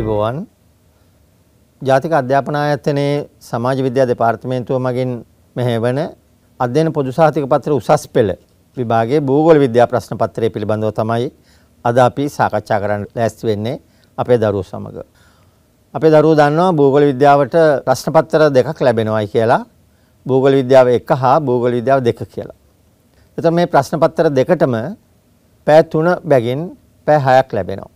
ආයුබෝවන් ජාතික අධ්‍යාපන ආයතනයේ සමාජ විද්‍යා දෙපාර්තමේන්තුව මගින් මෙහෙවන අධ්‍යයන පොදු සහතික පත්‍ර උසස් පෙළ විභාගයේ භූගෝල විද්‍යා ප්‍රශ්න පත්‍රය පිළිබඳව තමයි අද අපි සාකච්ඡා කරන්න ලෑස්ති වෙන්නේ අපේ දරුවෝ සමග. අපේ දරුවෝ දන්නවා භූගෝල විද්‍යාවට ප්‍රශ්න පත්‍ර දෙකක් ලැබෙනවායි කියලා. භූගෝල විද්‍යාව 1 හා භූගෝල විද්‍යාව 2 කියලා. එතකොට මේ ප්‍රශ්න පත්‍ර දෙකටම පෑ 3 බැගින් පෑ 6ක් ලැබෙනවා.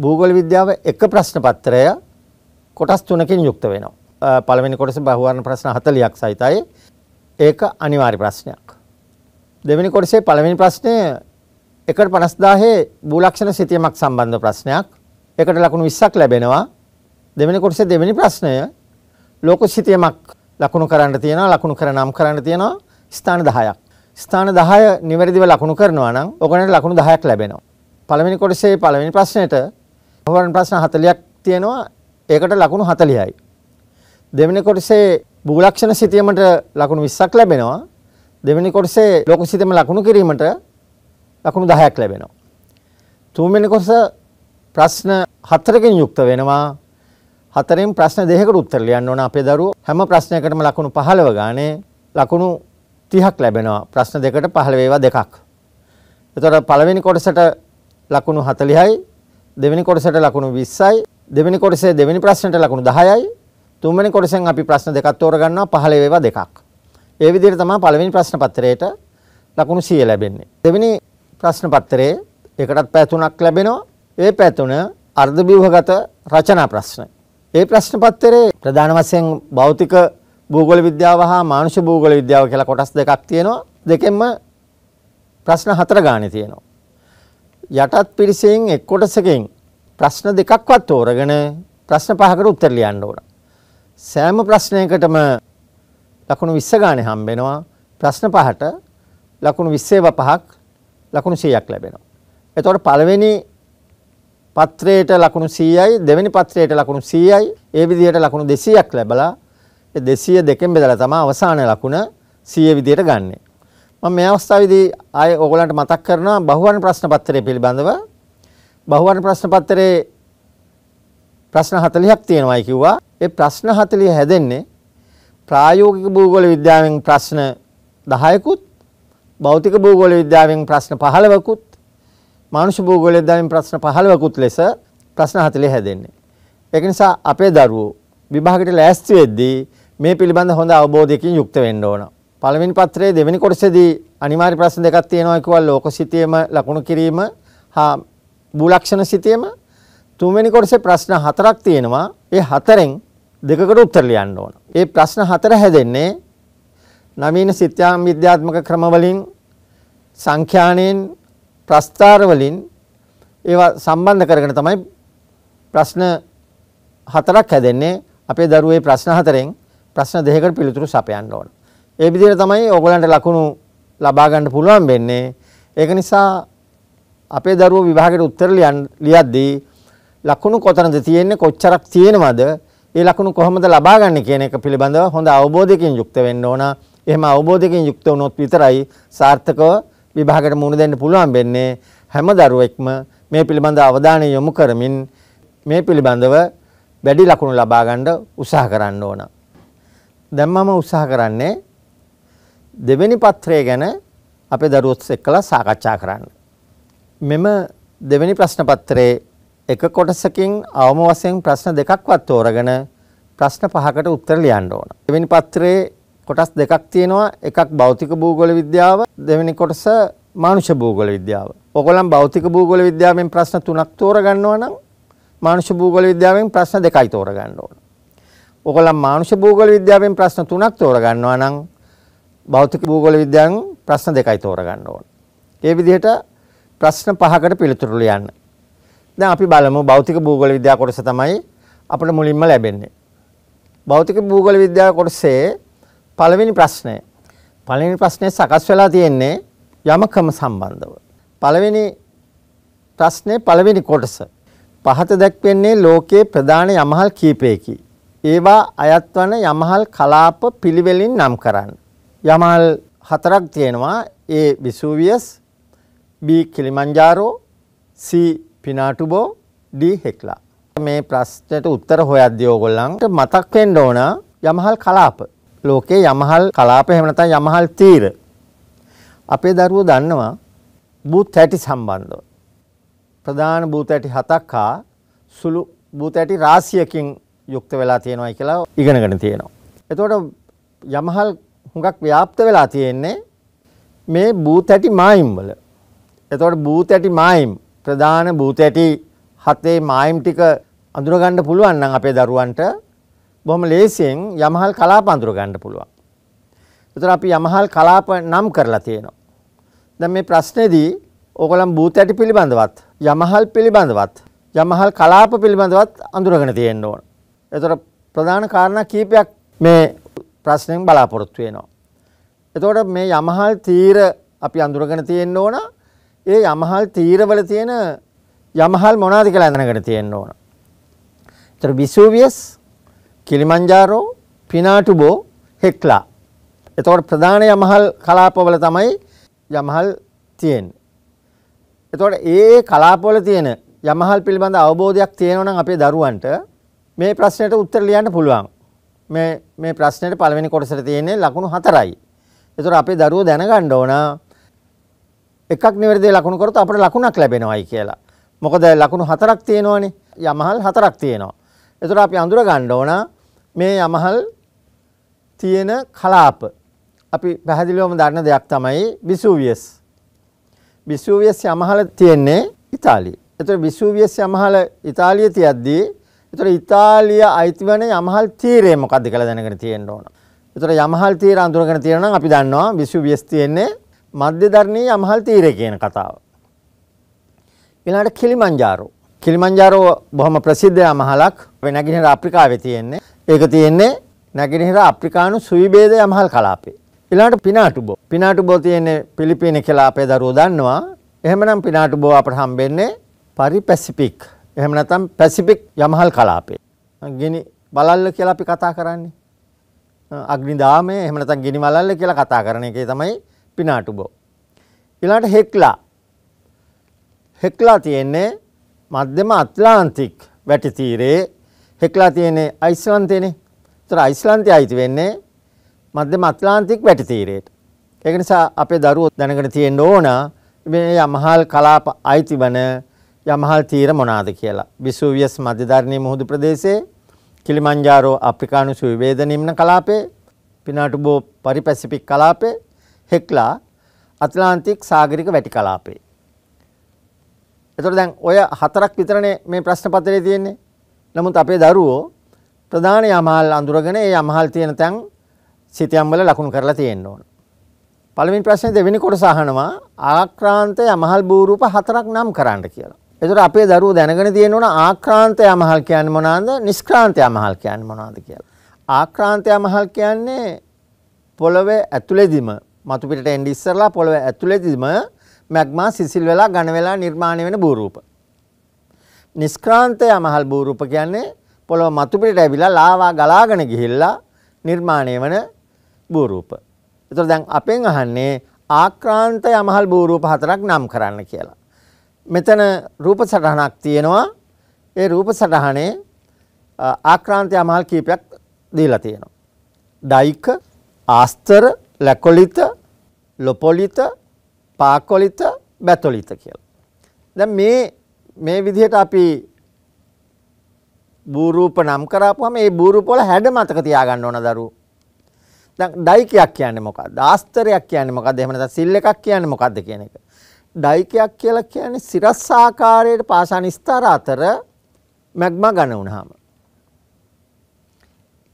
භූගෝල විද්‍යාව එක ප්‍රශ්න පත්‍රය කොටස් තුනකින් යුක්ත වෙනවා. පළවෙනි කොටස බහුවර්ණ ප්‍රශ්න 40ක් සහිතයි. ඒක අනිවාර්ය ප්‍රශ්නයක්. දෙවෙනි කොටසේ පළවෙනි ප්‍රශ්නය 1.50000 භූලක්ෂණ සිතියමක් සම්බන්ධ ප්‍රශ්නයක්. ඒකට ලකුණු 20ක් ලැබෙනවා. දෙවෙනි කොටසේ දෙවෙනි ප්‍රශ්නය ලෝක සිතියමක් ලකුණු කරන්න තියෙනවා. ලකුණු කර නම් කරන්න තියෙනවා ස්ථාන 10ක්. ස්ථාන 10 නිවැරදිව ලකුණු කරනවා නම් ඔගොල්ලන්ට ලකුණු 10ක් ලැබෙනවා. පළවෙනි කොටසේ පළවෙනි ප්‍රශ්නෙට හොරන් ප්‍රශ්න 40ක් තියෙනවා. ඒකට ලකුණු 40යි. දෙවෙනි කොටසේ භූලක්ෂණ සිතියමට ලකුණු 20ක් ලැබෙනවා. දෙවෙනි කොටසේ ලෝක සිතම ලකුණු කිරීමට ලකුණු 10ක් ලැබෙනවා. තුන්වෙනි කොටස ප්‍රශ්න හතරකින් යුක්ත වෙනවා. හතරෙන් ප්‍රශ්න දෙකකට උත්තර ලියන්න ඕන අපේ දරුවෝ. හැම ප්‍රශ්නයකටම ලකුණු 15 ගානේ ලකුණු 30ක් ලැබෙනවා. ප්‍රශ්න දෙකට 15 ඒවා දෙකක්. එතකොට පළවෙනි කොටසට ලකුණු 40යි දෙවෙනි කොටසට ලකුණු 20යි දෙවෙනි කොටසේ දෙවෙනි ප්‍රශ්නට ලකුණු 10යි තුන්වෙනි කොටසෙන් අපි ප්‍රශ්න දෙකක් තෝරගන්නවා 15 ඒවා දෙකක් ඒ විදිහට තමයි පළවෙනි ප්‍රශ්න පත්‍රයේට ලකුණු 100 ලැබෙන්නේ දෙවෙනි ප්‍රශ්න පත්‍රයේ එකටත් පැය තුනක් ලැබෙනවා ඒ පැය තුන අර්ධ ව්‍යුහගත රචනා ප්‍රශ්න ඒ ප්‍රශ්න පත්‍රයේ ප්‍රධාන වශයෙන් භෞතික භූගෝල විද්‍යාව හා මානුෂ භූගෝල විද්‍යාව කියලා කොටස් දෙකක් තියෙනවා දෙකෙන්ම ප්‍රශ්න හතර ගානේ තියෙනවා යටත් පිරිසෙන් එක් කොටසකින් ප්‍රශ්න දෙකක්වත් තෝරගෙන ප්‍රශ්න පහකට උත්තර ලියන්න ඕන. සෑම ප්‍රශ්නයකටම ලකුණු 20 ගානේ හම්බෙනවා. ප්‍රශ්න පහට ලකුණු 20 පහක් ලකුණු 100ක් ලැබෙනවා. එතකොට පළවෙනි පත්‍රයට ලකුණු 100යි දෙවෙනි පත්‍රයට ලකුණු 100යි ඒ විදිහට ලකුණු 200ක් ලැබලා ඒ 200 දෙකෙන් බෙදලා තමයි අවසාන ලකුණ 100 විදිහට ගන්නේ. මම මේ අවස්ථාවේදී ආයේ ඕගොල්ලන්ට මතක් කරනවා බහුවර්ණ ප්‍රශ්න පත්‍රය පිළිබඳව බහුවර්ණ ප්‍රශ්න පත්‍රයේ ප්‍රශ්න 40ක් තියෙනවායි කිව්වා. ඒ ප්‍රශ්න 40 හැදෙන්නේ ප්‍රායෝගික භූගෝල විද්‍යාවෙන් ප්‍රශ්න 10කුත් භෞතික භූගෝල විද්‍යාවෙන් ප්‍රශ්න 15කුත් මානුෂ භූගෝල විද්‍යාවෙන් ප්‍රශ්න 15කුත් ලෙස ප්‍රශ්න 40 හැදෙන්නේ. ඒක නිසා අපේ දරුවෝ විභාගයට ලෑස්ති වෙද්දී මේ පිළිබඳ හොඳ අවබෝධයකින් යුක්ත වෙන්න ඕනවා. පළවෙනි පත්‍රයේ දෙවෙනි කොටසේදී අනිවාර්ය ප්‍රශ්න දෙකක් තියෙනවා කිව්වා ලෝකසිතියම ලකුණු කිරීම හා භූලක්ෂණ සිතියම තුන්වෙනි කොටසේ ප්‍රශ්න හතරක් තියෙනවා. ඒ හතරෙන් දෙකකට උත්තර ලියන්න ඕන. ඒ ප්‍රශ්න හතර හැදෙන්නේ නවීන සිත්‍යාම් විද්‍යාත්මක ක්‍රම වලින් සංඛ්‍යාණයෙන් ප්‍රස්ථාර වලින් ඒවා සම්බන්ධ කරගෙන තමයි ප්‍රශ්න හතරක් හැදෙන්නේ. අපේ දරුවේ ප්‍රශ්න හතරෙන් ප්‍රශ්න දෙකකට පිළිතුරු සපයන්න ඕන. ඒ විදිහට තමයි ඕගලන්ට ලකුණු ලබා ගන්න පුළුවන් වෙන්නේ. ඒක නිසා අපේ දරුවෝ විභාගයට උත්තර ලියද්දී ලකුණු කොතනද තියෙන්නේ කොච්චරක් තියෙනවද ඒ ලකුණු කොහොමද ලබා ගන්න කියන එක පිළිබඳව හොඳ අවබෝධයකින් යුක්ත වෙන්න ඕන. එහෙම අවබෝධයකින් යුක්ත වුණොත් විතරයි සාර්ථකව විභාගයට මුහුණ දෙන්න පුළුවන් වෙන්නේ. හැම දරුවෙක්ම මේ පිළිබඳ අවධානය යොමු කරමින් මේ පිළිබඳව වැඩි ලකුණු ලබා ගන්න උත්සාහ කරන්න ඕන. දැන් මම උත්සාහ කරන්නේ දෙවෙනි පත්‍රය ගැන අපේ දරුවොත් එක්කලා සාකච්ඡා කරන්න. මෙම දෙවෙනි ප්‍රශ්න පත්‍රයේ එක කොටසකින් අවම වශයෙන් ප්‍රශ්න දෙකක්වත් තෝරගෙන ප්‍රශ්න පහකට උත්තර ලියන්න ඕන. දෙවෙනි පත්‍රයේ කොටස් දෙකක් තියෙනවා. එකක් භෞතික භූගෝල විද්‍යාව, දෙවෙනි කොටස මානුෂ භූගෝල විද්‍යාව. ඔගොල්ලන් භෞතික භූගෝල විද්‍යාවෙන් ප්‍රශ්න තුනක් තෝරගන්නවා නම් මානුෂ භූගෝල විද්‍යාවෙන් ප්‍රශ්න දෙකයි තෝරගන්න ඕන. ඔගොල්ලන් මානුෂ භූගෝල විද්‍යාවෙන් ප්‍රශ්න තුනක් තෝරගන්නවා නම් භෞතික භූගෝල විද්‍යාවෙන් ප්‍රශ්න දෙකයි තෝරගන්න ඕන. ඒ විදිහට ප්‍රශ්න පහකට පිළිතුරු ලියන්න. දැන් අපි බලමු භෞතික භූගෝල විද්‍යාව කොටස තමයි අපිට මුලින්ම ලැබෙන්නේ. භෞතික භූගෝල විද්‍යාව කොටසේ පළවෙනි ප්‍රශ්නය. පළවෙනි ප්‍රශ්නේ සකස් වෙලා තියෙන්නේ යමකම සම්බන්ධව. පළවෙනි ප්‍රශ්නේ පළවෙනි කොටස. පහත දැක්වෙන්නේ ලෝකයේ ප්‍රධාන යමහල් කීපයකි. ඒවා අයත් වන යමහල් කලාප පිළිවෙලින් නම් කරන්න. යමල් හතරක් තියෙනවා ඒ විසූවියස් B කිලිමන්ජාරෝ C පිනාටුබෝ D හෙක්ලා මේ ප්‍රශ්නයට උත්තර හොයද්දී ඕගොල්ලන්ට මතක් වෙන්න ඕන යමහල් කලාප ලෝකේ යමහල් කලාප එහෙම නැත්නම් යමහල් තීර අපේ දරුවෝ දන්නවා බූත් ඇටි සම්බන්ධව ප්‍රධාන බූත් ඇටි හතක් හා සුළු බූත් ඇටි රාශියකින් යුක්ත වෙලා තියෙනවායි කියලා ඉගෙනගෙන තියෙනවා එතකොට යමහල් හුඟක් ව්‍යාප්ත වෙලා තියෙන්නේ මේ බූත ඇටි මායිම් වල. එතකොට බූත ඇටි මායිම් ප්‍රධාන බූත ඇටි හතේ මායිම් ටික අඳුරගන්න පුළුවන් නම් අපේ දරුවන්ට බොහොම ලේසියෙන් යමහල් කලාප අඳුරගන්න පුළුවන්. එතකොට අපි යමහල් කලාප නම් කරලා තියෙනවා. දැන් මේ ප්‍රශ්නේදී ඕගොල්ලන් බූත ඇටි පිළිබඳවත් යමහල් පිළිබඳවත් යමහල් කලාප පිළිබඳවත් අඳුරගෙන තියෙන්න ඕන. එතකොට ප්‍රධාන කාරණා කීපයක් මේ ප්‍රශ්නෙන් බලාපොරොත්තු වෙනවා. එතකොට මේ යමහල් තීර අපි අඳුරගෙන තියෙන්න ඕන. ඒ යමහල් තීරවල තියෙන යමහල් මොනවාද කියලා අඳුරගෙන තියෙන්න ඕන. ඒතර විසූවියස්, කිලිමන්ජාරෝ, පිනාටුබෝ, හෙක්ලා. එතකොට ප්‍රධාන යමහල් කලාපවල තමයි යමහල් තියෙන්නේ. එතකොට ඒ කලාපවල තියෙන යමහල් පිළිබඳ අවබෝධයක් තියෙනවා නම් අපේ දරුවන්ට මේ ප්‍රශ්නෙට උත්තර ලියන්න පුළුවන්. මේ මේ ප්‍රශ්නෙට පළවෙනි කොටසට තියෙන්නේ ලකුණු හතරයි. ඒතර අපේ දරුවෝ දැනගන්න ඕන එකක් නිවැරදි ලකුණු කරොත් අපට ලකුණක් ලැබෙනවයි කියලා. මොකද ලකුණු හතරක් තියෙනවනේ. යමහල් හතරක් තියෙනවා. ඒතර අපි අඳුර ගන්න ඕන මේ යමහල් තියෙන කලාප. අපි පැහැදිලිවම දන්න දෙයක් තමයි විසූවියස්. විසූවියස් යමහල තියෙන්නේ ඉතාලියේ. ඒතර විසූවියස් යමහල ඉතාලියේ තියද්දී එතකොට ඉතාලිය අයිති වන යමහල් තීරය මොකක්ද කියලා දැනගෙන තියෙන්න ඕන. එතකොට යමහල් තීර අඳුරගෙන තියෙනවා නම් අපි දන්නවා විසුවියස් තියෙන්නේ මධ්‍යධර්ණී යමහල් තීරය කියන කතාව. ඊළඟට කිලිමන්ජාරෝ. කිලිමන්ජාරෝ බොහොම ප්‍රසිද්ධ යමහලක් වෙනගිනහිර අප්‍රිකාවේ තියෙන්නේ. ඒක තියෙන්නේ නැගෙනහිර අප්‍රිකානු සුවිභේද යමහල් කලාපේ. ඊළඟට පිනාටුබෝ. පිනාටුබෝ තියෙන්නේ පිලිපීන කියලා අපේ දරුවෝ දන්නවා. එහෙමනම් පිනාටුබෝ අපට හම්බෙන්නේ පරිපැසිෆික් එහෙම නැත්නම් පැසිෆික් යමහල් කලාපේ. ගිනි බලල්ල කියලා අපි කතා කරන්නේ. අග්නිදාමය එහෙම නැත්නම් ගිනි බලල්ල කියලා කතා කරන එකේ තමයි පිනාටුබෝ. ඊළාට හෙක්ලා. හෙක්ලා තියෙන්නේ මධ්‍යම ඇට්ලාන්ටික් වැටි තීරේ. හෙක්ලා තියෙන්නේ අයිස්ලන්තේනේ. ඒතර අයිස්ලන්තය අයිති වෙන්නේ මධ්‍යම ඇට්ලාන්ටික් වැටි තීරයට. ඒක නිසා අපේ දරුවෝ දැනගෙන තියෙන්න ඕන මේ යමහල් කලාප අයිති වන යමහල් තීර මොනාද කියලා. විසූවියස් මධ්‍යධරණී මුහුදු ප්‍රදේශයේ කිලිමන්ජාරෝ අප්‍රිකානු සුවිවේද නිම්න කලාපේ පිනාටුබෝ පරිපැසිෆික් කලාපේ හෙක්ලා අත්ලාන්තික් සාගරික වැටි කලාපේ. එතකොට දැන් ඔය හතරක් විතරනේ මේ ප්‍රශ්න පත්‍රයේ තියෙන්නේ. නමුත් අපේ දරුවෝ ප්‍රධාන යමහල් අඳුරගෙන ඒ යමහල් තියෙන තැන් සිතියම් වල ලකුණු කරලා තියෙන්න ඕන. පළවෙනි ප්‍රශ්නේ දෙවෙනි කොටස අහනවා ආක්‍රාන්ත යමහල් භූරූප හතරක් නම් කරන්න කියලා. එතකොට අපේ දරුවෝ දැනගෙන තියෙන්න ඕන ආක්‍රාන්තය මහල් කියන්නේ මොනවාද? නිෂ්ක්‍රාන්තය මහල් කියන්නේ මොනවාද කියලා. ආක්‍රාන්තය මහල් කියන්නේ පොළවේ ඇතුළේදීම මතු පිටට එන්න ඉස්සරලා පොළවේ ඇතුළේදීම මැග්මා සිසිල් වෙලා ඝන වෙලා නිර්මාණය වෙන බූරූප. නිෂ්ක්‍රාන්තය මහල් බූරූප කියන්නේ පොළව මතු පිටට ඇවිලා ලාවා ගලාගෙන ගිහිල්ලා නිර්මාණය වෙන බූරූප. ඒතර දැන් අපෙන් අහන්නේ ආක්‍රාන්ත යමහල් බූරූප හතරක් නම් කරන්න කියලා. මෙතන රූප සටහනක් තියෙනවා. ඒ රූප සටහනේ ආක්‍රාන්ත යමහල් කීපයක් දීලා තියෙනවා. ඩයික, ආස්තර, ලැකොලිත, ලොපොලිත, පාකොලිත, බැතොලිත කියලා. දැන් මේ මේ විදිහට අපි බූරූප නම් කරාපුවම ඒ බූරූප වල හැඩ මතක තියාගන්න ඕන දරුවෝ. දැන් ඩයිකයක් කියන්නේ මොකක්ද? ආස්තරයක් කියන්නේ මොකක්ද? එහෙම නැත්නම් සිල් එකක් කියන්නේ මොකක්ද කියන එක. ඩයිකයක් කියලා කියන්නේ සිරස් ආකාරයට පාෂාණ ස්ථාර අතර මැග්මා ඝන වුණාම.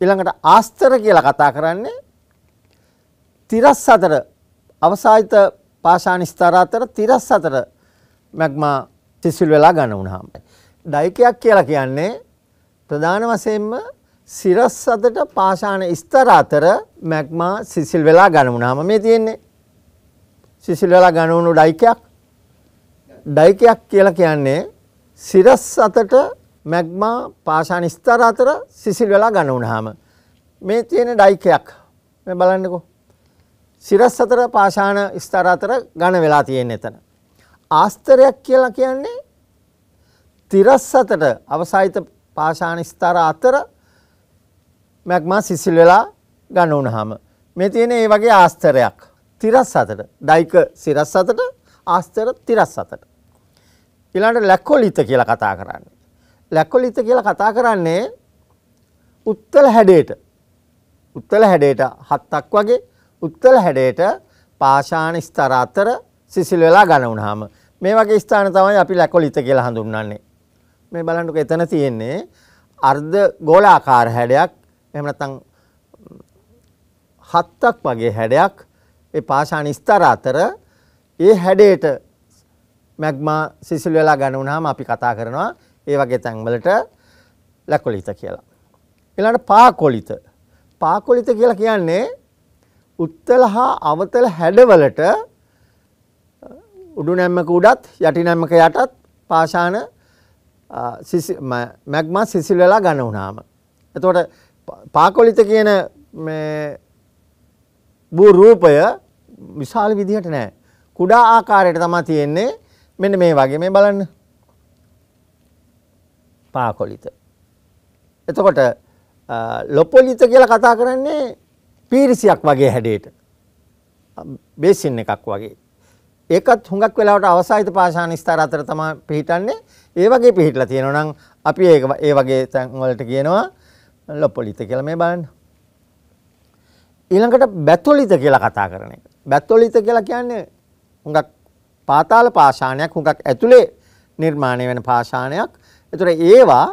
ඊළඟට ආස්තර කියලා කතා කරන්නේ තිරස් අතර අවසාහිත පාෂාණ ස්ථාර අතර තිරස් අතර මැග්මා සිසිල් වෙලා ඝන වුණාම. ඩයිකයක් කියලා කියන්නේ ප්‍රධාන වශයෙන්ම සිරස් අතට පාෂාණ ස්තර අතර මැග්මා සිසිල් වෙලා ඝන වුණාම මේ තියෙන්නේ සිසිල් වෙලා ඝන වුණු ඩයිකයක් ඩයිකයක් කියලා කියන්නේ සිරස් අතට මැග්මා පාෂාණ ස්තර අතර සිසිල් වෙලා ගන්න වුණාම මේ තියෙන ඩයිකයක් මේ බලන්නකෝ සිරස් අතර පාෂාණ ස්තර අතර ඝන වෙලා තියෙන එතන ආස්තරයක් කියලා කියන්නේ තිරස් අතට අවසායිත පාෂාණ ස්තර අතර මැග්මා සිසිල් වෙලා ගන්න වුණාම මේ තියෙන ඒ වගේ ආස්තරයක් තිරස් අතට ඩයික සිරස් අතට ආස්තර තිරස් අතට ඊළඟට ලැක්කොලිත කියලා කතා කරන්නේ. ලැක්කොලිත කියලා කතා කරන්නේ උත්තල හැඩයට උත්තල හැඩයට හත්තක් වගේ උත්තල හැඩයට පාෂාණ ස්තර අතර සිසිල් වෙලා ඝන වුණාම මේ වගේ ස්ථාන තමයි අපි ලැකොලිත කියලා හඳුන්වන්නේ. මේ බලන්නකෝ එතන තියෙන්නේ අර්ධ ගෝලාකාර හැඩයක් එහෙම නැත්නම් හත්තක් වගේ හැඩයක් ඒ පාෂාණ ස්තර අතර ඒ හැඩයට මැග්මා සිසිල් වෙලා ඝන වුණාම අපි කතා කරනවා ඒ වගේ තැන්වලට ලැකොලිත කියලා. ඊළඟට පාකොලිත. පාකොලිත කියලා කියන්නේ උත්තල හා අවතල හැඩවලට උඩු නැම්මක උඩත් යටි නැම්මක යටත් පාෂාණ මැග්මා සිසිල් වෙලා ඝන වුණාම. එතකොට පාකොලිත කියන මේ භූ රූපය විශාල විදිහට නෑ. කුඩා ආකාරයට තමයි තියෙන්නේ. මෙන්න මේ වගේ මේ බලන්න. පාකොලිත. එතකොට ලොපොලිත කියලා කතා කරන්නේ පීරිසියක් වගේ හැඩයට. බේසින් එකක් වගේ. ඒකත් හුඟක් වෙලාවට අවසායිත පාෂාණ ස්ථාර අතර තමයි පිහිටන්නේ. ඒ වගේ පිහිටලා තියෙනවා නම් අපි ඒක ඒ වගේ තැන් වලට කියනවා ලොපොලිත කියලා මේ බලන්න. ඊළඟට බැතොලිත කියලා කතා කරන එක. බැතොලිත කියලා කියන්නේ හුඟක් පාතාල පාෂාණයක් හුඟක් ඇතුලේ නිර්මාණය වෙන පාෂාණයක්. ඒතර ඒවා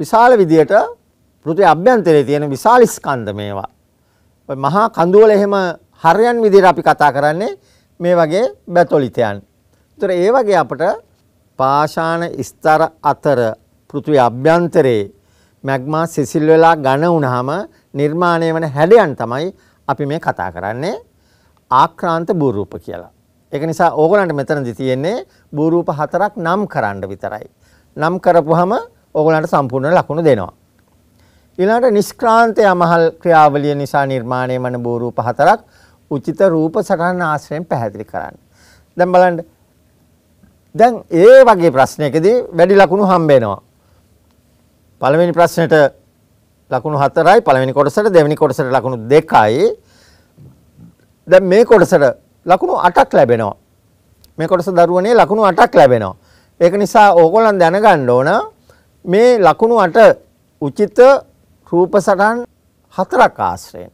විශාල විදියට පෘථිවි අභ්‍යන්තරයේ තියෙන විශාල ස්කන්ධ මේවා. ඔය මහා කඳු වල එහෙම හරයන් විදියට අපි කතා කරන්නේ මේ වගේ බැතොලිතයන්. ඒතර ඒ වගේ අපට පාෂාණ ස්තර අතර පෘථිවි අභ්‍යන්තරයේ මැග්මා සිසිල් වෙලා ඝන වුණාම නිර්මාණය වන හැඩයන් තමයි අපි මේ කතා කරන්නේ ආක්‍රාන්ත භූරූප කියලා. ඒක නිසා ඕගලන්ට මෙතනදි තියෙන්නේ බූරූප හතරක් නම් කරන්න විතරයි. නම් කරපුවහම ඕගලන්ට සම්පූර්ණ ලකුණු දෙනවා. ඊළඟට නිෂ්ක්‍රාන්තය අමහල් ක්‍රියාවලිය නිසා නිර්මාණය වන බූරූප හතරක් උචිත රූප සටහන් ආශ්‍රයෙන් පැහැදිලි කරන්න. දැන් බලන්න. දැන් ඒ වගේ ප්‍රශ්නයකදී වැඩි ලකුණු හම්බෙනවා. පළවෙනි ප්‍රශ්නෙට ලකුණු 4යි පළවෙනි කොටසට දෙවෙනි කොටසට ලකුණු 2යි දැන් මේ කොටසට ලකුණු 8ක් ලැබෙනවා. මේ කොටස දරුවනේ ලකුණු 8ක් ලැබෙනවා. ඒක නිසා ඕගොල්ලන් දැනගන්න ඕන මේ ලකුණු 8 උචිත රූප සටහන් හතරක් ආශ්‍රයෙන්.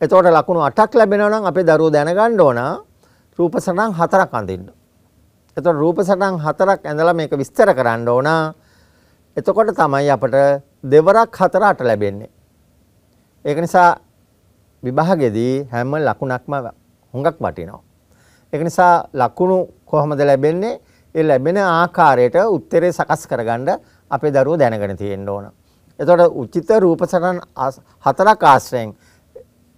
එතකොට ලකුණු 8ක් ලැබෙනවා නම් අපේ දරුවෝ දැනගන්න ඕන රූප සටහන් හතරක් අඳින්න. එතකොට රූප සටහන් හතරක් ඇඳලා මේක විස්තර කරන්න ඕන. එතකොට තමයි අපට දෙවරක් හතර අට ලැබෙන්නේ. ඒක නිසා විභාගෙදී හැම ලකුණක්ම හුඟක් වටිනවා. ඒක නිසා ලකුණු කොහොමද ලැබෙන්නේ? ඒ ලැබෙන ආකාරයට උත්තරේ සකස් කරගන්න අපේ දරුවෝ දැනගෙන තියෙන්න ඕන. එතකොට උචිත රූපසටහන් හතරක් ආශ්‍රයෙන්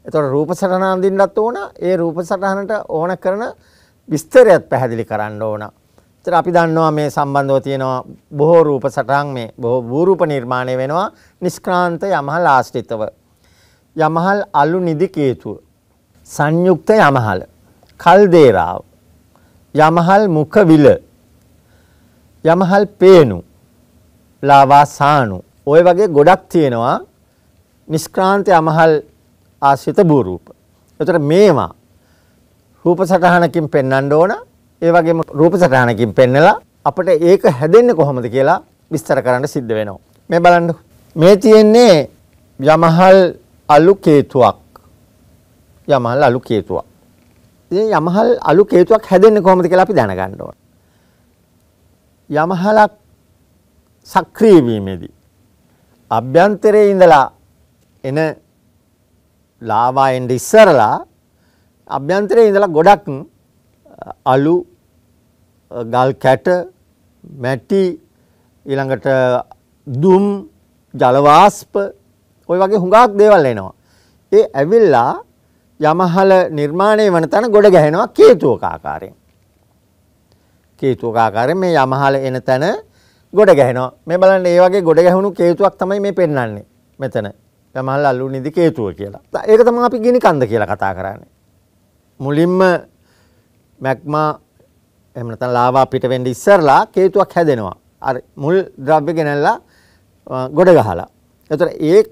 එතකොට රූපසටහන අඳින්නත් ඕන. ඒ රූපසටහනට ඕන කරන විස්තරයත් පැහැදිලි කරන්න ඕන. එතකොට අපි දන්නවා මේ සම්බන්ධව තියෙනවා බොහෝ රූපසටහන් මේ බොහෝ වූරූප නිර්මාණය වෙනවා නිෂ්ක්‍රාන්ත යමහල් ආශ්‍රිතව. යමහල් අලු නිදි කේතුව සංයුක්ත යමහල කල්දේරාව යමහල් මුඛ විල යමහල් පේනු ලාවා සානු ඔය වගේ ගොඩක් තියෙනවා නිෂ්ක්‍රාන්ත යමහල් ආශ්‍රිත භූරූප. එතකොට මේවා රූප සටහනකින් පෙන්වන්න ඕන ඒ වගේම රූප සටහනකින් පෙන්නලා අපිට ඒක හැදෙන්නේ කොහොමද කියලා විස්තර කරන්න සිද්ධ වෙනවා. මේ බලන්න. මේ තියෙන්නේ යමහල් අලු කේතුවක්. යමහල් අලු කේතුවක්. ඉතින් යමහල් අලු කේතුවක් හැදෙන්නේ කොහොමද කියලා අපි දැනගන්න ඕන. යමහලක් සක්‍රීය වීමේදී අභ්‍යන්තරයේ ඉඳලා එන ලාවායෙන් ඉස්සරලා අභ්‍යන්තරයේ ඉඳලා ගොඩක් අලු ගල් කැට මැටි ඊළඟට දුම් ජල වාෂ්ප ওই වගේ හුඟක් දේවල් එනවා. ඒ ඇවිල්ලා යමහල නිර්මාණය වන තැන ගොඩ ගැහෙනවා කේතුවක ආකාරයෙන්. කේතුවක ආකාරයෙන් මේ යමහල එන තැන ගොඩ ගැහෙනවා. මේ බලන්න ඒ වගේ ගොඩ ගැහුණු කේතුවක් තමයි මේ පෙන්වන්නේ. මෙතන යමහල් අල්ලු නිදි කේතුව කියලා. ඒක තමයි අපි ගිනි කන්ද කියලා කතා කරන්නේ. මුලින්ම මැග්මා එහෙම නැත්නම් ලාවා පිට වෙන්න ඉස්සරලා කේතුවක් හැදෙනවා. අර මුල් ද්‍රව්‍ය ගෙනල්ලා ගොඩ ගහලා. ඒතර ඒක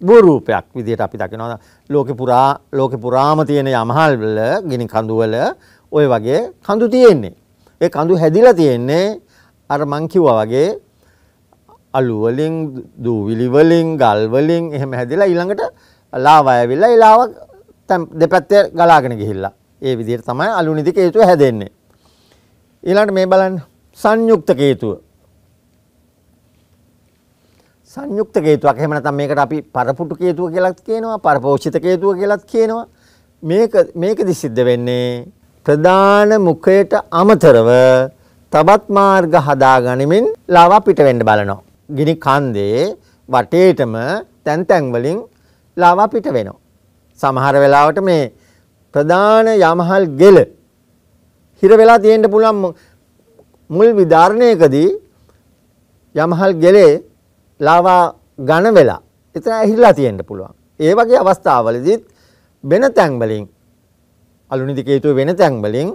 බෝ රූපයක් විදිහට අපි දකිනවා ලෝකේ පුරා ලෝකේ පුරාම තියෙන යමහල් වල ගිනි කඳු වල ওই වගේ කඳු තියෙන්නේ. ඒ කඳු හැදිලා තියෙන්නේ අර මං කිව්වා වගේ අලු වලින් දූවිලි වලින් ගල් වලින් එහෙම හැදිලා ඊළඟට ලාවා ඇවිල්ලා ඒ ලාව දෙපැත්තේ ගලාගෙන ගිහිල්ලා ඒ විදිහට තමයි අලු නිදි හේතුව හැදෙන්නේ. ඊළඟට මේ බලන්න සංයුක්ත හේතුව සංයුක්ත හේතුවක්. එහෙම නැත්නම් මේකට අපි පරපුටු හේතුව කියලාත් කියනවා, පරපෝෂිත හේතුව කියලාත් කියනවා. මේක මේකදි සිද්ධ වෙන්නේ ප්‍රධාන මුඛයට අමතරව තවත් මාර්ග හදාගනිමින් ලාවා පිට වෙන්න බලනවා. ගිනි කන්දේ වටේටම තැන් තැන් වලින් ලාවා පිට වෙනවා. සමහර වෙලාවට මේ ප්‍රධාන යමහල් ගෙල හිර වෙලා තියෙන්න පුළුවන් මුල් විධාරණයකදී යමහල් ගෙලේ ලාවා ඝන වෙලා එතන ඇහිලා තියෙන්න පුළුවන්. ඒ වගේ අවස්ථාවලදීත් වෙන තැන් වලින් අලුනිදි කේතුවේ වෙන තැන් වලින්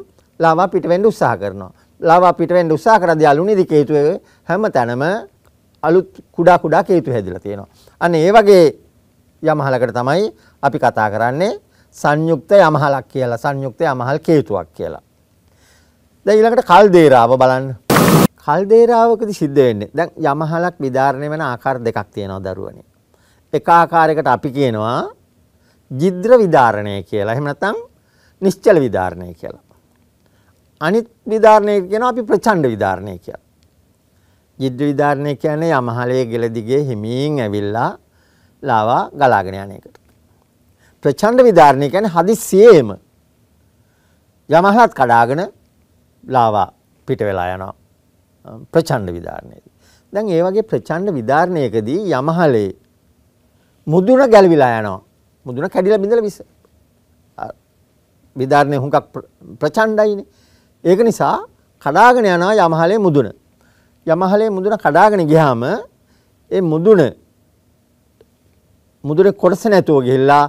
ලාවා පිට වෙන්න උත්සාහ කරනවා. ලාවා පිට වෙන්න උත්සාහ කරද්දී අලුනිදි කේතුවේ හැම තැනම අලුත් කුඩා කුඩා කේතු හැදිලා තියෙනවා. අන්න ඒ වගේ යමහලකට තමයි අපි කතා කරන්නේ සංයුක්ත යමහලක් කියලා. සංයුක්ත යමහල් කේතුවක් කියලා. දැන් ඊළඟට කල්දේරාව බලන්න. කල්දේරාවකදී සිද්ධ වෙන්නේ. දැන් යමහලක් විධාරණය වෙන ආකාර දෙකක් තියෙනවා දරුවනේ. එක ආකාරයකට අපි කියනවා ජිද්‍ර විධාරණය කියලා. එහෙම නැත්නම් නිශ්චල විධාරණය කියලා. අනිත් විධාරණය කියනවා අපි ප්‍රචණ්ඩ විධාරණය කියලා. ජිද්‍ර විධාරණය කියන්නේ යමහලේ ගෙල දිගේ හිමින් ඇවිල්ලා ලාවා ගලාගෙන යන එකට. ප්‍රචණ්ඩ විධාරණය කියන්නේ හදිස්සියෙම යමහලත් කඩාගෙන ලාවා පිට වෙලා යනවා. ප්‍රචණ්ඩ විධාරණයේදී. දැන් ඒ වගේ ප්‍රචණ්ඩ විධාරණයකදී යමහලේ මුදුන ගැලවිලා යනවා. මුදුන කැඩිලා බිඳලා විස. විධාරණය හුඟක් ප්‍රචණ්ඩයිනේ. ඒක නිසා කඩාගෙන යනවා යමහලේ මුදුන. යමහලේ මුදුන කඩාගෙන ගියාම ඒ මුදුන මුදුන කොටස නැතුව ගිහිල්ලා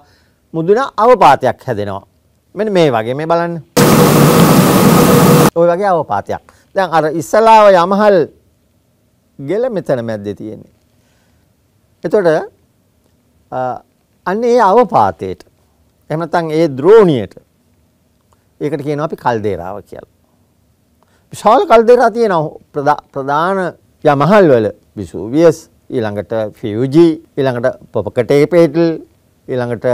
මුදුන අවපාතයක් හැදෙනවා. මෙන්න මේ වගේ මේ බලන්න. ওই වගේ අවපාතයක්. දැන් අර ඉස්සලාව යමහල් ගෙල මෙතන මැද්දේ තියෙන්නේ. එතකොට අන්න ඒ අවපාතයට එහෙම නැත්නම් ඒ ද්‍රෝණියට ඒකට කියනවා අපි කල්දේරාව කියලා. විශාල කල්දේරා තියෙනවා ප්‍රධාන යමහල් වල විසූවියස් ඊළඟට ෆියුජි ඊළඟට පොපකටේපේටල් ඊළඟට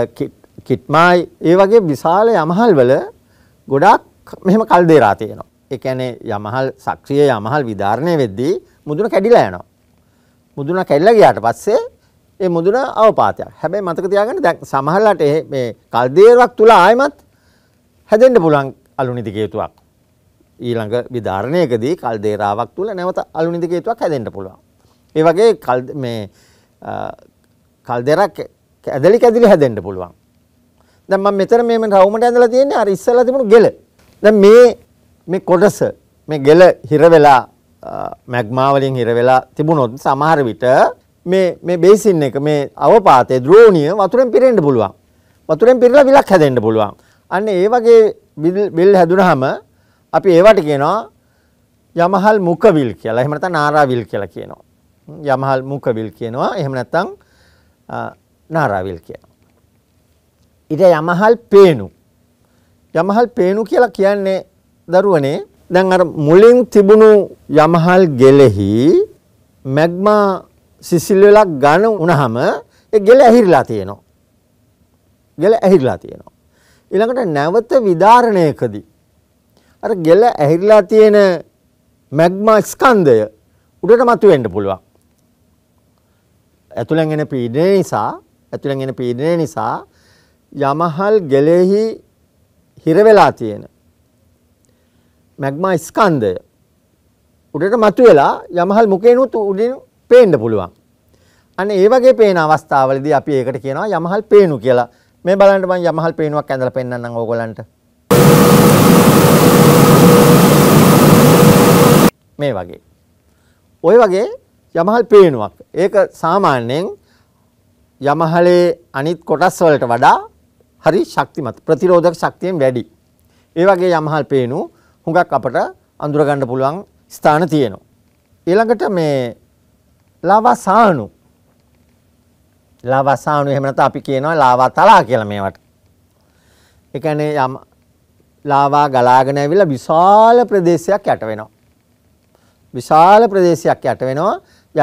කිට්මයි ඒ වගේ විශාල යමහල් වල ගොඩාක් මෙහෙම කල්දේරා තියෙනවා. ඒ කියන්නේ යමහල් සක්‍රීය යමහල් විධාරණය වෙද්දී මුදුන කැඩිලා යනවා. මුදුන කැඩිලා ගියාට පස්සේ ඒ මුදුන අවපාතයක්. හැබැයි මතක තියාගන්න දැන් සමහරලාට මේ කල්දේරක් තුල ආයමත් හැදෙන්න පුළුවන් අලුනිදි හේතුවක්. ඊළඟ විධාරණයකදී කල්දේරාවක් තුල නැවත අලුනිදි හේතුවක් හැදෙන්න පුළුවන්. ඒ වගේ කල් මේ කල්දේරක් ඇදලි කැදලි හැදෙන්න පුළුවන්. දැන් මම මෙතන මේ රවුමට ඇඳලා තියෙන්නේ අර ඉස්සලා තිබුණු ගෙල. දැන් මේ මේ කොටස මේ ගෙල හිර වෙලා මැග්මා වලින් හිර වෙලා තිබුණොත් සමහර විට මේ මේ බේසින් එක මේ අවපාතයේ ද්‍රෝණීය වතුරෙන් පිරෙන්න පුළුවන්. වතුරෙන් පිරලා විලක් හැදෙන්න පුළුවන්. අන්න ඒ වගේ බිල් හැදුනහම අපි ඒවට කියනවා යමහල් මුඛ විල් කියලා. එහෙම නැත්නම් නාරා විල් කියලා කියනවා. යමහල් මුඛ විල් කියනවා. එහෙම නැත්නම් නාරා විල් කියනවා. ඊට යමහල් පේනු. යමහල් පේනු කියලා කියන්නේ දරුවනේ දැන් අර මුලින් තිබුණු යමහල් ගෙලෙහි මැග්මා සිසිල් වෙලා ඝන වුණාම ඒ ගෙල ඇහිරිලා තියෙනවා. ගෙල ඇහිරිලා තියෙනවා. ඊළඟට නැවත විදාරණයකදී අර ගෙල ඇහිරිලා තියෙන මැග්මා ස්කන්ධය උඩට මතුවෙන්න පුළුවන්. ඇතුළෙන් එන පීඩනය නිසා ඇතුළෙන් එන පීඩනය නිසා යමහල් ගෙලෙහි හිර වෙලා තියෙන මැග්මා ස්කන්ධය උඩට මතුවෙලා යමහල් මුකේනුත් උඩින් පේන්න පුළුවන්. අන්න ඒ වගේ පේන අවස්ථාවලදී අපි ඒකට කියනවා යමහල් පේනු කියලා. මේ බලන්න මම යමහල් පේනුවක් ඇඳලා පෙන්නන්නම් ඕගොල්ලන්ට. මේ වගේ. ওই වගේ යමහල් පේනුවක්. ඒක සාමාන්‍යයෙන් යමහලේ අනිත් කොටස් වලට වඩා හරි ශක්තිමත් ප්‍රතිරෝධක ශක්තියෙන් වැඩි. ඒ වගේ යමහල් පේනුව හුඟක් අපට අඳුරගන්න පුළුවන් ස්ථාන තියෙනවා. ඊළඟට මේ ලවසානු ලවසානු එහෙම නැත්නම් අපි කියනවා ලාවා තලා කියලා මේවට. ඒ කියන්නේ යම් ලාවා ගලාගෙන ඇවිල්ලා විශාල ප්‍රදේශයක් යට වෙනවා. විශාල ප්‍රදේශයක් යට වෙනවා.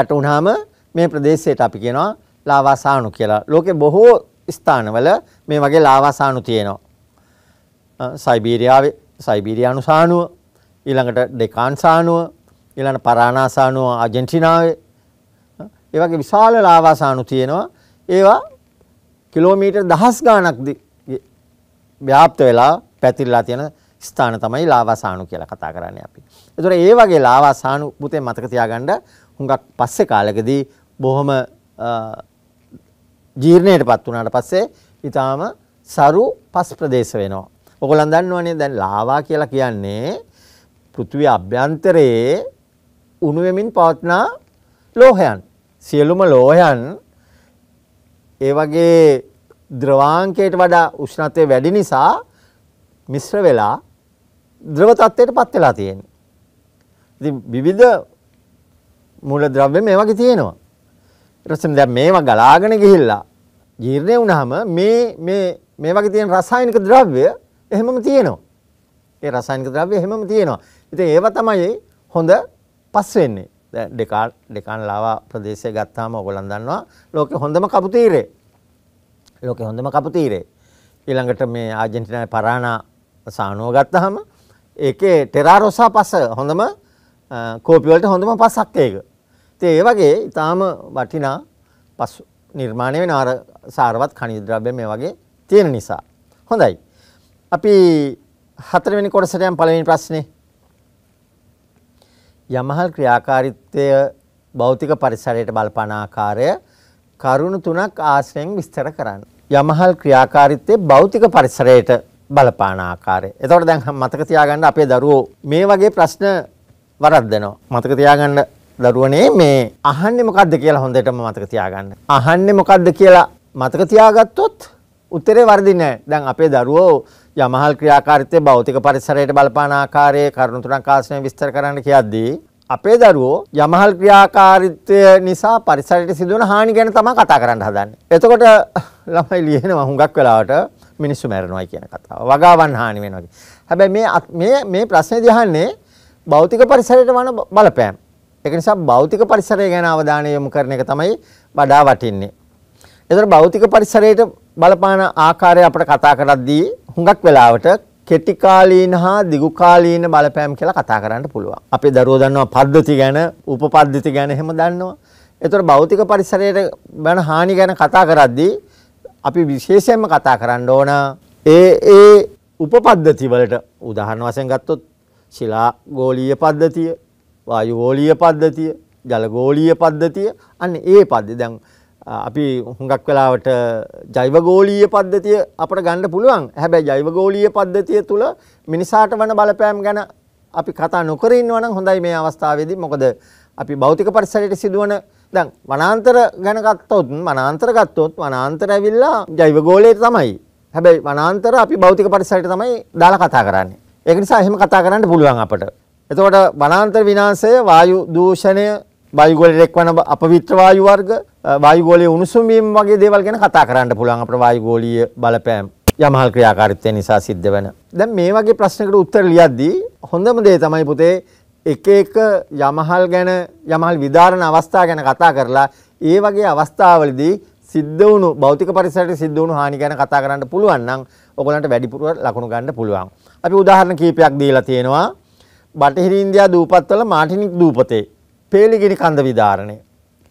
යට වුණාම මේ ප්‍රදේශයට අපි කියනවා ලාවාසානු කියලා. ලෝකේ බොහෝ ස්ථානවල මේ වගේ ලාවාසානු තියෙනවා. සයිබීරියාවේ සයිබීරියානු සානුව ඊළඟට ඩෙකාන් සානුව ඊළඟ පරානා සානුව අජෙන්ටිනාවේ ඒ වගේ විශාල ලාවා සානු තියෙනවා ඒවා කිලෝමීටර් දහස් ගාණක් ව්‍යාප්ත වෙලා පැතිරලා තියෙන ස්ථාන තමයි ලාවා සානු කියලා කතා කරන්නේ අපි. ඒතර ඒ වගේ ලාවා සානු පුතේ මතක තියාගන්න හුඟක් පස්සේ කාලෙකදී බොහොම ජීර්ණයටපත් වුණාට පස්සේ ඊටාම සරු පස් ප්‍රදේශ වෙනවා. ඔයගොල්ලන් දන්නවනේ දැන් ලාවා කියලා කියන්නේ පෘථිවි අභ්‍යන්තරයේ උණු වෙමින් පවත්න ලෝහයන්. සියලුම ලෝහයන් ඒ වගේ ද්‍රවාංකයට වඩා උෂ්ණත්වය වැඩි නිසා මිශ්‍ර වෙලා ද්‍රව තත්ත්වයටපත් වෙලා තියෙනවා. ඉතින් විවිධ මූලද්‍රව්‍ය මේ වගේ තියෙනවා. ඊටසම් දැන් මේවා ගලාගෙන ගිහිල්ලා ජීර්ණය වුණාම මේ මේ මේ වගේ තියෙන රසායනික ද්‍රව්‍ය එහෙමම තියෙනවා. ඒ රසායනික ද්‍රව්‍ය එහෙමම තියෙනවා. ඉතින් ඒවා තමයි හොඳ පස් වෙන්නේ. දැන් ඩෙකා ඩෙකාන් ලාවා ප්‍රදේශය ගත්තාම ඔයගොල්ලන් දන්නවා ලෝකේ හොඳම කපු තීරය. ලෝකේ හොඳම කපු තීරය. ඊළඟට මේ ආජන්ටිනාවේ පරානා සානුව ගත්තාම ඒකේ ටෙරාරෝසා පස හොඳම කෝපි වලට හොඳම පසක් ඒක. ඉතින් ඒ වගේ ඊටාම වටිනා පස් නිර්මාණය වෙන අර සාරවත් ඛනිජ ද්‍රව්‍ය මේ වගේ තියෙන නිසා. හොඳයි. අපි හතරවෙනි කොටසට යම් පළවෙනි ප්‍රශ්නේ. යමහල් ක්‍රියාකාරීත්වය භෞතික පරිසරයට බලපාන ආකාරය කරුණු තුනක් ආශ්‍රයෙන් විස්තර කරන්න. යමහල් ක්‍රියාකාරීත්වය භෞතික පරිසරයට බලපාන ආකාරය. එතකොට දැන් මතක තියාගන්න අපේ දරුවෝ මේ වගේ ප්‍රශ්න වරද්දනවා. මතක තියාගන්න දරුවනේ මේ අහන්නේ මොකද්ද කියලා හොඳටම මතක තියාගන්න. අහන්නේ මොකද්ද කියලා මතක තියාගත්තොත් උත්තරේ වර්දින්නේ නැහැ. දැන් අපේ දරුවෝ යමහල් ක්‍රියාකාරිතය භෞතික පරිසරයට බලපාන ආකාරයේ කරුණු තුනක් ආශ්‍රයෙන් විස්තර කරන්න කියද්දී අපේ දරුවෝ යමහල් ක්‍රියාකාරීත්වය නිසා පරිසරයට සිදුවන හානි ගැන තමයි කතා කරන්න හදන්නේ. එතකොට ළමයි ලියනවා හුඟක් වෙලාවට මිනිස්සු මැරෙනවා කියන කතාව. වගාවන් හානි වෙනවා කියන. හැබැයි මේ මේ මේ ප්‍රශ්නේ දිහන්නේ භෞතික පරිසරයට වන බලපෑම. ඒක නිසා භෞතික පරිසරය ගැන අවධානය යොමු කරන එක තමයි වඩා වටින්නේ. ඒතර භෞතික පරිසරයට බලපාන ආකාරය අපිට කතා කරද්දී හුඟක් වෙලාවට කෙටි කාලීන හා දිගු කාලීන බලපෑම් කියලා කතා කරන්න පුළුවන්. අපේ දරුවෝ දන්නවා පද්ධති ගැන, උපපද්ධති ගැන එහෙම දන්නවා. ඒතර භෞතික පරිසරයට වෙන හානි ගැන කතා කරද්දී අපි විශේෂයෙන්ම කතා කරන්න ඕන ඒ ඒ උපපද්ධති වලට උදාහරණ වශයෙන් ගත්තොත් ශිලා ගෝලීය පද්ධතිය, වායු ගෝලීය පද්ධතිය, ජල ගෝලීය පද්ධතිය අන්න ඒ පද්ධති දැන් අපි හුඟක් වෙලාවට ජෛවගෝලීය පද්ධතිය අපට ගන්න පුළුවන්. හැබැයි ජෛවගෝලීය පද්ධතිය තුල මිනිසාට වන බලපෑම් ගැන අපි කතා නොකර ඉන්නවා නම් හොඳයි මේ අවස්ථාවේදී. මොකද අපි භෞතික පරිසරයට සිදුවන දැන් වනාන්තර ගැන ගත්තොත් වනාන්තර ගත්තොත් වනාන්තර ඇවිල්ලා ජෛවගෝලයට තමයි. හැබැයි වනාන්තර අපි භෞතික පරිසරයට තමයි දාලා කතා කරන්නේ. ඒක නිසා එහෙම කතා කරන්න පුළුවන් අපට. එතකොට වනාන්තර විනාශය, වායු දූෂණය, වායුගෝලයට එක්වන අපවිත්‍ර වායු වර්ග වායුගෝලයේ උණුසුම් වීම වගේ දේවල් ගැන කතා කරන්න පුළුවන් අපේ වායුගෝලීය බලපෑම් යමහල් ක්‍රියාකාරීත්වය නිසා සිද්ධ වෙන. දැන් මේ වගේ ප්‍රශ්නකට උත්තර ලියද්දී හොඳම දේ තමයි පුතේ එක එක යමහල් ගැන යමහල් විදාරණ අවස්ථා ගැන කතා කරලා ඒ වගේ අවස්ථාවලදී සිද්ධ වුණු භෞතික පරිසරයට සිද්ධ වුණු හානි ගැන කතා කරන්න පුළුවන් නම් ඔයගලන්ට වැඩිපුර ලකුණු ගන්න පුළුවන්. අපි උදාහරණ කීපයක් දීලා තියෙනවා. බටහිර ඉන්දියා දූපත්වල මාටිනික් දූපතේ පේලිගිනි කන්ද විධාරණය.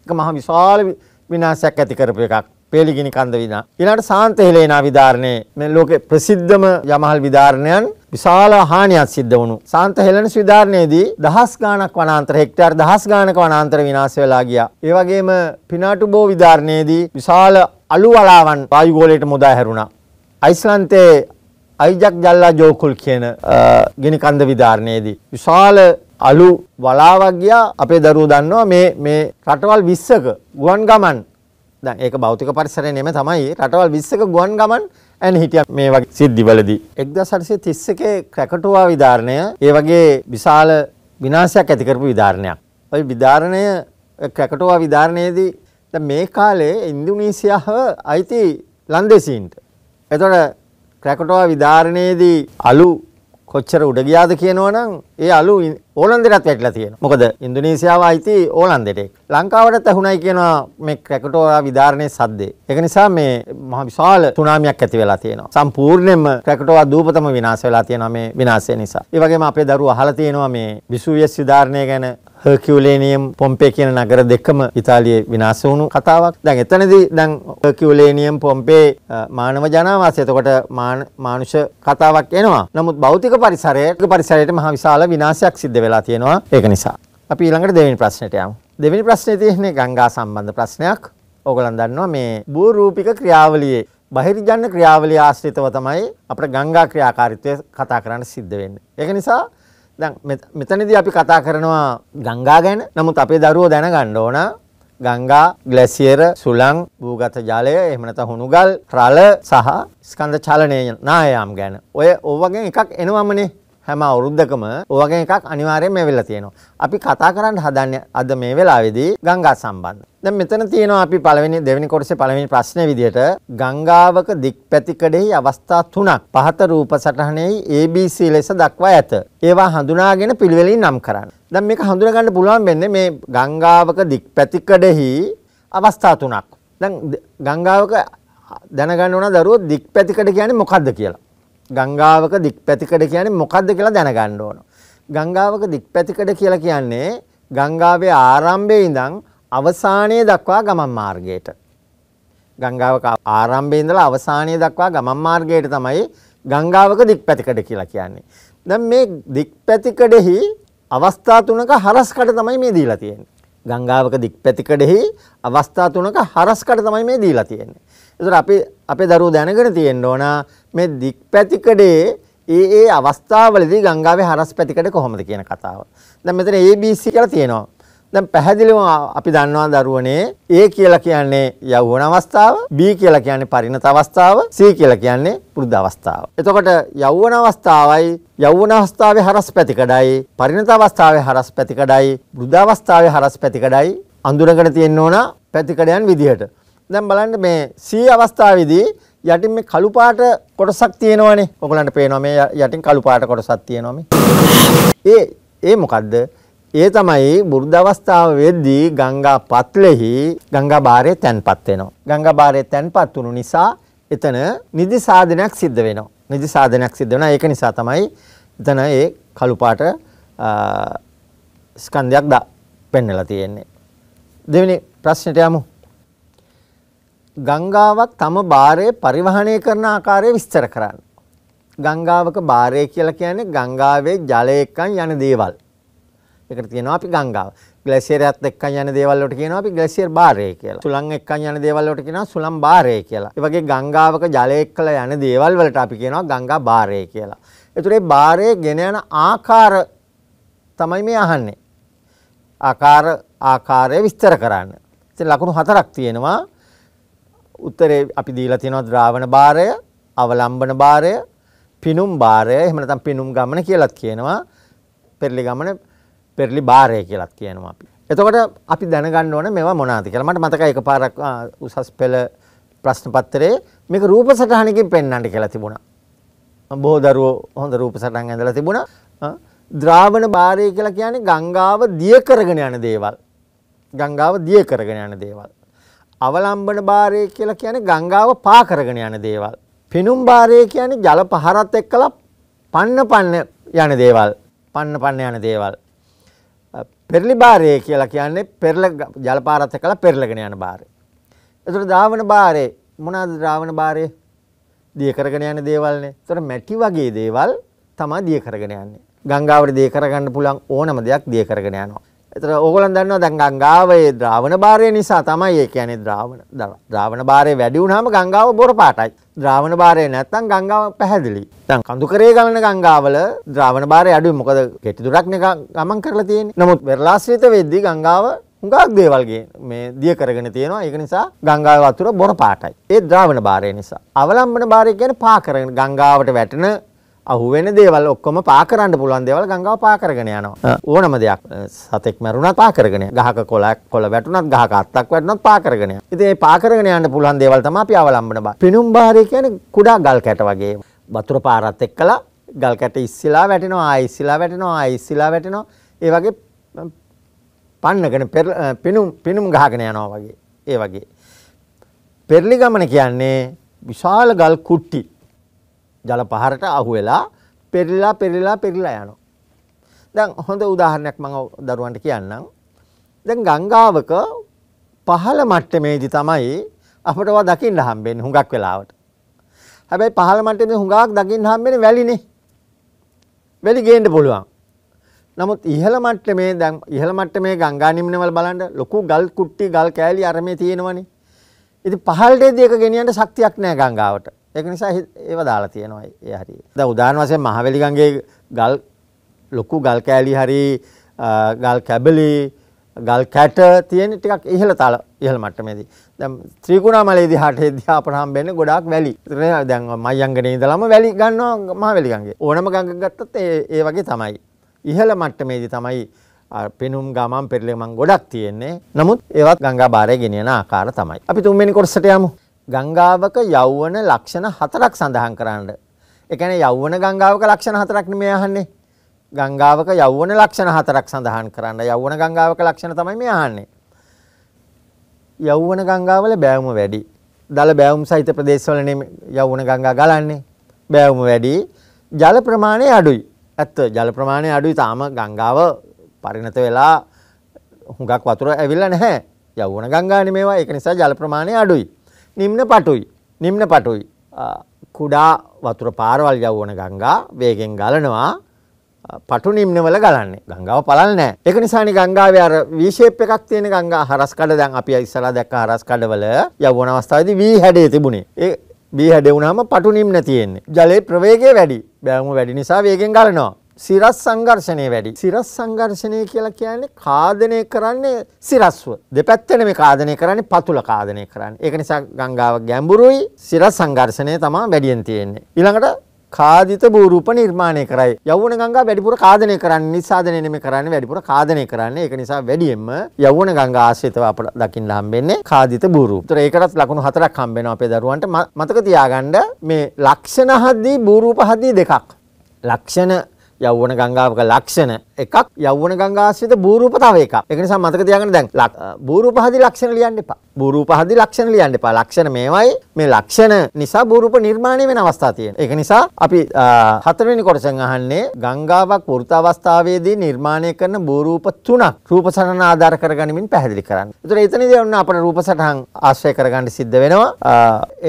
එක මහ විශාල විනාශයක් ඇති කරපු එකක්. පේලිගිනි කන්ද විනා. ඊළඟට සාන්ත හෙලේනා විධාරණය මේ ලෝකේ ප්‍රසිද්ධම යමහල් විධාරණයන් විශාල හානියක් සිද්ධ වුණු. සාන්ත හෙලනස් විධාරණයේදී දහස් ගාණක් වනාන්තර හෙක්ටර් දහස් ගාණක වනාන්තර විනාශ වෙලා ගියා. ඒ වගේම පිනාටුබෝ විධාරණයේදී විශාල අලු වලාවන් වායුගෝලයට මුදා හැරුණා. අයිස්ලන්තයේ අයිජක් ජල්ලා ජෝකුල් කියන ගිනි කන්ද විධාරණයේදී විශාල අලු වලාවක් ගියා අපේ දරුවෝ දන්නවා මේ මේ රටවල් 20ක ගුවන් ගමන් දැන් ඒක භෞතික පරිසරය නෙමෙයි තමයි රටවල් 20ක ගුවන් ගමන් ඇන හිටිය මේ වගේ සිද්ධිවලදී. එක්දසටසේ තිස්සකේ ක්‍රැකටුවා විධාරණය ඒ වගේ විශාල විනාශයක් ඇතිකරපු විධාරණයක්. ඔයි විධාරණය ක්‍රැකටුවා විධාරණයේදී ද මේ කාලේ ඉන්දුනීසියාව අයිති ලන්දෙසින්ට. එතොට ක්‍රැකටවා විධාරණයේදී අලු කොච්චර උඩ ගියාද කියනවනම් ඒ අලු ඕලන්දෙටත් වැටිලා තියෙනවා. මොකද ඉන්දුනීසියාව අයිති ඕලන්දෙට. ලංකාවටත් ඇහුණයි කියනවා මේ ක්‍රැකටෝරා විදාරණයේ සද්දේ. ඒක නිසා මේ මහ විශාල සුනාමියක් ඇති වෙලා තියෙනවා. සම්පූර්ණයෙන්ම ක්‍රැකටෝරා දූපතම විනාශ වෙලා තියෙනවා මේ විනාශය නිසා. ඒ වගේම අපේ දරුවෝ අහලා තියෙනවා මේ විසුවියස් විදාරණය ගැන හර්කියුලේනියම් පොම්පේ කියන නගර දෙකම ඉතාලියේ විනාශ වුණු කතාවක්. දැන් එතනදී දැන් හර්කියුලේනියම් පොම්පේ මානව ජනාවාසය. එතකොට මානුෂ කතාවක් එනවා. නමුත් භෞතික පරිසරයේ පරිසරයට මහ විශාල විනාශයක් සිද්ධ වෙලා තියෙනවා. ඒක නිසා. අපි ඊළඟට දෙවෙනි ප්‍රශ්නෙට යමු. දෙවෙනි ප්‍රශ්නේ තියෙන්නේ ගංගා සම්බන්ධ ප්‍රශ්නයක්. ඕගොල්ලන් දන්නවා මේ භූ රූපික ක්‍රියාවලියේ බහිර්ජන්න ක්‍රියාවලිය ආශ්‍රිතව තමයි අපිට ගංගා ක්‍රියාකාරීත්වය කතා කරන්න සිද්ධ වෙන්නේ. ඒක නිසා දැන් මෙතනදී අපි කතා කරනවා ගංගා ගැන. නමුත් අපේ දරුවෝ දැනගන්න ඕන ගංගා, ග්ලැසියර, සුළං, භූගත ජලය, එහෙම නැත්නම් හුණුගල්, රළ සහ ස්කන්ධ චලනයේ නායම් ගැන. ඔය ඕවගෙන් එකක් එනවමනේ. හැම අවුරුද්දකම ඔයගෙන් එකක් අනිවාර්යයෙන්ම වෙලා තියෙනවා. අපි කතා කරන්න හදන්නේ අද මේ වෙලාවේදී ගංගා සම්බන්ධ. දැන් මෙතන තියෙනවා අපි පළවෙනි දෙවෙනි කොටසේ පළවෙනි ප්‍රශ්නේ විදිහට ගංගාවක දික්පැති කඩෙහි අවස්ථා තුනක් පහත රූප සටහනෙහි ABC ලෙස දක්වා ඇත. ඒවා හඳුනාගෙන පිළිවෙලින් නම් කරන්න. දැන් මේක හඳුනගන්න පුළුවන් වෙන්නේ මේ ගංගාවක දික්පැති කඩෙහි අවස්ථා තුනක්. දැන් ගංගාවක දැනගන්න ඕන දරුවෝ දික්පැතිකඩ කියන්නේ මොකද්ද කියලා. ගංගාවක දික්පැතිකඩ කියන්නේ මොකද්ද කියලා දැනගන්න ඕන. ගංගාවක දික්පැතිකඩ කියලා කියන්නේ ගංගාවේ ආරම්භයේ ඉඳන් අවසානයේ දක්වා ගමන් මාර්ගයට. ගංගාවක ආරම්භයේ ඉඳලා අවසානයේ දක්වා ගමන් මාර්ගයට තමයි ගංගාවක දික්පැතිකඩ කියලා කියන්නේ. දැන් මේ දික්පැතිකඩෙහි අවස්ථා තුනක හරස්කඩ තමයි මේ දීලා තියෙන්නේ. ගංගාවක දික්පැතිකඩෙහි අවස්ථා තුනක හරස්කඩ තමයි මේ දීලා තියෙන්නේ. ඒතර අපි අපේ දරුවෝ දැනගෙන තියෙන්න ඕන මේ දික්පැතිකඩේ ඒ ඒ අවස්ථාවලදී ගංගාවේ හරස් පැතිකඩ කොහොමද කියන කතාව. දැන් මෙතන ABC කියලා තියෙනවා. දැන් පැහැදිලිව අපි දන්නවා දරුවනේ A කියලා කියන්නේ යෞවන අවස්ථාව, B කියලා කියන්නේ පරිණත අවස්ථාව, C කියලා කියන්නේ වෘද්ධ අවස්ථාව. එතකොට යෞවන අවස්ථාවයි යෞවන අවස්ථාවේ හරස් පැතිකඩයි, පරිණත අවස්ථාවේ හරස් පැතිකඩයි, වෘද්ධ අවස්ථාවේ හරස් පැතිකඩයි අඳුරගෙන තියෙන්න ඕන පැතිකඩයන් විදිහට. දැන් බලන්න මේ C අවස්ථාවේදී යටින් මේ කළු පාට කොටසක් තියෙනවනේ. ඔයගලන්ට පේනවා මේ යටින් කළු පාට කොටසක් තියෙනවා මේ. ඒ ඒ මොකද්ද? ඒ තමයි බුද්ධ අවස්ථාව වෙද්දී ගංගා පත්ලෙහි ගංගා බාරේ තැන්පත් වෙනවා. ගංගා බාරේ තැන්පත් වුණු නිසා එතන නිදි සාධනයක් සිද්ධ වෙනවා. නිදි සාධනයක් සිද්ධ වෙනවා. ඒක නිසා තමයි එතන ඒ කළු පාට ස්කන්ධයක් දා පෙන්නලා තියෙන්නේ. දෙවෙනි ප්‍රශ්නෙට යමු. ගංගාවක් තම බාරය පරිවහණය කරන ආකාරය විස්තර කරන්න. ගංගාවක බාරය කියලා කියන්නේ ගංගාවේ ජලය එක්කන් යන දේවල්. ඒකට කියනවා අපි ගංගාව. ග්ලේසියරයත් එක්කන් යන දේවල් වලට කියනවා අපි ග්ලේසියර් බාරය කියලා. සුළං එක්කන් යන දේවල් වලට කියනවා සුළං බාරය කියලා. ඒ වගේ ගංගාවක ජලය එක්කලා යන දේවල් වලට අපි කියනවා ගංගා බාරය කියලා. ඒතර මේ බාරය ගෙන යන ආකාර තමයි මේ අහන්නේ. ආකාර ආකාරය විස්තර කරන්න. ඉතින් ලකුණු හතරක් තියෙනවා. උත්තරේ අපි දීලා තියෙනවා ද්‍රාවණ භාරය, අවලම්බන භාරය, පිනුම් භාරය, එහෙම නැත්නම් පිනුම් ගමන කියලාත් කියනවා. පෙරලි ගමන පෙරලි භාරය කියලාත් කියනවා අපි. එතකොට අපි දැනගන්න ඕනේ මේවා මොනවාද කියලා. මට මතකයි එකපාරක් උසස් පෙළ ප්‍රශ්න පත්‍රයේ මේක රූප සටහනකින් පෙන්වන්න කියලා තිබුණා. බොහෝ දරුවෝ හොඳ රූප සටහන් ඇඳලා තිබුණා. ද්‍රාවණ භාරය කියලා කියන්නේ ගංගාව දිය කරගෙන යන දේවල්. ගංගාව දිය කරගෙන යන දේවල්. අවලම්බන බාරය කියලා කියන්නේ ගංගාව පා කරගෙන යන දේවල්. පිනුම් බාරය කියන්නේ ජල පහරත් එක්කලා පන්න පන්න යන දේවල්. පන්න පන්න යන දේවල්. පෙරලි බාරය කියලා කියන්නේ පෙරල ජල පාරත් එක්කලා පෙරලගෙන යන බාරය. ඒතර දාවන බාරය මොනවාද දාවන බාරය? දිය කරගෙන යන දේවල්නේ. ඒතර මැටි වගේ දේවල් තමයි දිය කරගෙන යන්නේ. ගංගාවට දිය කරගන්න පුළුවන් ඕනම දෙයක් දිය කරගෙන යනවා. එතර ඕගලන් දන්නවා දැන් ගංගාවේ ද්‍රාවණ භාරය නිසා තමයි ඒ කියන්නේ ද්‍රාවණ ද්‍රාවණ භාරය වැඩි වුණාම ගංගාව බොර පාටයි. ද්‍රාවණ භාරය නැත්තම් ගංගාව පැහැදිලි. දැන් කඳුකරේ ගලන ගංගාවල ද්‍රාවණ භාරය අඩුයි. මොකද කෙටි දුරක්නේ ගමන් කරලා තියෙන්නේ. නමුත් වෙරළාශ්‍රිත වෙද්දී ගංගාව හුඟක් දේවල්ගේ මේ දිය කරගෙන තියෙනවා. ඒක නිසා ගංගාවේ වතුර බොර පාටයි. ඒ ද්‍රාවණ භාරය නිසා. අවලම්බන භාරය කියන්නේ පා කරගෙන ගංගාවට වැටෙන අහුවෙන දේවල් ඔක්කොම පා කරන්න පුළුවන් දේවල් ගංගාව පා කරගෙන යනවා. ඕනම දෙයක් සතෙක් මැරුණත් පා කරගෙන ගහක කොළක් කොළ වැටුණත් ගහක අත්තක් වැටුණත් පා කරගෙන යනවා. ඉතින් මේ පා කරගෙන යන්න පුළුවන් දේවල් තමයි අපි අවලම්බන බා. පිනුම් බාරය කියන්නේ කුඩා ගල් කැට වගේ. වතුර පාරත් එක්කලා ගල් කැට ඉස්සිලා වැටෙනවා, ආයි ඉස්සිලා වැටෙනවා, ආයි ඉස්සිලා වැටෙනවා. ඒ වගේ පන්නගෙන පිනුම් පිනුම් ගහගෙන යනවා වගේ. ඒ වගේ. පෙරලි ගමන කියන්නේ විශාල ගල් කුට්ටි ජල පහරට අහු වෙලා පෙරලා පෙරලා පෙරලා යනවා. දැන් හොඳ උදාහරණයක් මම දරුවන්ට කියන්නම්. දැන් ගංගාවක පහළ මට්ටමේදී තමයි අපිටවා දකින්න හම්බෙන්නේ හුඟක් වෙලාවට. හැබැයි පහළ මට්ටමේ හුඟක් දකින්න හම්බෙන්නේ වැලිනේ. වැලි ගේන්න පුළුවන්. නමුත් ඉහළ මට්ටමේ දැන් ඉහළ මට්ටමේ ගංගා නිම්නවල බලන්න ලොකු ගල් කුට්ටි ගල් කෑලි අරමේ තියෙනවනේ. ඉතින් පහළටදී ඒක ගෙනියන්න ශක්තියක් නැහැ ගංගාවට. ඒක නිසා ඒව දාලා තියෙනවා ඒ හරිය. දැන් උදාහරණ වශයෙන් මහවැලිගඟේ ගල් ලොකු ගල් කෑලි හරි ගල් කැබලි ගල් කැට තියෙන ටිකක් ඉහළ තල ඉහළ මට්ටමේදී. දැන් ත්‍රිකුණාමලේ දිහාට එද්දී අපට හම්බෙන්නේ ගොඩාක් වැලි. දැන් මයංගනේ ඉඳලාම වැලි ගන්නවා මහවැලි ගඟේ. ඕනම ගඟක් ගත්තත් ඒ ඒ වගේ තමයි. ඉහළ මට්ටමේදී තමයි පෙනුම් ගමන් පෙරලෙමන් ගොඩක් තියෙන්නේ. නමුත් ඒවත් ගංගා බාරය ගෙනියන ආකාර තමයි. අපි තුන්වෙනි කොටසට යමු. ගංගාවක යෞවන ලක්ෂණ හතරක් සඳහන් කරන්න. ඒ කියන්නේ යෞවන ගංගාවක ලක්ෂණ හතරක් නෙමෙයි අහන්නේ. ගංගාවක යෞවන ලක්ෂණ හතරක් සඳහන් කරන්න. යෞවන ගංගාවක ලක්ෂණ තමයි මේ අහන්නේ. යෞවන ගංගාවල බෑවුම වැඩි. දල බෑවුම් සහිත ප්‍රදේශවල යෞවන ගංගා ගලන්නේ. බෑවුම වැඩි. ජල ප්‍රමාණය අඩුයි. ඇත්ත ජල ප්‍රමාණය අඩුයි. තාම ගංගාව පරිණත වෙලා හුඟක් වතුර ඇවිල්ලා නැහැ. යෞවන ගංගානේ මේවා. ඒක නිසා ජල ප්‍රමාණය අඩුයි. නිම්න පටුයි. නිම්න පටුයි. කුඩා වතුර පාරවල් යවවන ගංගා වේගෙන් ගලනවා පටු නිම්නවල ගලන්නේ. ගංගාව පළල් නැහැ. ඒක නිසානේ ගංගාවේ අර V shape එකක් තියෙන ගංගා හරස් කඩ දැන් අපි ඉස්සලා දැක්ක හරස් කඩවල යවන අවස්ථාවේදී V හැඩේ තිබුණේ. ඒ V හැඩේ වුණාම පටු නිම්න තියෙන්නේ. ජලයේ ප්‍රවේගය වැඩි. බෑවුම වැඩි නිසා වේගෙන් ගලනවා. සිරස් සංඝර්ෂණය වැඩි. සිරස් සංඝර්ෂණය කියලා කියන්නේ කාදනය කරන්නේ සිරස්ව. දෙපැත්තට මේ කාදනය කරන්නේ පතුල කාදනය කරන්නේ. ඒක නිසා ගංගාව ගැඹුරුයි. සිරස් සංඝර්ෂණය තමයි වැඩියෙන් තියෙන්නේ. ඊළඟට කාදිත බූරූප නිර්මාණය කරයි. යවුණ ගංගා වැඩිපුර කාදනය කරන්නේ නිසාදනය නෙමෙයි කරන්නේ වැඩිපුර කාදනය කරන්නේ. ඒක නිසා වැඩියෙන්ම යවුණ ගංගා ආශ්‍රිතව අපට දකින්න හම්බෙන්නේ කාදිත බූරූප. ඒතර ඒකටත් ලකුණු හතරක් හම්බෙනවා අපේ දරුවන්ට. මතක තියාගන්න මේ ලක්ෂණ හදී බූරූප හදී දෙකක්. ලක්ෂණ යෞවන ගංගාවක ලක්ෂණ එකක් යෞවන ගංගාශ්‍රිත බූරූප තව එකක්. ඒක නිසා මතක තියාගන්න දැන් බූරූපහදි ලක්ෂණ ලියන්න එපා. බූරූපහදි ලක්ෂණ ලියන්න එපා. ලක්ෂණ මේවයි. මේ ලක්ෂණ නිසා බූරූප නිර්මාණය වෙන අවස්ථා තියෙනවා. ඒක නිසා අපි හතරවෙනි කොටසෙන් අහන්නේ ගංගාවක් වෘත අවස්ථාවේදී නිර්මාණය කරන බූරූප තුනක් රූපසටහන ආධාර කරගනිමින් පැහැදිලි කරන්න. ඒතර එතනදී ඔන්න අපේ රූපසටහන් ආශ්‍රය කරගන්න සිද්ධ වෙනවා.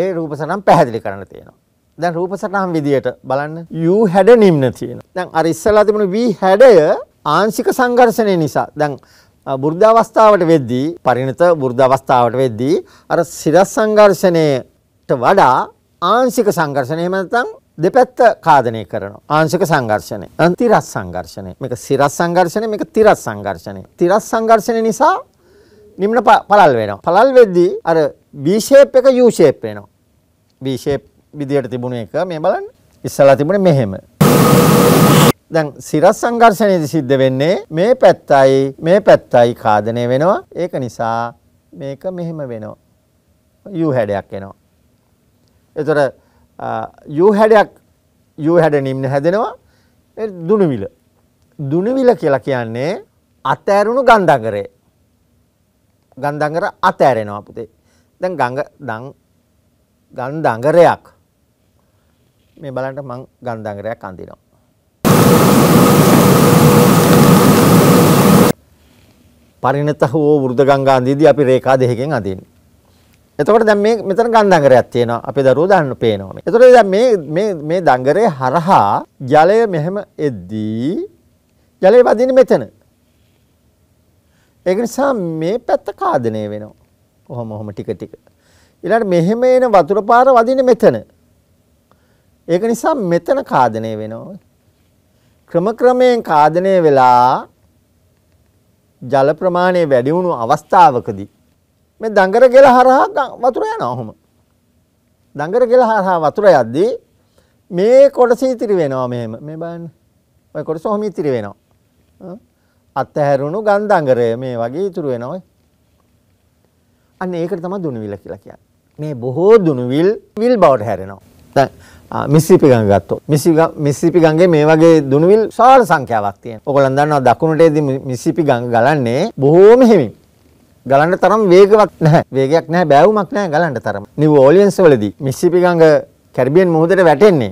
ඒ රූපසටහන් පැහැදිලි කරන්න තියෙනවා. දැන් රූප සටහන් විදියට බලන්න you had නිම්න තියෙනවා. දැන් අර ඉස්සලා තිබුණු we had ආංශික සංඝර්ෂණය නිසා දැන් බුර්ධ අවස්ථාවට වෙද්දී පරිණත බුර්ධ අවස්ථාවට වෙද්දී අර සිරස් සංඝර්ෂණයට වඩා ආංශික සංඝර්ෂණය එහෙම නැත්නම් දෙපැත්ත ඛාදනය කරනවා. ආංශික සංඝර්ෂණය. අන්තිරස් සංඝර්ෂණය. මේක සිරස් සංඝර්ෂණය මේක තිරස් සංඝර්ෂණය. තිරස් සංඝර්ෂණය නිසා නිම්න පළල් වෙනවා. පළල් වෙද්දී අර V shape එක U shape වෙනවා. V shape විදියට තිබුණ එක මේ බලන්න ඉස්සලා තිබුණේ මෙහෙම දැන් සිරස් සංඝර්ෂණයේදී සිද්ධ වෙන්නේ මේ පැත්තයි මේ පැත්තයි ඛාදනය වෙනවා ඒක නිසා මේක මෙහෙම වෙනවා U හැඩයක් එනවා එතකොට U හැඩයක් U හැඩ නිම්න හැදෙනවා දුණුවිල දුණුවිල කියලා කියන්නේ අතෑරුණු ගන්ධගරේ ගන්ධගර අතෑරෙනවා පුතේ දැන් ගඟ ගන්ධගරයක් මේ බලන්න මං ගන්ධාංගරයක් අඳිනවා. පරිණත හෝ වෘද ගංගාන්දීදී අපි රේඛා දෙකකින් අඳින්නේ. එතකොට දැන් මේ මෙතන ගන්ධාංගරයක් තියෙනවා. අපේ දරුවෝ දාන්න පේනවා මේ. එතකොට දැන් මේ මේ මේ දංගරේ හරහා ජලය මෙහෙම එද්දී ජලය වදින්නේ මෙතන. ඒක නිසා මේ පැත්ත කාදණය වෙනවා. කොහොම කොහොම ටික ටික. ඊළඟට මෙහෙම එන වතුර පාර වදින්නේ මෙතන. ඒක නිසා මෙතන කාදනය වෙනවා. ක්‍රම ක්‍රමයෙන් කාදනය වෙලා ජල ප්‍රමාණය වැඩි වුණු අවස්ථාවකදී මේ දඟර ගෙල හරහා වතුර යනවා ඔහොම. දඟර ගෙල හරහා වතුර යද්දී මේ කොටස ඉතිරි වෙනවා මෙහෙම. මේ බලන්න. ඔය කොටස ඔහොම ඉතිරි වෙනවා. අත්හැරුණු ගන්ධඟරය මේ වගේ ඉතුරු වෙනවා. අන්න ඒකට තමයි දුනුවිල කියලා කියන්නේ. මේ බොහෝ දුනුවිල් විල් බවට හැරෙනවා. දැන් මිස්සිපි ගඟ ගත්තොත් මිස්සිපි ගඟේ මේ වගේ දුණුවිල් විශාල සංඛ්‍යාවක් තියෙනවා. ඔයගොල්ලන් දන්නවා දකුණටදී මිස්සිපි ගඟ ගලන්නේ බොහෝම හිමින්. ගලන්න තරම් වේගයක් නැහැ. වේගයක් නැහැ, බෑවුමක් නැහැ ගලන්න තරම. නිව් ඕලියන්ස් වලදී මිස්සිපි ගඟ කැරිබියන් මුහුදට වැටෙන්නේ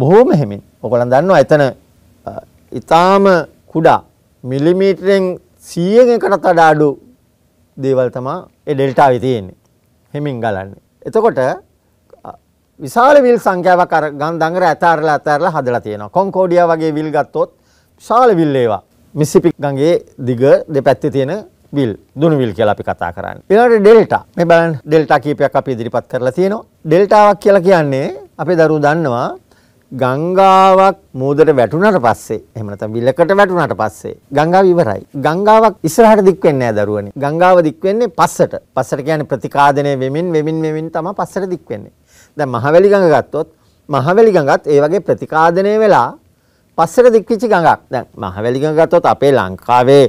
බොහෝම හිමින්. ඔයගොල්ලන් දන්නවා එතන ඊටාම කුඩා මිලිමීටරෙන් 100කටත් වඩා අඩු දේවල් තමයි ඒ ඩෙල්ටාවේ තියෙන්නේ. හිමින් ගලන්නේ. එතකොට විශාල විල් සංඛ්‍යාවක් අර ගන්ධංගර ඇතාරලා ඇතාරලා හදලා තියෙනවා. කොන්කෝඩියා වගේ විල් ගත්තොත් විශාල විල් ඒවා. මිසිපි ගඟේ දිග දෙපැත්තේ තියෙන විල් දුණු විල් කියලා අපි කතා කරන්නේ. ඊළඟට ඩෙල්ටා. මේ බලන්න ඩෙල්ටා කීපයක් අපි ඉදිරිපත් කරලා තියෙනවා. ඩෙල්ටාවක් කියලා කියන්නේ අපේ දරුවෝ දන්නවා ගංගාවක් මෝදට වැටුණට පස්සේ එහෙම නැත්නම් විලකට වැටුණට පස්සේ ගංගාව ඉවරයි. ගංගාවක් ඉස්සරහට දික් වෙන්නේ නැහැ දරුවනේ. ගංගාව දික් වෙන්නේ පස්සට. පස්සට කියන්නේ ප්‍රතිකාදනය වෙමින් වෙමින් වෙමින් තමයි පස්සට දික් වෙන්නේ. දැන් මහවැලි ගඟ ගත්තොත් මහවැලි ගඟත් ඒ වගේ ප්‍රතිකාදනය වෙලා පස්සට දික්විච්ච ගඟක්. දැන් මහවැලි ගඟ ගත්තොත් අපේ ලංකාවේ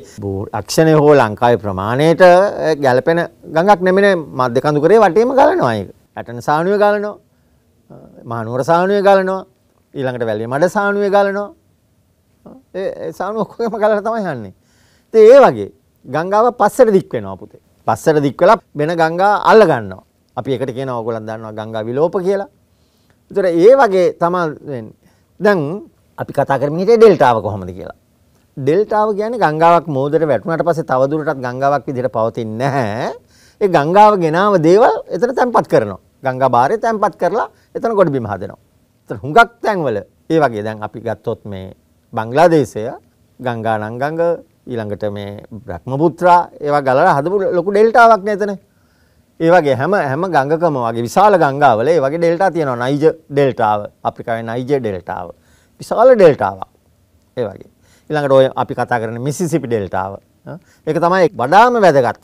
අක්ෂණය හෝ ලංකාවේ ප්‍රමාණයට ගැලපෙන ගඟක් නෙමෙයි මධ්‍ය කඳුකරේ වටේම ගලනවා ඒක. ඇටන සානුවේ ගලනවා. මහනුවර සානුවේ ගලනවා. ඊළඟට වැලිය මඩ සානුවේ ගලනවා. ඒ සානුව ඔක්කොම ගලලා තමයි යන්නේ. ඉතින් ඒ වගේ ගංගාව පස්සට දික් වෙනවා පුතේ. පස්සට දික් වෙලා වෙන ගංගා අල්ල ගන්නවා. අපි එකට කියනවා ඕගොල්ලන් දන්නවා ගංගා විලෝප කියලා. ඒතර ඒ වගේ තමයි දැන් අපි කතා කරමින් හිටියේ ඩෙල්ටාව කොහොමද කියලා. ඩෙල්ටාව කියන්නේ ගංගාවක් මෝදට වැටුණාට පස්සේ තව දුරටත් ගංගාවක් විදිහට පවතින්නේ නැහැ. ඒ ගංගාව ගෙනාව දේවල් එතන තැම්පත් කරනවා. ගංගා බාරේ තැම්පත් කරලා එතන ගොඩ බිම හදනවා. ඒතර හුඟක් තැන්වල ඒ වගේ දැන් අපි ගත්තොත් මේ බංග්ලාදේශය ගංගා නංගංග ඊළඟට මේ බ්‍රහ්මපුත්‍රා ඒවා ගලලා හදපු ලොකු ඩෙල්ටාවක් නේ එතන. ඒ වගේ හැම හැම ගංගකම වගේ විශාල ගංගාවල ඒ වගේ ඩෙල්ටා තියෙනවා නයිජ ඩෙල්ටාව අප්‍රිකාවේ නයිජ ඩෙල්ටාව විශාල ඩෙල්ටාවක් ඒ වගේ ඊළඟට ඔය අපි කතා කරන මිසිසිපි ඩෙල්ටාව ඒක තමයි වඩාම වැදගත්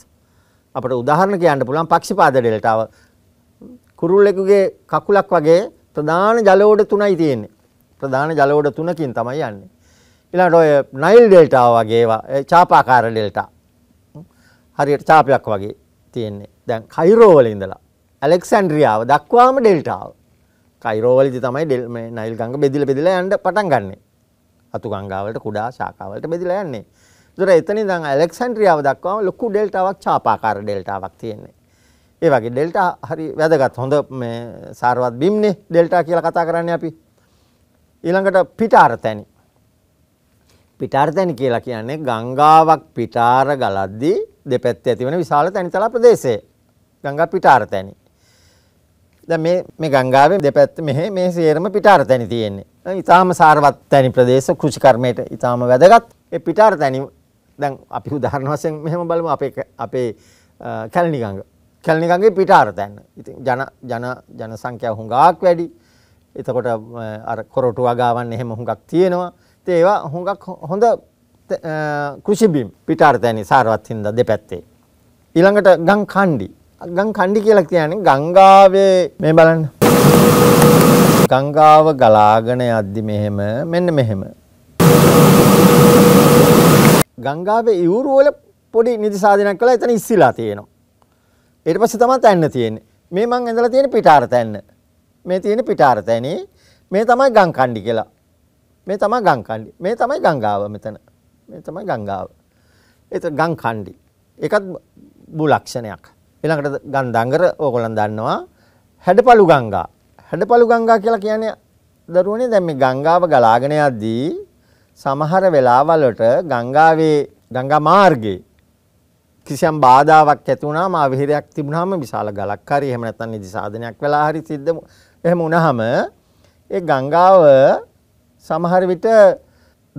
අපට උදාහරණ කියන්න පුළුවන් පක්ෂිපාද ඩෙල්ටාව කුරුල්ලෙකුගේ කකුලක් වගේ ප්‍රධාන ජලෝඩ තුනයි තියෙන්නේ ප්‍රධාන ජලෝඩ තුනකින් තමයි යන්නේ ඊළඟට ඔය නයිල් ඩෙල්ටාව වගේ ඒවා චාපාකාර ඩෙල්ටා හරියට චාපයක් වගේ තියෙන්නේ දැන් කයිරෝවල ඉඳලා ඇලෙක්සන්ඩ්‍රියාව දක්වාම ඩෙල්ටාව කයිරෝවලදි තමයි ඩෙල් මේ නයිල් ගංග බෙදිල බෙදිලා යන්න පටන් ගන්නේ අතු ගංගාවලට කුඩා ශාකාවලට බෙදිලා යන්නේ ඒතර එතන ඉඳන් ඇලෙක්සන්ඩ්‍රියාව දක්වාම ලොකු ඩෙල්ටාවක් ඡාපාකාර ඩෙල්ටාවක් තියෙන්නේ ඒ වගේ ඩෙල්ටා හරි වැදගත් හොඳ මේ සාරවත් බිම්නේ ඩෙල්ටා කියලා කතා කරන්නේ අපි ඊළඟට පිටාරතැනි පිටාර්තැනි කියලා කියන්නේ ගංගාවක් පිටාර ගලද්දී දෙපැත්ත ඇතිවන විශාල තැනිතලා ප්‍රදේශේ ගංගා පිටාරතැනි. දැන් මේ මේ ගංගාවේ දෙපැත්ත මෙහි මේ සියරම පිටාරතැනි තියෙන්නේ. ඊටාම සාරවත් තැනි ප්‍රදේශ කෘෂිකර්මයට ඊටාම වැදගත්. ඒ පිටාරතැනි දැන් අපි උදාහරණ වශයෙන් මෙහෙම බලමු අපේ අපේ කැලණි ගඟ. කැලණි ගඟේ පිටාරතැන්න. ඉතින් ජන ජන ජන සංඛ්‍යාව හුඟක් වැඩි. එතකොට අර කොරටු වගාවන් එහෙම හුඟක් තියෙනවා. ඉතින් ඒවා හුඟක් හොඳ කෘෂිබිම් පිටාරතැනි සාරවත් හින්දා දෙපැත්තේ. ඊළඟට ගං කණ්ඩි. ගම් කණ්ඩි කියලා කියන්නේ ගංගාවේ මේ බලන්න. ගංගාව ගලාගෙන යද්දි මෙහෙම මෙන්න මෙහෙම. ගංගාවේ ඉවුරු වල පොඩි නිදි සාධනයක් කළා එතන ඉස්සිලා තියෙනවා. ඊට පස්සේ තමයි තැන්න තියෙන්නේ. මේ මං ඇඳලා තියෙන පිටාර තැන්න. මේ තියෙන පිටාර තැනේ මේ තමයි ගම් කණ්ඩි කියලා. මේ තමයි ගම් කණ්ඩි. මේ තමයි ගංගාව මෙතන. මේ තමයි ගංගාව. ඒත ගම් කණ්ඩි. ඒකත් බුලක්ෂණයක්. ඊළඟට ගන්ධංගර ඕගොල්ලන් දන්නවා හැඩපලු ගංගා. හැඩපලු ගංගා කියලා කියන්නේ දරුවනේ දැන් මේ ගංගාව ගලාගෙන යද්දී සමහර වෙලාවලට ගංගාවේ ගංගා මාර්ගයේ කිසියම් බාධාවක් ඇති වුණාම අවහිරයක් තිබුණාම විශාල ගලක් හරි එහෙම නැත්නම් නිදි සාධනයක් වෙලා හරි සිද්ධ එහෙම වුණාම ඒ ගංගාව සමහර විට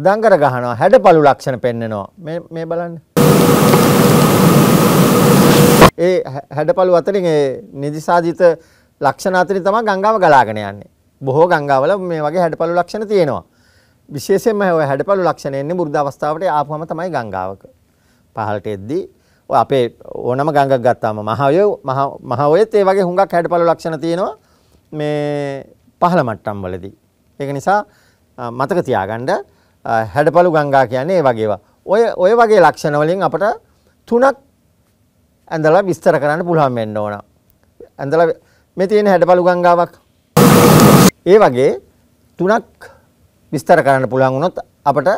දඟර ගහනවා හැඩපලු ලක්ෂණ පෙන්නනවා මේ මේ බලන්න ඒ හැඩපළු අතරින් ඒ නිදිසාධිත ලක්ෂණ අතරින් තමයි ගංගාව ගලාගෙන යන්නේ. බොහෝ ගංගාවල මේ වගේ හැඩපළු ලක්ෂණ තියෙනවා. විශේෂයෙන්ම ඔය හැඩපළු ලක්ෂණ එන්නේ මුරුදු අවස්ථාවට ආපුවම තමයි ගංගාවක. පහළට එද්දී ඔය අපේ ඕනම ගංගක් ගත්තාම මහය මහ ඔයෙත් ඒ වගේ හුඟක් හැඩපළු ලක්ෂණ තියෙනවා. මේ පහළ මට්ටම් වලදී. ඒක නිසා මතක තියාගන්න හැඩපළු ගංගා කියන්නේ ඒ වගේවා. ඔය ඔය වගේ ලක්ෂණ වලින් අපට තුනක් ඇඳලා විස්තර කරන්න පුළුවන් වෙන්න ඕන. ඇඳලා මේ තියෙන හැඩපළු ගංගාවක්. ඒ වගේ තුනක් විස්තර කරන්න පුළුවන් වුණොත් අපට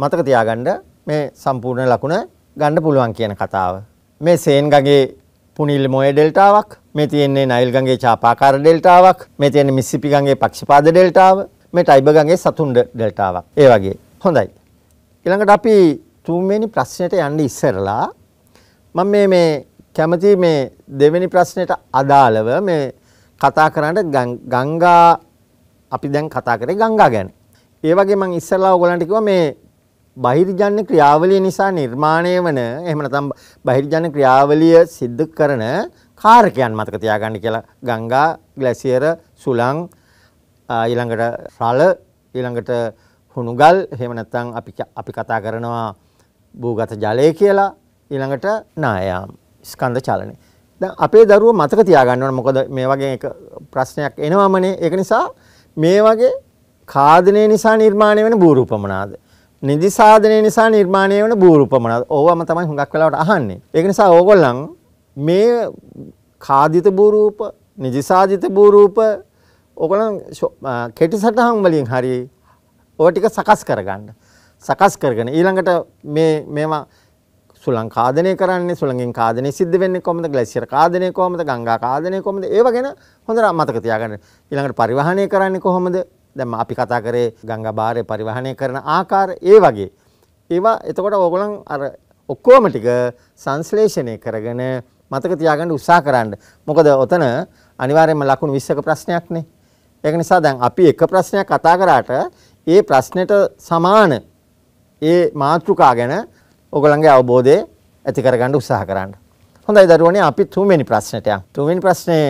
මතක තියාගන්න මේ සම්පූර්ණ ලකුණ ගන්න පුළුවන් කියන කතාව. මේ සේන් ගගේ පුනිල් මොය ඩෙල්ටාවක්, මේ තියෙන්නේ නයිල් ගඟේ චාපාකාර ඩෙල්ටාවක්, මේ තියෙන්නේ මිස්සිපි ගඟේ පක්ෂපාත ඩෙල්ටාව, මේ ටයිබර් ගඟේ සතුන් ඩෙල්ටාවක්. ඒ වගේ. හොඳයි. ඊළඟට අපි තුන්වෙනි ප්‍රශ්නෙට යන්න ඉස්සරලා මම මේ මේ කැමති මේ දෙවෙනි ප්‍රශ්නෙට අදාළව මේ කතා කරන්න ගංගා අපි දැන් කතා කරේ ගංගා ගැන. ඒ වගේ මම ඉස්සෙල්ලා ඔයගලන්ට කිව්වා මේ බහිර්ජන ක්‍රියාවලිය නිසා නිර්මාණය වන එහෙම නැත්නම් බහිර්ජන ක්‍රියාවලිය සිද්ධ කරන කාරකයන් මතක තියාගන්න කියලා ගංගා, ග්ලැසියර, සුළං ඊළඟට රළ ඊළඟට හුණුගල් එහෙම නැත්නම් අපි අපි කතා කරනවා භූගත ජලය කියලා ඊළඟට නායාම් ස්කන්ධ චලනය. දැන් අපේ දරුවෝ මතක තියාගන්න ඕන මොකද මේ වගේ එක ප්‍රශ්නයක් එනවමනේ. ඒක නිසා මේ වගේ කාදනය නිසා නිර්මාණය වෙන බූරූපමනාද නිදි සාධනය නිසා නිර්මාණය වන බූරූපමනත් ඕවම තමයි හුඟක් වෙලාවට අහන්නේ. ඒක නිසා ඕගොල්ලන් මේ කාදිත බූරූප නිජිසාධිත බූරූප ඕගොල්ලන් කෙටි සටහන් වලින් හරි ඔය ටික සකස් කරගන්න. සකස් කරගෙන ඊළඟට මේ මේවා සුළං කාදනය කරන්නේ සුළඟෙන් කාදනය සිද්ධ වෙන්නේ කොහොමද ග්ලේසියර් කාදනය කොහොමද ගංගා කාදනය කොහොමද ඒව ගැන හොඳට මතක තියාගන්න ඊළඟට පරිවහණය කරන්නේ කොහොමද දැන් අපි කතා කරේ ගංගා බාරේ පරිවහණය කරන ආකාර ඒ වගේ ඒවා එතකොට ඕගොල්ලන් අර ඔක්කොම ටික සංශ්ලේෂණය කරගෙන මතක තියාගන්න උත්සාහ කරන්න. මොකද ඔතන අනිවාර්යයෙන්ම ලකුණු 20ක ප්‍රශ්නයක්නේ. ඒක නිසා දැන් අපි එක ප්‍රශ්නයක් කතා කරාට ඒ ප්‍රශ්නෙට සමාන ඒ මාතෘකා ගැන ඕගොල්ලන්ගේ අවබෝධය ඇති කරගන්න උත්සාහ කරන්න. හොඳයි දරුවනේ අපි තුන්වෙනි ප්‍රශ්නට යමු. තුන්වෙනි ප්‍රශ්නේ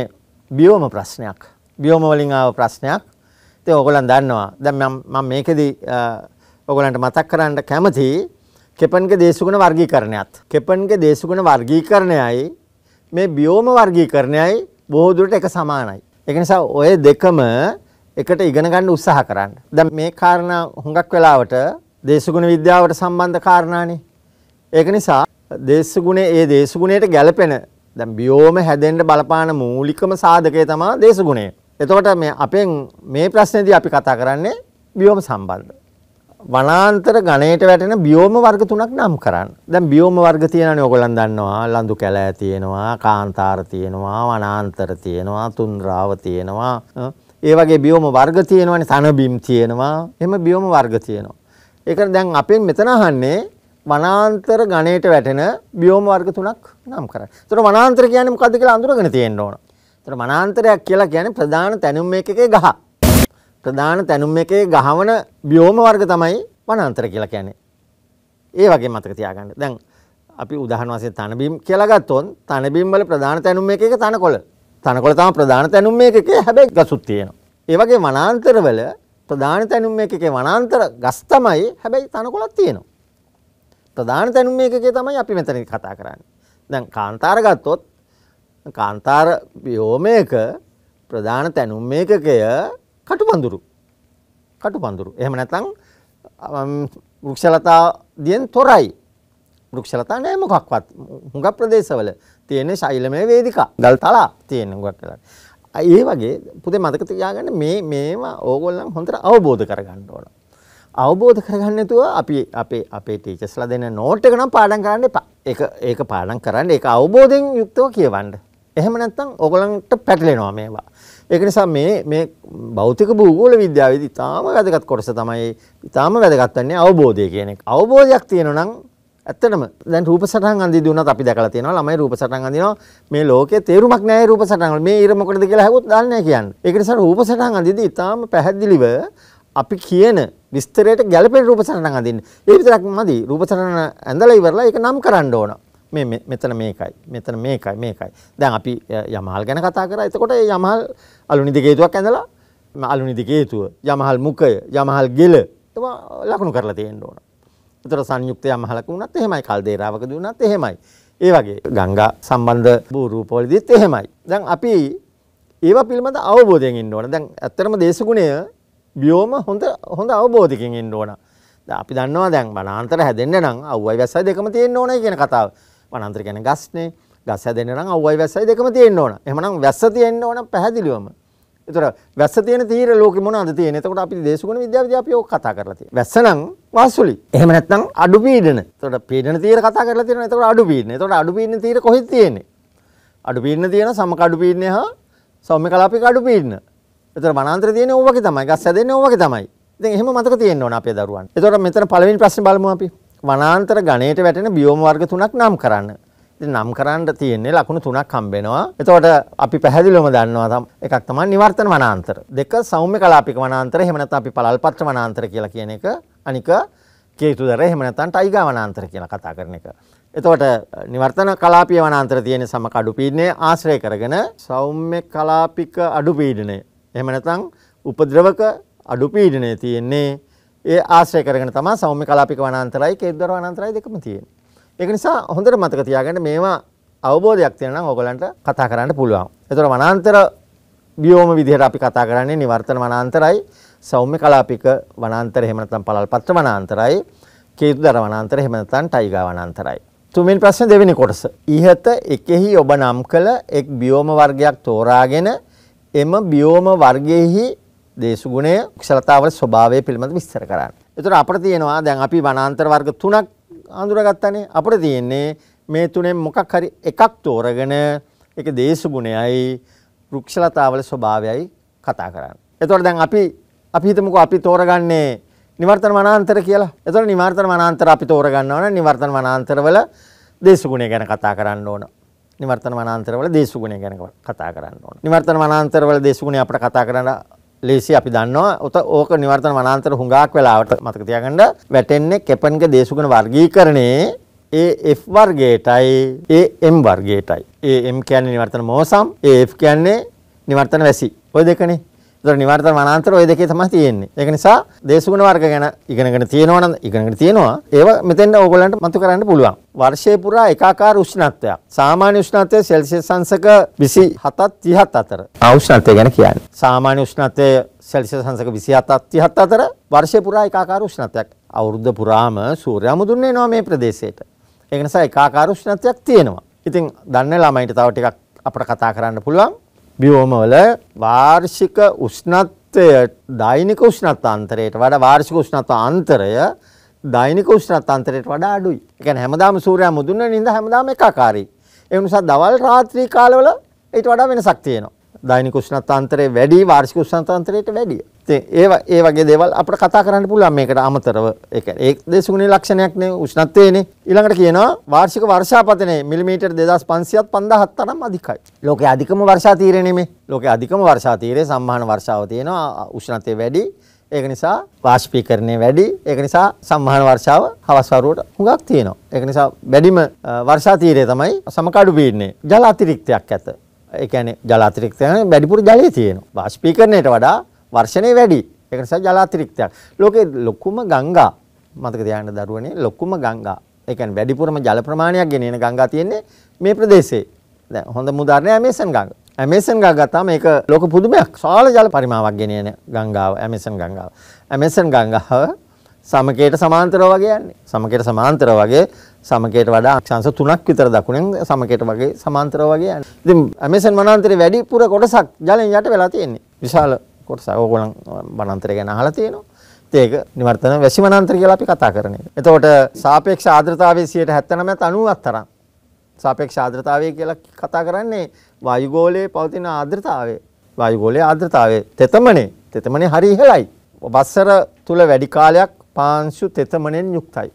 බියෝම ප්‍රශ්නයක්. බියෝම වලින් ආව ප්‍රශ්නයක්. ඉතින් ඕගොල්ලන් දන්නවා. දැන් මම මම මේකෙදි ඕගොල්ලන්ට මතක් කරන්න කැමති කෙපන්ගේ දේශගුණ වර්ගීකරණයත්. කෙපන්ගේ දේශගුණ වර්ගීකරණයයි මේ බියෝම වර්ගීකරණයයි බොහෝ දුරට එක සමානයි. ඒක නිසා ඔය දෙකම එකට ඉගෙන ගන්න උත්සාහ කරන්න. දැන් මේ කාරණා හුඟක් වෙලාවට දේශගුණ විද්‍යාවට සම්බන්ධ කාරණානේ. ඒක නිසා දේශගුණේ ඒ දේශගුණයට ගැළපෙන දැන් බියෝම හැදෙන්න බලපාන මූලිකම සාධකය තමයි දේශගුණය. එතකොට මේ අපෙන් මේ ප්‍රශ්නේදී අපි කතා කරන්නේ බියෝම සම්බන්ධ. වනාන්තර ගණයට වැටෙන බියෝම වර්ග තුනක් නම් කරන්න. දැන් බියෝම වර්ග තියෙනනේ ඔයගොල්ලන් දන්නවා. ලඳු කැලෑ තියෙනවා, කාන්තාර තියෙනවා, වනාන්තර තියෙනවා, තුන්රාව තියෙනවා. ඒ වගේ බියෝම වර්ග තියෙනවානේ, තනබිම් තියෙනවා. එහෙම බියෝම වර්ග තියෙනවා. ඒකන දැන් අපෙන් මෙතන අහන්නේ වනාන්තර ගණයට වැටෙන බියෝම වර්ග තුනක් නම් කරන්න. ඒතර වනාන්තර කියන්නේ මොකද්ද කියලා අඳුරගෙන තියෙන්න ඕන. ඒතර වනාන්තරයක් කියලා කියන්නේ ප්‍රධාන තැනුම් එකකේ ගහ. ප්‍රධාන තැනුම් එකේ ගහවන බියෝම වර්ග තමයි වනාන්තර කියලා කියන්නේ. ඒ වගේ මතක තියාගන්න. දැන් අපි උදාහරණ වශයෙන් තනබිම් කියලා ගත්තොත් තනබිම් වල ප්‍රධාන තැනුම් එකේ තනකොළ. තනකොළ තමයි ප්‍රධාන තැනුම් එකේ හැබැයි ගසුත් තියෙනවා. ඒ වගේ වනාන්තරවල ප්‍රධාන තැනුම් එකේ වනාන්තර ගස් තමයි හැබැයි තනකොළක් තියෙනවා. ප්‍රධාන තැනුම් මේකේ තමයි අපි මෙතන කතා කරන්නේ. දැන් කාන්තාර ගත්තොත් කාන්තාර යෝමයක ප්‍රධාන තැනුම් මේකකය කටුපඳුරු. කටුපඳුරු. එහෙම නැත්නම් වෘක්ෂලතා දියෙන් තොරයි. වෘක්ෂලතා නෑ මොකක්වත්. හුඟක් ප්‍රදේශවල තියෙන ශෛලමය වේදිකා. ගල් තලා තියෙන හුඟක් කියලා. ඒ වගේ පුතේ මතක තියාගන්න මේ මේවා ඕගොල්ලන් හොඳට අවබෝධ කරගන්න ඕන. අවබෝධ කරගන්න නැතුව අපි අපේ අපේ ටීචර්ස්ලා දෙන නෝට් එක නම් පාඩම් කරන්න එපා. ඒක ඒක පාඩම් කරන්න ඒක අවබෝධයෙන් යුක්තව කියවන්න. එහෙම නැත්නම් ඔයගලන්ට පැටලෙනවා මේවා. ඒක නිසා මේ මේ භෞතික භූගෝල විද්‍යාවේදී තාම වැදගත් කොටස තමයි තාම වැදගත් වෙන්නේ අවබෝධය කියන එක. අවබෝධයක් තියෙනවා නම් ඇත්තටම දැන් රූප සටහන් අඳින්න දුන්නත් අපි දැකලා තියෙනවා ළමයි රූප සටහන් අඳිනවා මේ ලෝකේ තේරුමක් නැහැ රූප සටහන් වල මේ ඊර මොකටද කියලා අහුවොත් දන්නේ නැහැ කියන්නේ. ඒක නිසා රූප සටහන් අඳිද්දී ඊටාම පැහැදිලිව අපි කියන විස්තරයට ගැළපෙන රූප සටහනක් අඳින්න. ඒ විතරක් මදි. රූප සටහන ඇඳලා ඉවරලා ඒක නම් කරන්න ඕන. මේ මෙතන මේකයි. මෙතන මේකයි මේකයි. දැන් අපි යමහල් ගැන කතා කරා. එතකොට ඒ යමහල් අලුනිදි ගේතුවක් ඇඳලා අලුනිදි ගේතුව, යමහල් මුඛය, යමහල් ගෙල ඒවා ලකුණු කරලා තියෙන්න ඕන. එතකොට සංයුක්ත යමහලක වුණත් එහෙමයි. කල්දේරාවකද වුණත් එහෙමයි. ඒ වගේ ගංගා සම්බන්ධ භූ රූපවලදීත් එහෙමයි. දැන් අපි ඒවා පිළිබඳ අවබෝධයෙන් ඉන්න ඕන. දැන් ඇත්තටම දේශගුණය බියෝම හොඳ හොඳ අවබෝධකින් ඉන්න ඕන. අපි දන්නවා දැන් වනාන්තර හැදෙන්න නම් අව්වයි වැස්සයි දෙකම තියෙන්න ඕනයි කියන කතාව. වනාන්තර කියන්නේ ගස්නේ. ගස් හැදෙන්න නම් අව්වයි වැස්සයි දෙකම තියෙන්න ඕන. එහෙමනම් වැස්ස තියෙන්න ඕන පැහැදිලිවම. ඒතර වැස්ස තියෙන තීර ලෝකෙ මොනවද තියෙන්නේ? එතකොට අපි දේශගුණ විද්‍යාවේදී අපි ඕක කතා කරලා තියෙනවා. වැස්ස නම් වාසුලි. එහෙම නැත්නම් අඩු පීඩන. එතකොට පීඩන තීර කතා කරලා තියෙනවා. එතකොට අඩු පීඩන. එතකොට අඩු පීඩන තීර කොහෙද තියෙන්නේ? අඩු පීඩන තියෙන සමකඩු පීඩනය හා සෞම්‍ය කලාපික අඩු පීඩන. එතකොට වනාන්තර තියෙන්නේ ඕවගේ තමයි. ගස් හැදෙන්නේ ඕවගේ තමයි. ඉතින් එහෙම මතක තියෙන්න ඕන අපේ දරුවන්. එතකොට මෙතන පළවෙනි ප්‍රශ්නේ බලමු අපි. වනාන්තර ගණයට වැටෙන බියෝම වර්ග තුනක් නම් කරන්න. ඉතින් නම් කරන්න තියෙන්නේ ලකුණු තුනක් හම්බෙනවා. එතකොට අපි පැහැදිලිවම දන්නවා තම එකක් තමයි නිවර්තන වනාන්තර. දෙක සෞම්‍ය කලාපික වනාන්තර. එහෙම නැත්නම් අපි පළල්පත්‍ර වනාන්තර කියලා කියන එක. අනික කේතුදර එහෙම නැත්නම් ටයිගා වනාන්තර කියලා කතා කරන එක. එතකොට නිවර්තන කලාපීය වනාන්තර තියෙන සම කඩු පීඩනය ආශ්‍රය කරගෙන සෞම්‍ය කලාපික අඩු පීඩනය එහෙම නැත්නම් උපද්‍රවක අඩු පීඩනය තියෙන්නේ ඒ ආශ්‍රය කරගෙන තමයි සෞම්‍ය කලාපික වනාන්තරයි කේන්දර වනාන්තරයි දෙකම තියෙන්නේ. ඒක නිසා හොඳට මතක තියාගන්න මේවා අවබෝධයක් තියෙනවා නම් ඕගලන්ට කතා කරන්න පුළුවන්. ඒතර වනාන්තර බියෝම විදිහට අපි කතා කරන්නේ නිවර්තන වනාන්තරයි සෞම්‍ය කලාපික වනාන්තර එහෙම නැත්නම් පළල්පත්‍ර වනාන්තරයි කේතුදර වනාන්තර එහෙම නැත්නම් ටයිගා වනාන්තරයි. තුන්වෙනි ප්‍රශ්නේ දෙවෙනි කොටස. ইহත එකෙහි ඔබ නම් කළ එක් බියෝම වර්ගයක් තෝරාගෙන එම බියෝම වර්ගයේහි දේශගුණය කුසලතාවල ස්වභාවය පිළිබඳ විස්තර කරන්න. එතකොට අපිට තියෙනවා දැන් අපි වනාන්තර වර්ග තුනක් හඳුනාගත්තානේ. අපිට තියෙන්නේ මේ තුනෙන් මොකක් හරි එකක් තෝරගෙන ඒක දේශගුණයයි වෘක්ෂලතාවල ස්වභාවයයි කතා කරන්න. එතකොට දැන් අපි අපි හිතමුකෝ අපි තෝරගන්නේ නිවර්තන වනාන්තර කියලා. එතකොට නිවර්තන වනාන්තර අපි තෝරගන්නවා නම් නිවර්තන වනාන්තරවල දේශගුණය ගැන කතා කරන්න ඕන. නිවර්තන වනාන්තරවල දේශගුණය ගැන කතා කරන්න ඕන. නිවර්තන වනාන්තරවල දේශගුණය අපිට කතා කරන්න ලේසි අපි දන්නවා. උත ඕක නිවර්තන වනාන්තර හුඟක් වෙලාවට මතක තියාගන්න වැටෙන්නේ කෙපන්ගේ දේශගුණ වර්ගීකරණයේ ඒ F වර්ගයටයි ඒ M වර්ගයටයි. ඒ M කියන්නේ නිවර්තන මෝසම්, ඒ F කියන්නේ නිවර්තන වැසි. ওই දෙකනේ ඒතර නිවර්තන වනාන්තර ওই දෙකේ තමයි තියෙන්නේ. ඒක නිසා දේශගුණ වර්ග ගැන ඉගෙනගෙන තියෙනවා නම් ඉගෙනගෙන තියෙනවා. ඒව මෙතෙන් ඕගොල්ලන්ට මතු කරන්න පුළුවන්. වර්ෂය පුරා එකාකාර උෂ්ණත්වයක්. සාමාන්‍ය උෂ්ණත්වය සෙල්සියස් අංශක 27 30 අතර. ආ උෂ්ණත්වය ගැන කියන්නේ. සාමාන්‍ය උෂ්ණත්වය සෙල්සියස් අංශක 27 30 අතර වර්ෂය පුරා එකාකාර උෂ්ණත්වයක්. අවුරුද්ද පුරාම සූර්යයා මුදුන් වෙනවා මේ ප්‍රදේශයට. ඒක නිසා එකාකාර උෂ්ණත්වයක් තියෙනවා. ඉතින් දන්න ළමයින්ට තව ටිකක් අපිට කතා කරන්න පුළුවන්. බියෝමවල වාර්ෂික උෂ්ණත්වය දෛනික උෂ්ණත්වාන්තරයට වඩා වාර්ෂික උෂ්ණත්වාන්තරය දෛනික උෂ්ණත්වාන්තරයට වඩා අඩුයි. ඒ කියන්නේ හැමදාම සූර්යයා මුදුන නිඳ හැමදාම එකාකාරයි. ඒ නිසා දවල් රාත්‍රී කාලවල ඊට වඩා වෙනසක් තියෙනවා. දෛනික උෂ්ණත්වාන්තරය වැඩි වාර්ෂික උෂ්ණත්වාන්තරයට වැඩියි. ඉතින් ඒවා ඒ වගේ දේවල් අපිට කතා කරන්න පුළුවන් මේකට අමතරව. ඒ කියන්නේ ඒ දේශගුණයේ ලක්ෂණයක් නේ උෂ්ණත්වයනේ. ඊළඟට කියනවා වාර්ෂික වර්ෂාපතනය මිලිමීටර් 2500ත් 5000ත් තරම් අධිකයි. ලෝකයේ අධිකම වර්ෂා තීරය නෙමේ. ලෝකයේ අධිකම වර්ෂා තීරයේ සම්මාන වර්ෂාව තියෙනවා. උෂ්ණත්වය වැඩි. ඒක නිසා වාෂ්පීකරණය වැඩි. ඒක නිසා සම්මාන වර්ෂාව හවස් වරුවට හුඟක් තියෙනවා. ඒක නිසා වැඩිම වර්ෂා තීරය තමයි සමකඩු පීඩනය. ජල අතිරික්තයක් ඇත. ඒ කියන්නේ ජල අතිරික්තය වැඩිපුර ජලය තියෙනවා. වාෂ්පීකරණයට වඩා වර්ෂණය වැඩි. ඒක නිසා ජලාතිරික්තයක්. ලෝකේ ලොකුම ගංගා මතක තියාගන්න දරුවනේ ලොකුම ගංගා. ඒ කියන්නේ වැඩිපුරම ජල ප්‍රමාණයක් ගෙනෙන ගංගා තියෙන්නේ මේ ප්‍රදේශයේ. දැන් හොඳම උදාහරණය ඇමේසන් ගංගා. ඇමේසන් ගංගා තමයි මේක ලෝක පුදුමයක්. සාල ජල පරිමාවක් ගෙනෙන ගංගාව ඇමේසන් ගංගාව. ඇමේසන් ගංගාව සමකයට සමාන්තරව වගේ යන්නේ. සමකයට සමාන්තරව වගේ සමකයට වඩා අක්ෂාංශ 3ක් විතර දකුණෙන් සමකයට වගේ සමාන්තරව වගේ යන්නේ. ඉතින් ඇමේසන් වනාන්තරේ වැඩිපුර කොටසක් ජලයෙන් යට වෙලා තියෙන්නේ. විශාල කොටස ඕගොල්ලන් වනාන්තරය ගැන අහලා තියෙනවා. ඒක නිවර්තන වැසි වනාන්තර කියලා අපි කතා කරන එක. එතකොට සාපේක්ෂ ආර්ද්‍රතාවය 179ත් 90ක් තරම්. සාපේක්ෂ ආර්ද්‍රතාවය කියලා කතා කරන්නේ වායු ගෝලයේ පවතින ආර්ද්‍රතාවය. වායු ගෝලයේ ආර්ද්‍රතාවය තෙතමනේ. තෙතමනේ හරි ඉහළයි. වසර තුල වැඩි කාලයක් පාංශු තෙතමනෙන් යුක්තයි.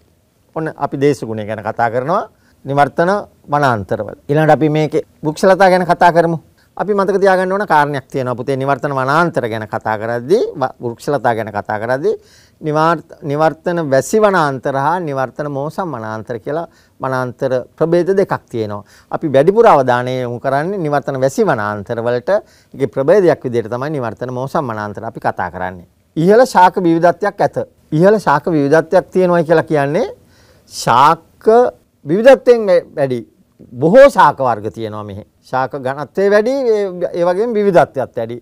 ඔන්න අපි දේශගුණය ගැන කතා කරනවා. නිවර්තන වනාන්තරවල. ඊළඟට අපි මේකේ වෘක්ෂලතා ගැන කතා කරමු. අපි මතක තියාගන්න ඕන කාරණයක් තියෙනවා පුතේ නිවර්තන වනාන්තර ගැන කතා කරද්දී වෘක්ෂලතා ගැන කතා කරද්දී නිවර්තන වැසි වනාන්තර හා නිවර්තන මෝසම් වනාන්තර කියලා වනාන්තර ප්‍රභේද දෙකක් තියෙනවා. අපි වැඩිපුර අවධානය යොමු කරන්නේ නිවර්තන වැසි වනාන්තර වලට ඒකේ ප්‍රභේදයක් විදිහට තමයි නිවර්තන මෝසම් වනාන්තර අපි කතා කරන්නේ. ඉහළ ශාක විවිධත්වයක් ඇත. ඉහළ ශාක විවිධත්වයක් තියෙනවා කියලා කියන්නේ ශාක විවිධත්වයෙන් වැඩි බොහෝ ශාක වර්ග තියෙනවා මෙහි. ශාක ඝනත්වය වැඩි ඒ වගේම විවිධත්වයත් වැඩි.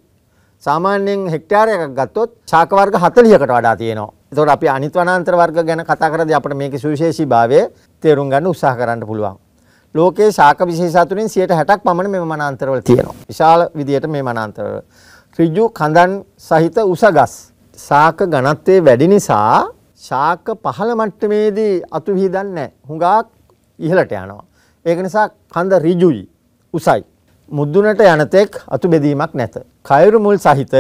සාමාන්‍යයෙන් හෙක්ටාරයක් ගත්තොත් ශාක වර්ග 40කට වඩා තියෙනවා. ඒතකොට අපි අනිත් වනාන්තර වර්ග ගැන කතා කරද්දී අපිට මේකේ සුවිශේෂීභාවය තේරුම් ගන්න උත්සාහ කරන්න පුළුවන්. ලෝකයේ ශාක විශේෂ අතුරින් 60ක් පමණ මේ වනාන්තරවල තියෙනවා. විශාල විදියට මේ වනාන්තරවල. ඍජු කඳන් සහිත උසගස් ශාක ඝනත්වය වැඩි නිසා ශාක පහළ මට්ටමේදී අතු විහිදන්නේ නැහැ. හුඟක් ඉහළට යනවා. ඒක නිසා කඳ ඍජුයි උසයි. මුද්දුනට යනතෙක් අතු බෙදීමක් නැත. කයුරු මුල් සහිතය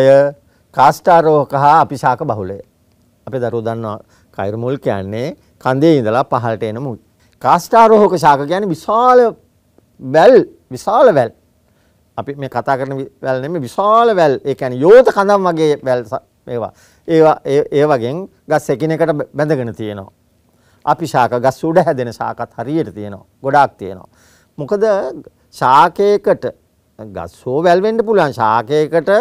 කාස්ටාරෝහක හා අපිශාක බහුලය. අපේ දරුවෝ දන්නවා කයුරු මුල් කියන්නේ කඳේ ඉඳලා පහළට එන මුල්. කාස්ටාරෝහක ශාක කියන්නේ විශාල වැල් විශාල වැල්. අපි මේ කතා කරන වැල් නෙමෙයි විශාල වැල්. ඒ කියන්නේ යෝත කඳන් වගේ වැල් ඒවා. ඒවා ඒ වගේ ගස් එකිනෙකට බැඳගෙන තියෙනවා. අපි ශාක ගස් උඩ හැදෙන ශාකත් හරියට තියෙනවා. ගොඩාක් තියෙනවා. මොකද ශාකයකට ගස්සෝ වැල්වෙන්න පුළුවන් ශාකයකට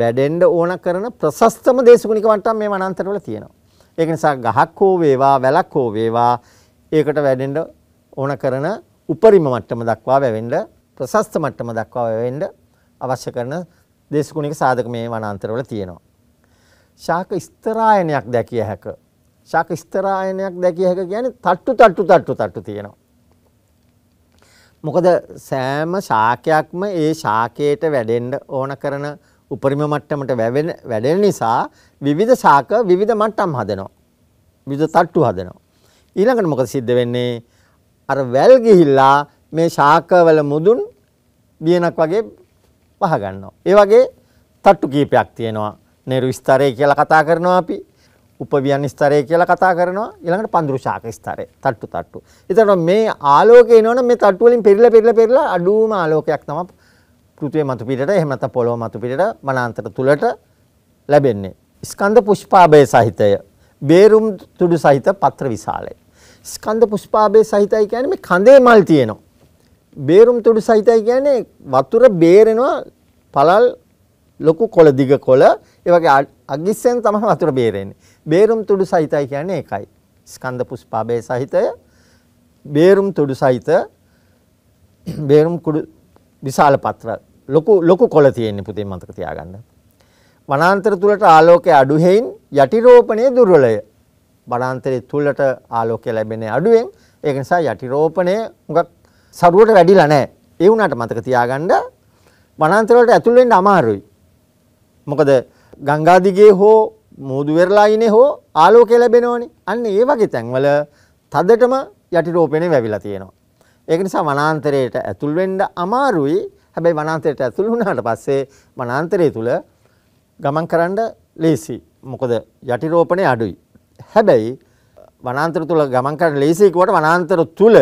බැඩෙන්ඩ ඕන කරන ප්‍රසස්තම දේශගුණික වට්ටම් මේ වනන්තරවල තියෙනවා. ඒක නිසා ගහක් හෝ වේවා වැලක් හෝ වේවා ඒකට වැඩෙන්ඩ ඕන කරන උපරිම මට්ටම දක්වා වැවෙන්ඩ ප්‍රසස්ත මට්ටම දක්වා වැවෙන්ඩ අවශ්‍ය කරන දේශගුණික සාධක මේ වනාන්තරවල තියෙනවා. ශාක ස්තරායනයක් දැකිය හැක ශාක ස්තරායනයක් දැකිය හැක කියන්නේ තට්ටු තට්ටු තට්ටු තට්ටු තියෙනවා. මොකද සෑම ශාකයක්ම ඒ ශාකයට වැඩෙන්න ඕන කරන උපරිම මට්ටමට වැවෙන වැඩෙන නිසා විවිධ ශාක විවිධ මට්ටම් හදනවා. විවිධ තට්ටු හදනවා. ඊළඟට මොකද සිද්ධ වෙන්නේ? අර වැල් ගිහිල්ලා මේ ශාකවල මුදුන් බියනක් වගේ වහ ගන්නවා. ඒ වගේ තට්ටු කීපයක් තියෙනවා. නෙරු ස්තරය කියලා කතා කරනවා අපි. උපවියන් ස්තරය කියලා කතා කරනවා ඊළඟට පඳුරු ශාක ස්තරය තට්ටු තට්ටු. එතකොට මේ ආලෝකය එනවනම් මේ තට්ටු වලින් පෙරිලා පෙරිලා පෙරිලා අඩුවම ආලෝකයක් තමයි පෘථිවිය මතු පිටට එහෙම නැත්නම් පොළොව මතු පිටට මනාන්තර තුලට ලැබෙන්නේ. ස්කන්ධ පුෂ්පාභය සහිතය. බේරුම් තුඩු සහිත පත්‍ර විශාලය. ස්කන්ධ පුෂ්පාභය සහිතයි කියන්නේ මේ කඳේ මල් තියෙනවා. බේරුම් තුඩු සහිතයි කියන්නේ වතුර බේරෙනවා පළල් ලොකු කොළ දිග කොළ ඒ වගේ අගිස්සෙන් තමයි වතුර බේරෙන්නේ. බේරුම් තුඩු සහිතයි කියන්නේ ඒකයි. ස්කන්ධ පුෂ්පාභය සහිතය බේරුම් තුඩු සහිත බේරුම් කුඩු විශාල පත්‍ර ලොකු ලොකු කොළ තියෙන්නේ පුතේ මතක තියාගන්න. වනාන්තර තුලට ආලෝකය අඩු හේයින් යටි රෝපණය දුර්වලය. වනාන්තරයේ තුලට ආලෝකය ලැබෙන්නේ අඩුවෙන් ඒක නිසා යටි රෝපණය හුඟක් සරුවට වැඩිලා නැහැ. ඒ වුණාට මතක තියාගන්න වනාන්තර වලට ඇතුල් වෙන්න අමාරුයි. මොකද ගංගා දිගේ හෝ මුහුදු වෙරලා ඉනේ හෝ ආලෝකය ලැබෙනවනේ. අන්න ඒ වගේ තැන්වල තදටම යටි රෝපණය වැවිලා තියෙනවා. ඒක නිසා වනාන්තරයට ඇතුල් වෙන්න අමාරුයි. හැබැයි වනාන්තරයට ඇතුල් වුණාට පස්සේ වනාන්තරය තුල ගමන් කරන්න ලේසි. මොකද යටි රෝපණය අඩුයි. හැබැයි වනාන්තර තුල ගමන් කරන්න ලේසි කිව්වට වනාන්තර තුල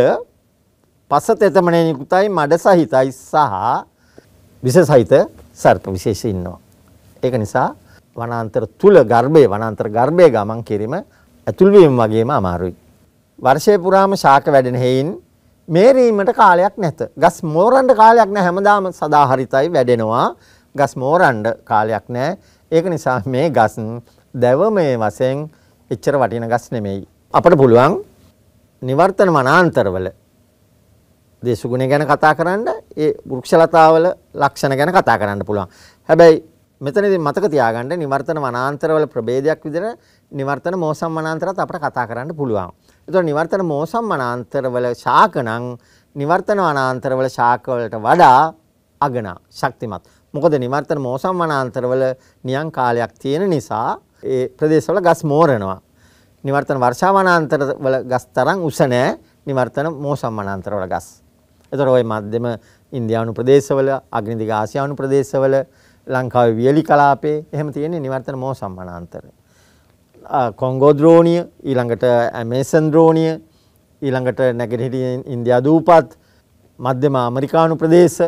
පසත එතමනේ නිකුතයි මඩ සහිතයි සහ විස සහිත සර්ප විශේෂ ඉන්නවා. ඒක නිසා වනාන්තර තුල ගර්භයේ වනාන්තර ගර්භයේ ගමන් කිරීම ඇතුල්වීම වගේම අමාරුයි. වර්ෂය පුරාම ශාක වැඩෙන හේයින් මේරීමට කාලයක් නැත. ගස් මෝරන්න කාලයක් නැහැ. හැමදාම සදාහරිතයි වැඩෙනවා. ගස් මෝරන්න කාලයක් නැහැ. ඒක නිසා මේ ගස් දැවමේ වශයෙන් එච්චර වටින ගස් නෙමෙයි. අපිට පුළුවන් නිවර්තන වනාන්තරවල දේශගුණ ගැන කතා කරන්න, ඒ වෘක්ෂලතාවල ලක්ෂණ ගැන කතා කරන්න පුළුවන්. හැබැයි මෙතනදී මතක තියාගන්න නිවර්තන වනාන්තරවල ප්‍රභේදයක් විදිහට නිවර්තන මෝසම් වනාන්තරත් අපිට කතා කරන්න පුළුවන්. ඒතකොට නිවර්තන මෝසම් වනාන්තරවල ශාක නම් නිවර්තන වනාන්තරවල ශාක වලට වඩා අගන ශක්තිමත්. මොකද නිවර්තන මෝසම් වනාන්තරවල නියං කාලයක් තියෙන නිසා ඒ ප්‍රදේශවල ගස් මෝරනවා. නිවර්තන වර්ෂා වනාන්තරවල ගස් තරම් උස නැහැ නිවර්තන මෝසම් වනාන්තරවල ගස්. ඒතකොට ওই මැදම ඉන්දියානු ප්‍රදේශවල, අග්නිදිග ආසියානු ප්‍රදේශවල ලංකාවේ වියලි කලාපේ එහෙම තියෙන්නේ නිවර්තන මෝ සම්මානාන්තර. කොංගෝ ද්‍රෝණිය ඊළඟට ඇමේසන් ද්‍රෝණිය ඊළඟට නැගෙන හිටිය ඉන්දියා දූපත් මධ්‍යම ඇමරිකානු ප්‍රදේශ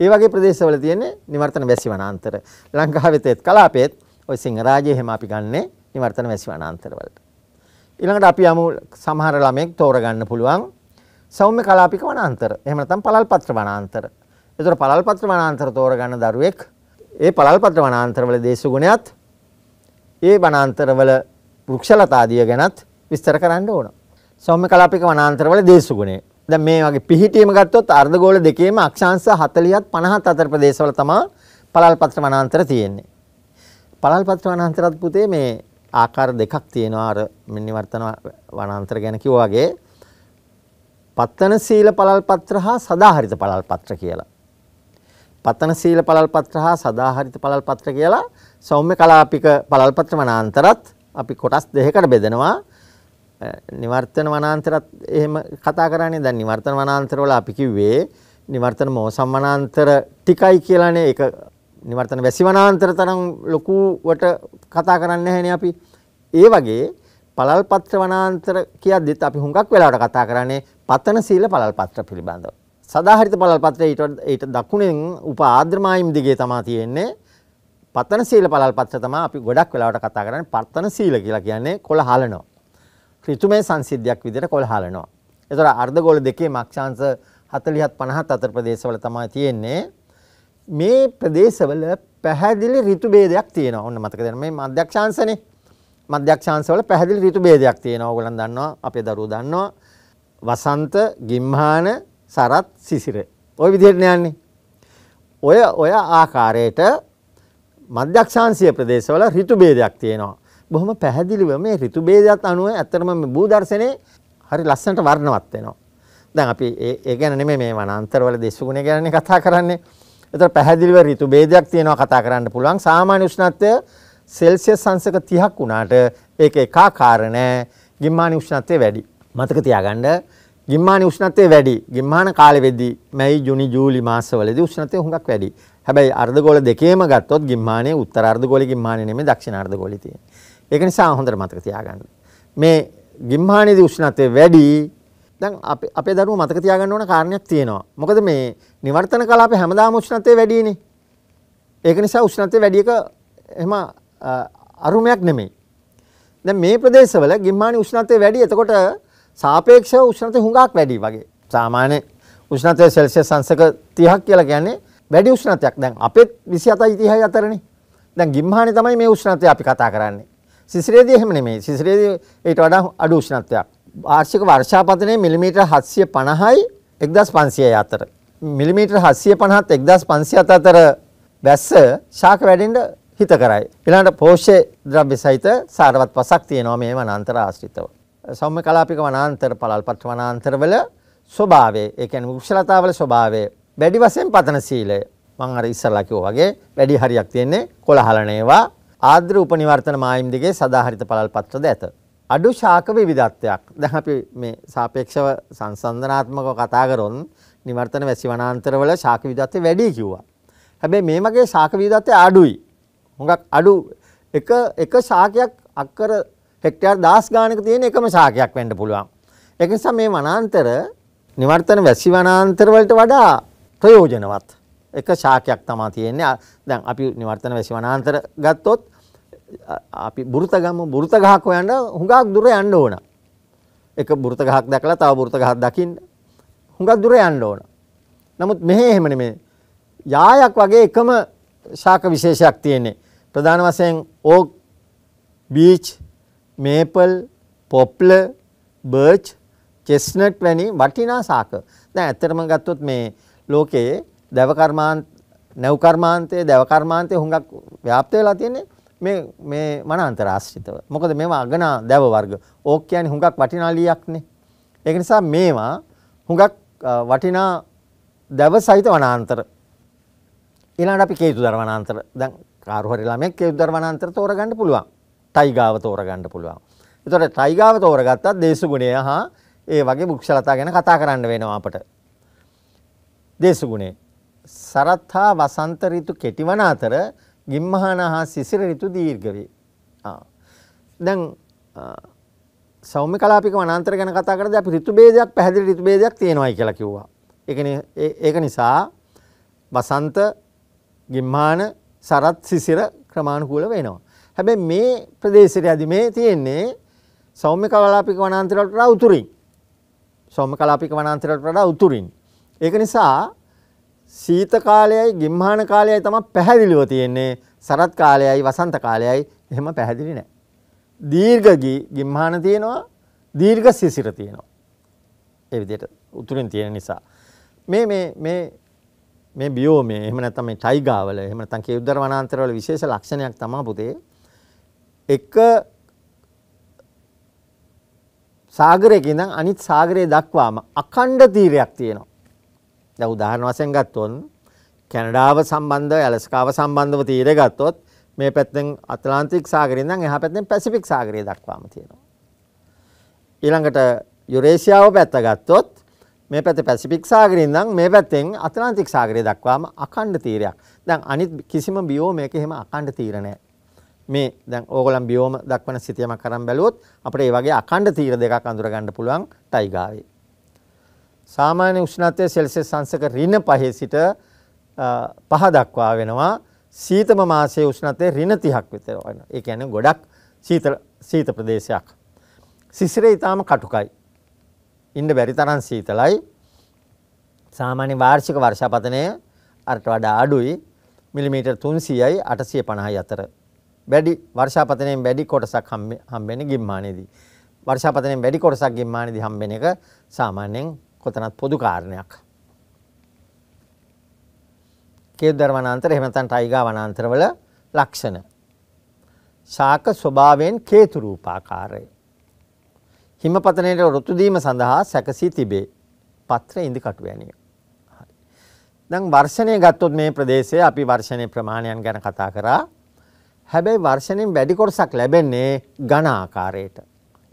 ඒ වගේ ප්‍රදේශවල තියෙන්නේ නිවර්තන වැසි වනාන්තර. ලංකාවේ තෙත් කලාපෙත් ওই සිංහරාජය එහෙම අපි ගන්නෙ නිවර්තන වැසි වනාන්තර වලට. ඊළඟට අපි යමු සමහර ළමෙක් තෝරගන්න පුළුවන් සෞම්‍ය කලාපික වනාන්තර. එහෙම නැත්නම් පළල් පත්‍ර වනාන්තර. එතකොට පළල්පත්‍ර වනාන්තර තෝරගන්න දරුවෙක් ඒ පළල්පත්‍ර වනාන්තරවල දේශගුණයත් ඒ වනාන්තරවල වෘක්ෂලතාදිය ගැනත් විස්තර කරන්න ඕන. සෞම්‍ය කලාපික වනාන්තරවල දේශගුණේ. දැන් මේ වගේ පිහිටීම ගත්තොත් අර්ධගෝල දෙකේම අක්ෂාංශ 40ත් 50ත් අතර ප්‍රදේශවල තමයි පළල්පත්‍ර වනාන්තර තියෙන්නේ. පළල්පත්‍ර වනාන්තරත් පුතේ මේ ආකාර දෙකක් තියෙනවා අර මෙනිවර්තන වනාන්තර ගැන කිව්වා වගේ පත්තන සීල පළල්පත්‍ර හා සදාහරිත පළල්පත්‍ර කියලා. පතන සීල පළල්පත්‍ර හා සදාහරිත පළල්පත්‍ර කියලා සෞම්‍ය කලාපික පළල්පත්‍ර වනාන්තරත් අපි කොටස් දෙකකට බෙදනවා. නිවර්තන වනාන්තරත් එහෙම කතා කරන්නේ දැන් නිවර්තන වනාන්තර වල අපි කිව්වේ නිවර්තන මෝසම් වනාන්තර ටිකයි කියලානේ ඒක නිවර්තන වැසි වනාන්තර තරම් ලොකුවට කතා කරන්නේ නැහැනේ අපි. ඒ වගේ පළල්පත්‍ර වනාන්තර කියද්දිත් අපි හුඟක් වෙලාවට කතා කරන්නේ පතන සීල පළල්පත්‍ර පිළිබඳව. සදාහරිත පළල් පත්‍රය ඊට ඊට දකුණෙන් උපාද්‍රමායිම් දිගේ තමා තියෙන්නේ. පතන සීල පළල් පත්‍ර තමයි අපි ගොඩක් වෙලාවට කතා කරන්නේ. පතන සීල කියලා කියන්නේ කොළ හලනවා. ඍතුමය සංසිද්ධියක් විදිහට කොළ හලනවා. ඒතර අර්ධගෝල දෙකේ මක්ෂාංශ 40 50 අතර ප්‍රදේශවල තමයි තියෙන්නේ. මේ ප්‍රදේශවල පැහැදිලි ඍතු ભેදයක් තියෙනවා. ඔන්න මතක දැන මේ මධ්‍යක්ෂාංශනේ. මධ්‍යක්ෂාංශවල පැහැදිලි ඍතු ભેදයක් තියෙනවා. ඕගොල්ලන් දන්නවා. අපේ දරුවෝ දන්නවා. වසන්ත, ගිම්හාන, සරත් සිසිර. ওই විදිහට යන්නේ. ඔය ඔය ආකාරයට මධ්‍යක්ෂාංශීය ප්‍රදේශවල ඍතු ભેදයක් තියෙනවා. බොහොම පැහැදිලිව මේ ඍතු ભેදයත් අනුව ඇත්තටම මේ භූ දර්ශනේ හරි ලස්සනට වර්ණවත් වෙනවා. දැන් අපි ඒ ඒ ගැන නෙමෙයි මේ වනාන්තරවල දේශගුණ ගැනනේ කතා කරන්නේ. ඒතර පැහැදිලිව ඍතු ભેදයක් තියෙනවා කතා කරන්න පුළුවන්. සාමාන්‍ය උෂ්ණත්වය සෙල්සියස් අංශක 30ක් වුණාට ඒක එකාකාර නැහැ. ගිම්මානි උෂ්ණත්වය වැඩි. මතක තියාගන්න ගිම්මාන උෂ්ණත්වය වැඩි. ගිම්මාන කාලෙ වෙද්දී මැයි ජුනි ජූලි මාසවලදී උෂ්ණත්වය හුඟක් වැඩි. හැබැයි අර්ධගෝල දෙකේම ගත්තොත් ගිම්මානයේ උත්තර අර්ධගෝලයේ ගිම්මානයේ නෙමෙයි දක්ෂිණ අර්ධගෝලයේ තියෙන්නේ. ඒක නිසා හොඳට මතක තියාගන්න. මේ ගිම්මානයේදී උෂ්ණත්වය වැඩි. දැන් අපේ අපේ දරුවෝ මතක තියාගන්න ඕන කාරණයක් තියෙනවා. මොකද මේ නිවර්තන කලාපේ හැමදාම උෂ්ණත්වය වැඩිනේ. ඒක නිසා උෂ්ණත්වය වැඩි එක එහෙම අරුමයක් නෙමෙයි. දැන් මේ ප්‍රදේශවල ගිම්මානයේ උෂ්ණත්වය වැඩි. එතකොට සාපේක්ෂව උෂ්ණතය හුඟක් වැඩි වගේ. සාමාන්‍ය උෂ්ණතය සෙල්සියස් අංශක 30ක් කියලා කියන්නේ වැඩි උෂ්ණතයක්. දැන් අපෙත් 27යි 30යි අතරනේ. දැන් ගිම්හානේ තමයි මේ උෂ්ණතය අපි කතා කරන්නේ. සිසිරේදී එහෙම නෙමෙයි. සිසිරේදී ඊට වඩා අඩු උෂ්ණත්වයක්. වාර්ෂික වර්ෂාපතනය මිලිමීටර් 750යි 1500යි අතර. මිලිමීටර් 750ත් 1500ත් අතර වැස්ස ශාක වැඩෙන්න හිත කරයි. ඊළඟට පෝෂ්‍ය ද්‍රව්‍ය සහිත සාරවත් පසක් තියෙනවා මේ වනාන්තර ආශ්‍රිතව. සෞම්‍ය කලාපික වනාන්තර පළල්පත් වනාන්තරවල ස්වභාවය ඒ කියන්නේ වෘක්ෂලතාවල ස්වභාවය වැඩි වශයෙන් පතන සීලය මම අර ඉස්සරලා කිව්වා වගේ වැඩි හරියක් තියෙන්නේ කොළහලන ඒවා ආද්‍ර උපනිවර්තන මායිම් දිගේ සදාහරිත පළල්පත්‍රද ඇත අඩු ශාක විවිධත්වයක් දැන් අපි මේ සාපේක්ෂව සංසන්දනාත්මකව කතා කරොත් නිවර්තන වැසි වනාන්තරවල ශාක විවිධත්වය වැඩි කිව්වා හැබැයි මේ මගේ ශාක විවිධත්වය අඩුයි හුඟක් අඩු එක එක ශාකයක් අක්කර හෙක්ටර් 10 ගානක තියෙන එකම ශාකයක් වෙන්න පුළුවන්. ඒක නිසා මේ වනාන්තර නිවර්තන වැසි වනාන්තර වලට වඩා ප්‍රයෝජනවත් එක ශාකයක් තමයි තියෙන්නේ. දැන් අපි නිවර්තන වැසි වනාන්තර ගත්තොත් අපි බුරුතගම බුරුත ගහක් හොයන්න හුඟක් දුර යන්න ඕන. එක බුරුත ගහක් දැකලා තව බුරුත ගහක් දකින්න හුඟක් දුර යන්න ඕන. නමුත් මෙහි එහෙම නෙමෙයි. යායක් වගේ එකම ශාක විශේෂයක් තියෙන්නේ. ප්‍රධාන වශයෙන් ඕක් බීච් මේපල්, පොප්ල, බර්ච්, චෙස්නට් වැනි වටිනා ශාක. දැන් ඇත්තටම ගත්තොත් මේ ලෝකයේ දව කර්මාන්ත, නැව් කර්මාන්තයේ, දව කර්මාන්තයේ හුඟක් ව්‍යාප්ත වෙලා තියෙන්නේ මේ මේ වනාන්තර ආශ්‍රිතව. මොකද මේවා අගනා දව වර්ග. ඕක කියන්නේ හුඟක් වටිනා ලියක්නේ. ඒක නිසා මේවා හුඟක් වටිනා දව සහිත වනාන්තර. ඊළඟට අපි කේතුදර වනාන්තර. දැන් කාරු හරි ළමෙක් කේතුදර වනාන්තර තෝරගන්න පුළුවන්. ටයිගාව තෝරගන්න පුළුවන්. එතකොට ටයිගාව තෝරගත්තත් දේශගුණය හා ඒ වගේ වෘක්ෂලතා ගැන කතා කරන්න වෙනවා අපට. දේශගුණේ සරත් හා වසන්ත ඍතු කෙටිවන අතර ගිම්මහාන හා සිසිර ඍතු දීර්ඝ වේ. දැන් සෞම්‍ය කලාපික වනාන්තර ගැන කතා කරද්දී අපි ඍතු ભેදයක් පැහැදිලි ඍතු ભેදයක් තියෙනවායි කියලා කිව්වා. ඒක නිසා වසන්ත ගිම්මාන සරත් සිසිර ක්‍රමානුකූල වෙනවා. හැබැයි මේ ප්‍රදේශයේදී මේ තියෙන්නේ සෞම්‍ය කලාපික වනාන්තරවලට වඩා උතුරින්. සෞම්‍ය කලාපික වනාන්තරවලට වඩා උතුරින්. ඒක නිසා සීත කාලයයි ගිම්හාන කාලයයි තමයි පැහැදිලිව තියෙන්නේ. සරත් කාලයයි වසන්ත කාලයයි එහෙම පැහැදිලි නැහැ. දීර්ඝ ගිම්හාන තියෙනවා, දීර්ඝ සිසිර තියෙනවා. ඒ විදිහට උතුරින් තියෙන නිසා. මේ මේ මේ මේ බියෝමේ එහෙම නැත්නම් මේ ටයිගාවල එහෙම නැත්නම් කේඋද්දර වනාන්තරවල විශේෂ ලක්ෂණයක් තමයි පුතේ එක සාගරයක ඉඳන් අනිත් සාගරය දක්වාම අඛණ්ඩ තීරයක් තියෙනවා. දැන් උදාහරණ වශයෙන් ගත්තොත් කැනඩාව සම්බන්ධව ඇලස්කාව සම්බන්ධව තීරය ගත්තොත් මේ පැත්තෙන් ඇට්ලාන්ටික් සාගරය ඉඳන් එහා පැත්තෙන් පැසිෆික් සාගරය දක්වාම තියෙනවා. ඊළඟට යුරේසියාව පැත්ත ගත්තොත් මේ පැත්තේ පැසිෆික් සාගරය ඉඳන් මේ පැත්තෙන් ඇට්ලාන්ටික් සාගරය දක්වාම අඛණ්ඩ තීරයක්. දැන් අනිත් කිසිම බියෝ මේක එහෙම අඛණ්ඩ තීර නැහැ. මේ දැන් ඕගොල්ලන් බියෝම දක්වන සිතියමක් අරන් බැලුවොත් අපිට මේ වගේ අඛණ්ඩ තීර දෙකක් අඳුර ගන්න පුළුවන් ටයිගාවේ. සාමාන්‍ය උෂ්ණත්වය සෙල්සියස් අංශක ඍණ 5 සිට 5 දක්වා වෙනවා. සීතම මාසයේ උෂ්ණත්වය ඍණ 30ක් විතර වෙනවා. ඒ කියන්නේ ගොඩක් සීතල සීත ප්‍රදේශයක්. සිසිරේ ඊටාම කටුකයි. ඉන්න බැරි තරම් සීතලයි. සාමාන්‍ය වාර්ෂික වර්ෂාපතනය අරට වඩා අඩුයි. මිලිමීටර් 300යි 850යි අතර. වැඩි වර්ෂාපතනයෙන් වැඩි කොටසක් හම්බෙන්නේ ගිම්මානයේදී. වර්ෂාපතනයෙන් වැඩි කොටසක් ගිම්මානයේදී හම්බෙන එක සාමාන්‍යයෙන් කොතනත් පොදු කාරණයක්. කේදුදර වනාන්තර එහෙම නැත්නම් ටයිගා වනාන්තරවල ලක්ෂණ. ශාක ස්වභාවයෙන් කේතු රූපාකාරය. හිමපතනයේ ඍතු දීම සඳහා සැකසී තිබේ. පත්‍ර ඉදි කටුවැණිය. දැන් වර්ෂණය ගත්තොත් මේ ප්‍රදේශයේ අපි වර්ෂණයේ ප්‍රමාණයන් ගැන කතා කරා. හැබැයි වර්ෂණයෙන් වැඩි කොටසක් ලැබෙන්නේ ඝන ආකාරයට.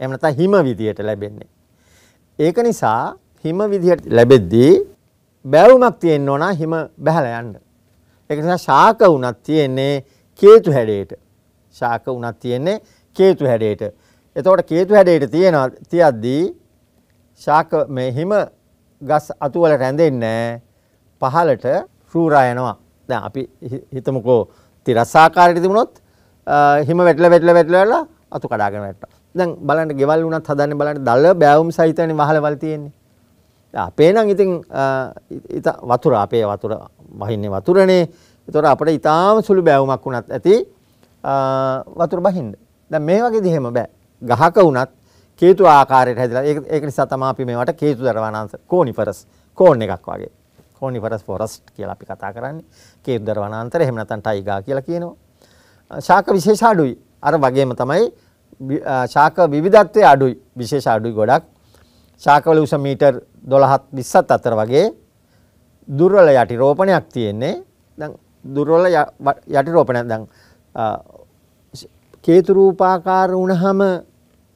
එහෙම නැත්නම් හිම විදියට ලැබෙන්නේ. ඒක නිසා හිම විදියට ලැබෙද්දී බැවුමක් තියෙන්න ඕන හිම බහලා යන්න. ඒක නිසා ශාක උනක් තියෙන්නේ කේතු හැඩයට. ශාක උනක් තියෙන්නේ කේතු හැඩයට. එතකොට කේතු හැඩයට තියන තියද්දී ශාක මේ හිම ගස් අතු වල රැඳෙන්නේ පහලට රූරා යනවා. දැන් අපි හිතමුකෝ තිරස්සාකාරයට තිබුණොත් හිම වැටල වැටල වැටලලා අතු කඩාගෙන වැටලා. දැන් බලන්න ගෙවල් වුණත් හදන්නේ බලන්න දල බෑවුම් සහිතනේ වහලවල් තියෙන්නේ. අපේ නම් ඉතින් වතුර අපේ වතුර වහින්නේ වතුරනේ. ඒතොර අපිට ඊටාම සුළු බෑවුමක් වුණත් ඇති වතුර බහින්න. දැන් මේ වගේ දිහෙම බෑ. ගහක වුණත් කේතු ආකාරයට හැදිලා ඒක ඒක නිසා තමයි අපි මේවට කේතු දරවනාංශ කෝනිෆරස් කෝන් එකක් වගේ. කෝනිෆරස් ෆොරස්ට් කියලා අපි කතා කරන්නේ. කේතු දරවනාන්තර එහෙම නැත්නම් ටයිගා කියලා කියනවා. ශාක විශේෂ අඩුයි. අර වගේම තමයි ශාක විවිධත්වය අඩුයි. විශේෂ අඩුයි ගොඩක්. ශාකවල උස මීටර් 12 20ත් අතර වගේ දුර්වල යටි රෝපණයක් තියෙන්නේ. දැන් දුර්වල යටි රෝපණයක් දැන් කේතු රූපාකාර වුණාම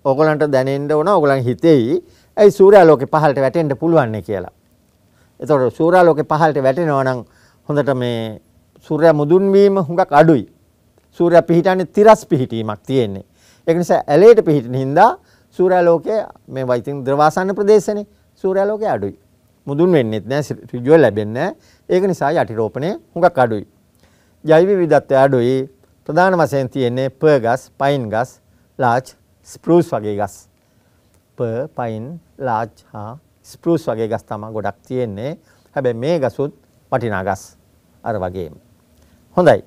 ඔයගලන්ට දැනෙන්න ඕන ඔයගලන් හිතෙයි ඇයි සූර්යාලෝකේ පහළට වැටෙන්න පුළුවන් කියලා. එතකොට සූර්යාලෝකේ පහළට වැටෙනවා නම් හොඳට මේ සූර්යා මුදුන් වීම හුඟක් අඩුයි. සූර්යයා පිහිටන්නේ තිරස් පිහිටීමක් තියෙන්නේ. ඒක නිසා ඇලයට පිහිටින හින්දා සූර්යාලෝකය මේ වයිතින් ද්‍රවාසන්න ප්‍රදේශනේ සූර්යාලෝකය අඩුයි. මුදුන් වෙන්නෙත් නෑ ඍජුව ලැබෙන්නේ ඒක නිසා යටි රෝපණය හුඟක් අඩුයි. ජෛව විවිධත්වය අඩුයි. ප්‍රධාන වශයෙන් තියෙන්නේ පර් ගස්, පයින් ගස්, ලාච්, ස්ප්‍රූස් වගේ ගස්. පර්, පයින්, ලාච් හා ස්ප්‍රූස් වගේ ගස් තමයි ගොඩක් තියෙන්නේ. හැබැයි මේ ගසුත් වටිනා ගස්. අර වගේම. හොඳයි.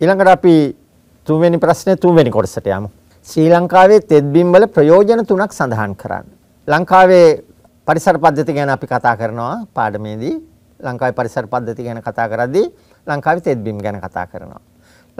ඊළඟට අපි තුන්වෙනි ප්‍රශ්නේ තුන්වෙනි කොටසට යමු. ශ්‍රී ලංකාවේ තෙත්බිම් වල ප්‍රයෝජන තුනක් සඳහන් කරන්න. ලංකාවේ පරිසර පද්ධති ගැන අපි කතා කරනවා පාඩමේදී. ලංකාවේ පරිසර පද්ධති ගැන කතා කරද්දී ලංකාවේ තෙත්බිම් ගැන කතා කරනවා.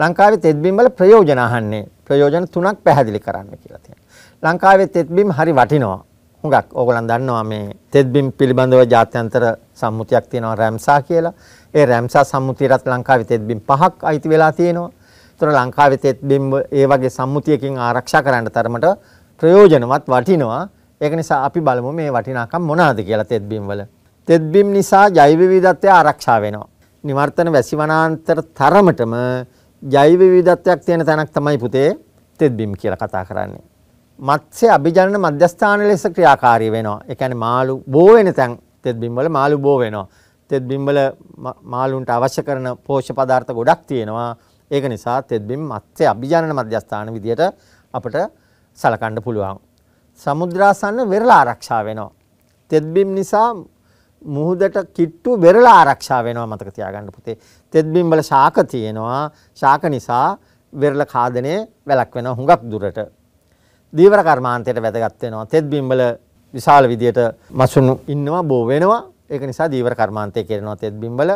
ලංකාවේ තෙත්බිම් වල ප්‍රයෝජන අහන්නේ ප්‍රයෝජන තුනක් පැහැදිලි කරන්න කියලා තියෙනවා. ලංකාවේ තෙත්බිම් හරි වටිනවා. හුඟක් ඕගලන් දන්නවා මේ තෙත්බිම් පිළිබඳව ජාත්‍යන්තර සම්මුතියක් තියෙනවා රැම්සා කියලා. ඒ රැම්සා සම්මුතියටත් ලංකාවේ තෙත්බිම් පහක් අයිති වෙලා තියෙනවා. ඒතර ලංකාවේ තෙත්බිම් ඒ වගේ සම්මුතියකින් ආරක්ෂා කරන්න තරමට ප්‍රයෝජනවත් වටිනවා. ඒක නිසා අපි බලමු මේ වටිනාකම් මොනවාද කියලා තෙත්බිම් වල. තෙත්බිම් නිසා ජෛව විවිධත්වය ආරක්ෂා වෙනවා. නිවර්තන වැසි වනාන්තර තරමටම ජෛව විවිධත්වයක් තියෙන තැනක් තමයි පුතේ තෙත්බිම් කියලා කතා කරන්නේ. මත්ස්‍ය අභිජනන මධ්‍යස්ථාන ලෙස ක්‍රියාකාරී වෙනවා. ඒ කියන්නේ මාළු බෝ වෙන තැන් තෙත් බිම්වල මාළු බෝ වෙනවා. තෙත් බිම්වල මාළුන්ට අවශ්‍ය කරන පෝෂ්‍ය පදාර්ථ ගොඩක් තියෙනවා. ඒක නිසා තෙත් බිම් මත්ස්‍ය අභිජනන මධ්‍යස්ථාන විදියට අපිට සලකන්න පුළුවන්. සමුද්‍රාසන්න වෙරළ ආරක්ෂා වෙනවා. තෙත් බිම් නිසා මුහුදට කිට්ටු වෙරළ ආරක්ෂා වෙනවා මතක තියාගන්න පුතේ. තෙත් බිම්වල ශාක තියෙනවා. ශාක නිසා වෙරළ ඛාදනය වැළක් වෙනවා හුඟක් දුරට. දීවර කර්මාන්තයට වැදගත් වෙනවා. තෙත් බිම්වල විශාල විදියට මසුණු ඉන්නවා බෝ වෙනවා. ඒක නිසා දීවර කර්මාන්තය කරනවා තෙත් බිම්වල.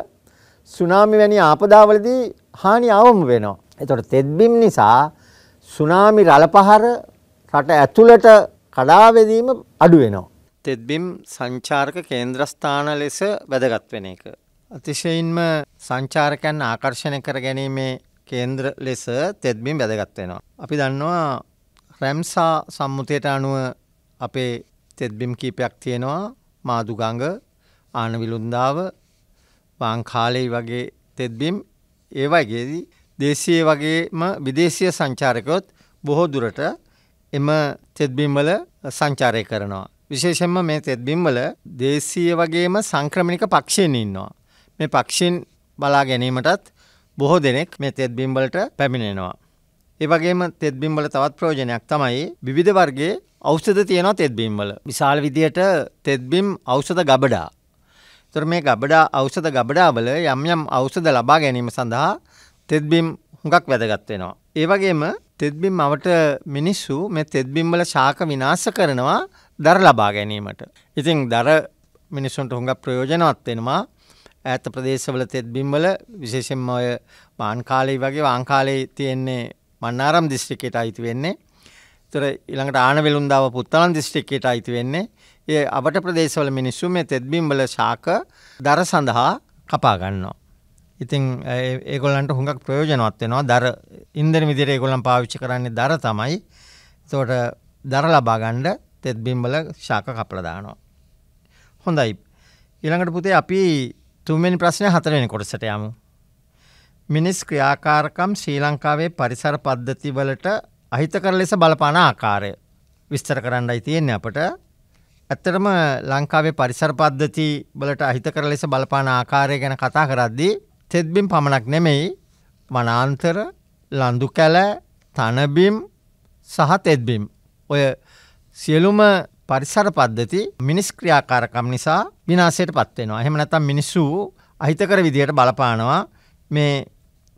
සුනාමි වැනි ආපදාවලදී හානි අවම වෙනවා. එතකොට තෙත් බිම් නිසා සුනාමි රළ පහර රට ඇතුළට කඩා වැදීම අඩු වෙනවා. තෙත්බිම් සංචාරක කේන්ද්‍රස්ථාන ලෙස වැදගත් වෙන එක. අතිශයින්ම සංචාරකයන් ආකර්ෂණය කර ගැනීමේ කේන්ද්‍ර ලෙස තෙත්බිම් වැදගත් වෙනවා. අපි දන්නවා රැම්සා සම්මුතියට අනුව අපේ තෙත්බිම් කීපයක් තියෙනවා මාදුගඟ ආනවිලුන්දාව වාංකාලෙයි වගේ තෙත්බිම් ඒ වගේදී දේශය වගේම විදේශය සංචාරකයොත් බොහෝ දුරට එම තෙත්බිම්වල සංචාරය කරනවා. විශේෂෙන්ම මේ තෙත්බිම්වල දේශීය වගේම සංක්‍රමණික පක්ෂයෙන් ඉන්නවා. මේ පක්ෂින් බලා ගැනීමටත් බොහෝ දෙනෙක් මේ තෙත්බිම්වලට පැමිණෙනවා. ඒවගේම තෙත්බිම්වල තවත් ප්‍රෝජනයක් තමයි විධ වර්ගේ ෞෂධ තියෙනවා තෙත්බිම්වල විශාල විදියට තෙත්බිම් ෞෂධ ගබඩා. තොර මේ ගබඩා ෞෂධ ගබඩාවල යම් යම් ෞෂධ ලබා ගැනීම සඳහා තෙත්බිම් හුඟක් වැදගත්වෙනවා. ඒවගේම තෙත්බිම් අවට මිනිස්සු මේ තෙත්බිම්වල ශාක විනාශ කරනවා දර ලබා ගැනීමට. ඉතිං දර මිනිස්සුන්ට හුඟ ප්‍රයෝජනවත්වෙනවා ඇත ප්‍රදේශවල තෙත්බිම්වල විශේෂෙන් ඔය වාන්කාලෙයි වගේ වාංකාලයේ තියෙන්නේ මන්නාරම් දිස්ත්‍රික්කයට අයිති වෙන්නේ. ඒතර ඊළඟට ආනවිලුන්දාව පුත්තලම් දිස්ත්‍රික්කයට අයිති වෙන්නේ. ඒ අපට ප්‍රදේශවල මිනිස්සු මේ තෙත්බිම් වල ශාක දර සඳහා කපා ගන්නවා. ඉතින් ඒගොල්ලන්ට හුඟක් ප්‍රයෝජනවත් වෙනවා. දර ඉන්ධන විදිහට ඒගොල්ලන් පාවිච්චි කරන්නේ දර තමයි. ඒතකොට දර ලබා ගන්න තෙත්බිම් වල ශාක කපලා දානවා. හොඳයි. ඊළඟට පුතේ අපි තුන්වෙනි ප්‍රශ්නේ හතරවෙනි කොටසට යමු. මිනිස් ක්‍රියාකාරකම් ශ්‍රී ලංකාවේ පරිසර පද්ධතිවලට අහිතකර ලෙස බලපාන ආකාරය විස්තර කරන්නයි තියෙන්නේ අපට. ඇත්තටම ලංකාවේ පරිසර පද්ධති වලට අහිතකර ලෙස බලපාන ආකාරය ගැන කතා කරද්දී තෙත්බිම් පමණක් නෙමෙයි වනාන්තර, ලඳු කැල, තනබිම් සහ තෙත්බිම්. ඔය සියලුම පරිසර පද්ධති මිනිස් ක්‍රියාකාරකම් නිසා විනාශයට පත් වෙනවා. එහෙම නැත්නම් මිනිස්සු අහිතකර විදියට බලපානවා. මේ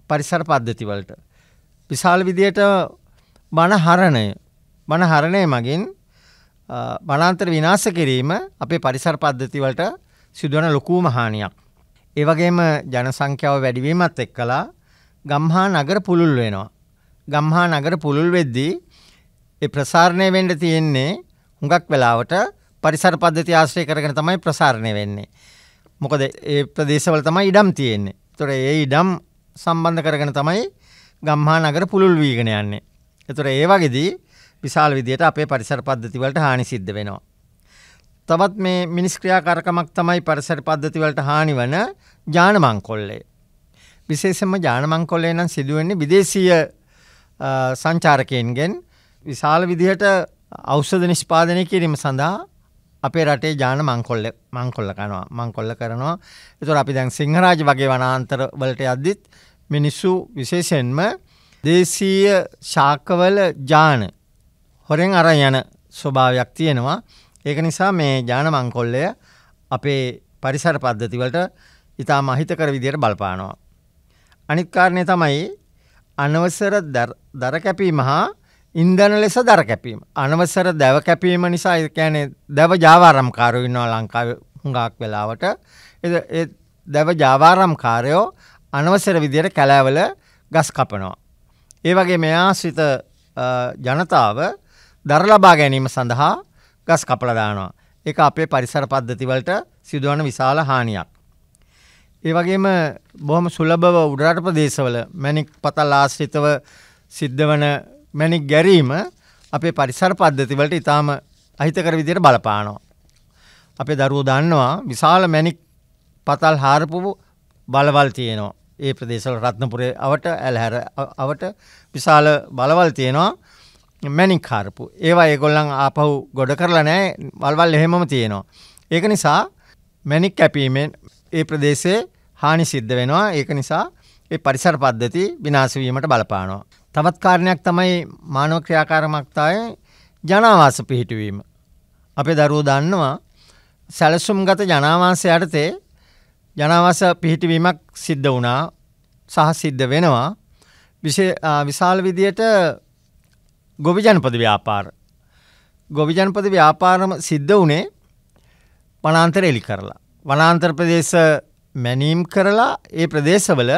පරිසර පද්ධතිවලට. විශාල විදියට මනහරණය මනහරණය මගින් වනාන්තර විනාශ කිරීම අපේ පරිසර පද්ධතිවලට සිදුවන ලොකූ මහානියක්. ඒවගේම ජනසංඛ්‍යාව වැඩිවීමත් එක් කලා ගම්හා නගර පුළුල් වෙනවා. ගම්හා නගර පුළුල් වෙද්දී ඒ ප්‍රසාරණය වෙන්ඩ තියෙන්නේ හුඟක් වෙලාවට පරිසර පද්ධති ආශ්‍රය කරගෙන තමයි ප්‍රසාරණය වෙන්නේ. මොකද ඒ ප්‍රදේශවල තමයි ඉඩම් තියෙන්නේ. තොර ඒ ඉඩම් සම්බන්ධ කරගෙන තමයි ගම්හා නගර පුළුල් වීගෙන යන්නේ. එතුර ඒ වගේදී විශාල් විදියට අපේ පරිසර පද්ධතිවලට හානි සිද්ධ වෙනවා. තවත් මේ මිනිස්ක්‍රියා කරකමක් තමයි පරිසර පද්ධතිවලට හානි වන ජානමංකොල්ලේ. විශේෂම ජානමංකොල්ලේ නම් සිදුවන්නේ විදේශීය සංචාරකයන්ගෙන් විශාල විදිහට අවෂධ නිෂ්පාදනය කිරීම සඳහා අපේ රටේ ජාන මංකොල්ල මංකොල්ල කනවා මංකොල්ල කරනවා එතුර අපි දැන් සිංහරාජ වගේ වනාන්තර වලට අද්දිත් මිනිස්සු විශේෂෙන්ම දේශීය ශාකවල ජාන හොරෙන් අරන් යන ස්වභාවයක් තියෙනවා. ඒක නිසා මේ ජාන මංකොල්ලය අපේ පරිසර පද්ධතිවලට ඉතා මහිතකර විදියට බලපානවා. අනිත්කාරණය තමයි අනවසර දරකැපීම හා ඉන්දන ලෙස දරකැපීම. අනවසර දැව කැපීම නිසා එකෑනේ දැව ජාවාරම්කාරු ඉන්නවා ලංකාව හුඟක් වෙලාවට එ දැව ජාවාරම්කාරයෝ අනවසර විදියට කැලෑවල ගස් කපනවා. ඒ වගේ මෙයාශ්‍රිත ජනතාව දරලබා ගැනීම සඳහා ගස් කපලදානවා. එක අපේ පරිසර පද්ධතිවලට සිදුවන විශාල හානියක්. ඒ වගේම බොහොම සුලභව උඩරට ප්‍රදේශවල මැනික් පතල් ආශ්‍රිතව සිද්ධ වන මැනික් ගැරීම අපේ පරිසර පද්ධතිවලට ඉතාම අහිතකර විදියට බලපානවා. අපේ දරුවෝ දන්නවා විශාල මැනික් පතල් හාරපු බලවල් තියෙනවා. ඒ ප්‍රදේශවල රත්නපුරේ අවට ඇල්හැර අවට විශාල බලවල් තියෙනවා. මැනික් හරපු. ඒවා ඒගොල්ලන් ආපහු ගොඩ කරලා නෑ වල්වල් එහෙමම තියෙනවා. ඒක නිසා මැනික් කැපීමෙන් ඒ ප්‍රදේශයේ හානි සිද්ධ වෙනවා. ඒක නිසා ඒ පරිසර පද්ධති විනාශ වීමට බලපානවා. තවත් කාරණයක් තමයි මානව ක්‍රියාකාරමක්තාවේ ජනාවාස පිහිටුවීම. අපේ දරුවෝ දන්නවා සැලසුම් ගත ජනාවාසය යටතේ ජනවාස පිහිටවීමක් සිද්ධ වුණා සහ සිද්ධ වෙනවා විශාල විදියට ගොවි ජනපද ව්‍යාපාර ගොවි ජනපද ව්‍යාපාරම සිද්ධ වුණේ වනාන්තර එලි කරලා වනාන්තර ප්‍රදේශ මැනීම් කරලා ඒ ප්‍රදේශවල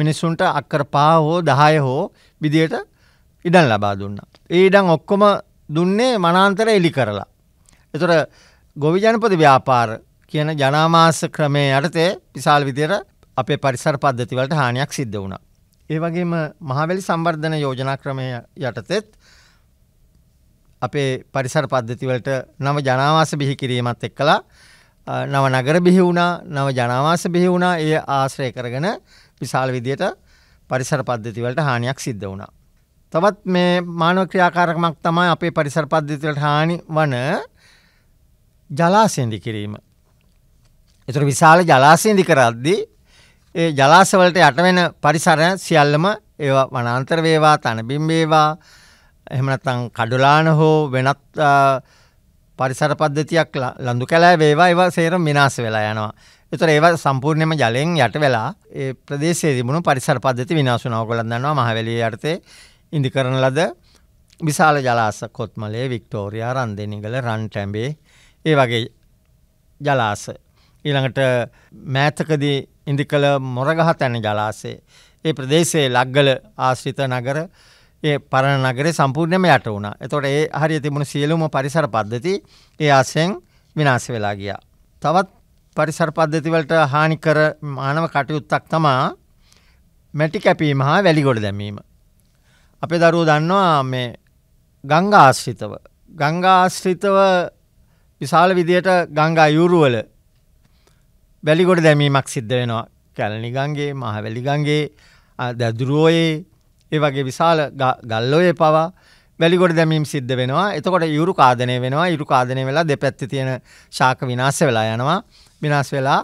මිනිසුන්ට අක්කර පා හෝ දහය හෝ විදියට ඉඩන් ලබා දුන්නා. ඒ ඉඩම් ඔක්කොම දුන්නේ වනාන්තර එලි කරලා. ඒතර ගොවි ජනපද ව්‍යාපාර කියන ජනාමාස ක්‍රමය යටතේ විශාල විදියට අපේ පරිසර පද්ධතිවලට හානියක් සිද්ධ වුණා. ඒ වගේම මහවැලි සම්බර්ධන යෝජනා ක්‍රමය යටතෙත් අපේ පරිසර පද්ධතිවලට නව ජනාවාස බිහි කිරීමත් එක්කලා නව නගර බිහි වුණා නව ජනාවාස බිහි වුණා ඒ ආශ්‍රය කරගෙන විශාල විදියට පරිසර පද්ධතිවලට හානියක් සිද්ධ වුණා. තවත් මේ මානව ක්‍රියාකාරකමක් තමයි අපේ පරිසර පද්ධතිවලට හානි වන ජලාසෙන්දි කිරීම එතුර විශාල ජලාසයදි කරද්දී ඒ ජලාසවලට යටවෙන පරිසරය සියල්ලම ඒ වනාන්තර වේවා තනබිම් වේවා එහෙමනත්තං කඩුලාන හෝ වෙනත් පරිසර පද්ධතියක් ලඳු කැලෑ වේවා ඒවා සේරම් මිනාස වෙලා යනවා. එතර ඒව සම්පූර්ණයම ජලයෙන් යට වෙලා ඒ ප්‍රදේශයේ තිබුණු පරිසර පද්ධති විනාශුනාව කොළන් දන්නවා මහවැලිය යටතේ ඉදි කරන ලද විශාල ජලාස කොත්මලේ වික්ටෝරියා රන්දෙනිගල රන්ටැම්බේ ඒ වගේ ජලාස ඊළඟට මෑතකදී ඉඳිකළ මොරගහ තැන ජලාසේ. ඒ ප්‍රදේශයේ ලක්ගල ආශ්‍රිත නගර ඒ පරණ නගරේ සම්පූර්ණයම යට වුණා. එතකොට ඒ හරිය තිබුණු සියලුම පරිසර පද්ධති ඒ ආසෙන් විනාශ වෙලා ගියා. තවත් පරිසර පද්ධති වලට හානි කර මානව කටයුත්තක් තමයි මැටි කැපීම හා වැලිගොඩ දැමීම. අපේ දරුවෝ දන්නවා මේ ගංගා ආශ්‍රිතව ගංගා ආශ්‍රිතව විශාල විදියට ගංගා යූරුවල වැලිගොඩ දැමීමක් සිද්ධ වෙනවා කැලනිගන්ගේ මහවැලිගන්ගේ දැදුරුවෝයේ ඒ වගේ විශාල ගල්ලෝය පවා වැලිගොඩ දැමීම් සිද්ධ වෙනවා එතකොට යුරු කාදනය වෙනවා යුරු කාදනය වෙලා දෙපැත්ති තියෙන ශාක විනාස වෙලා යනවා විනාස් වෙලා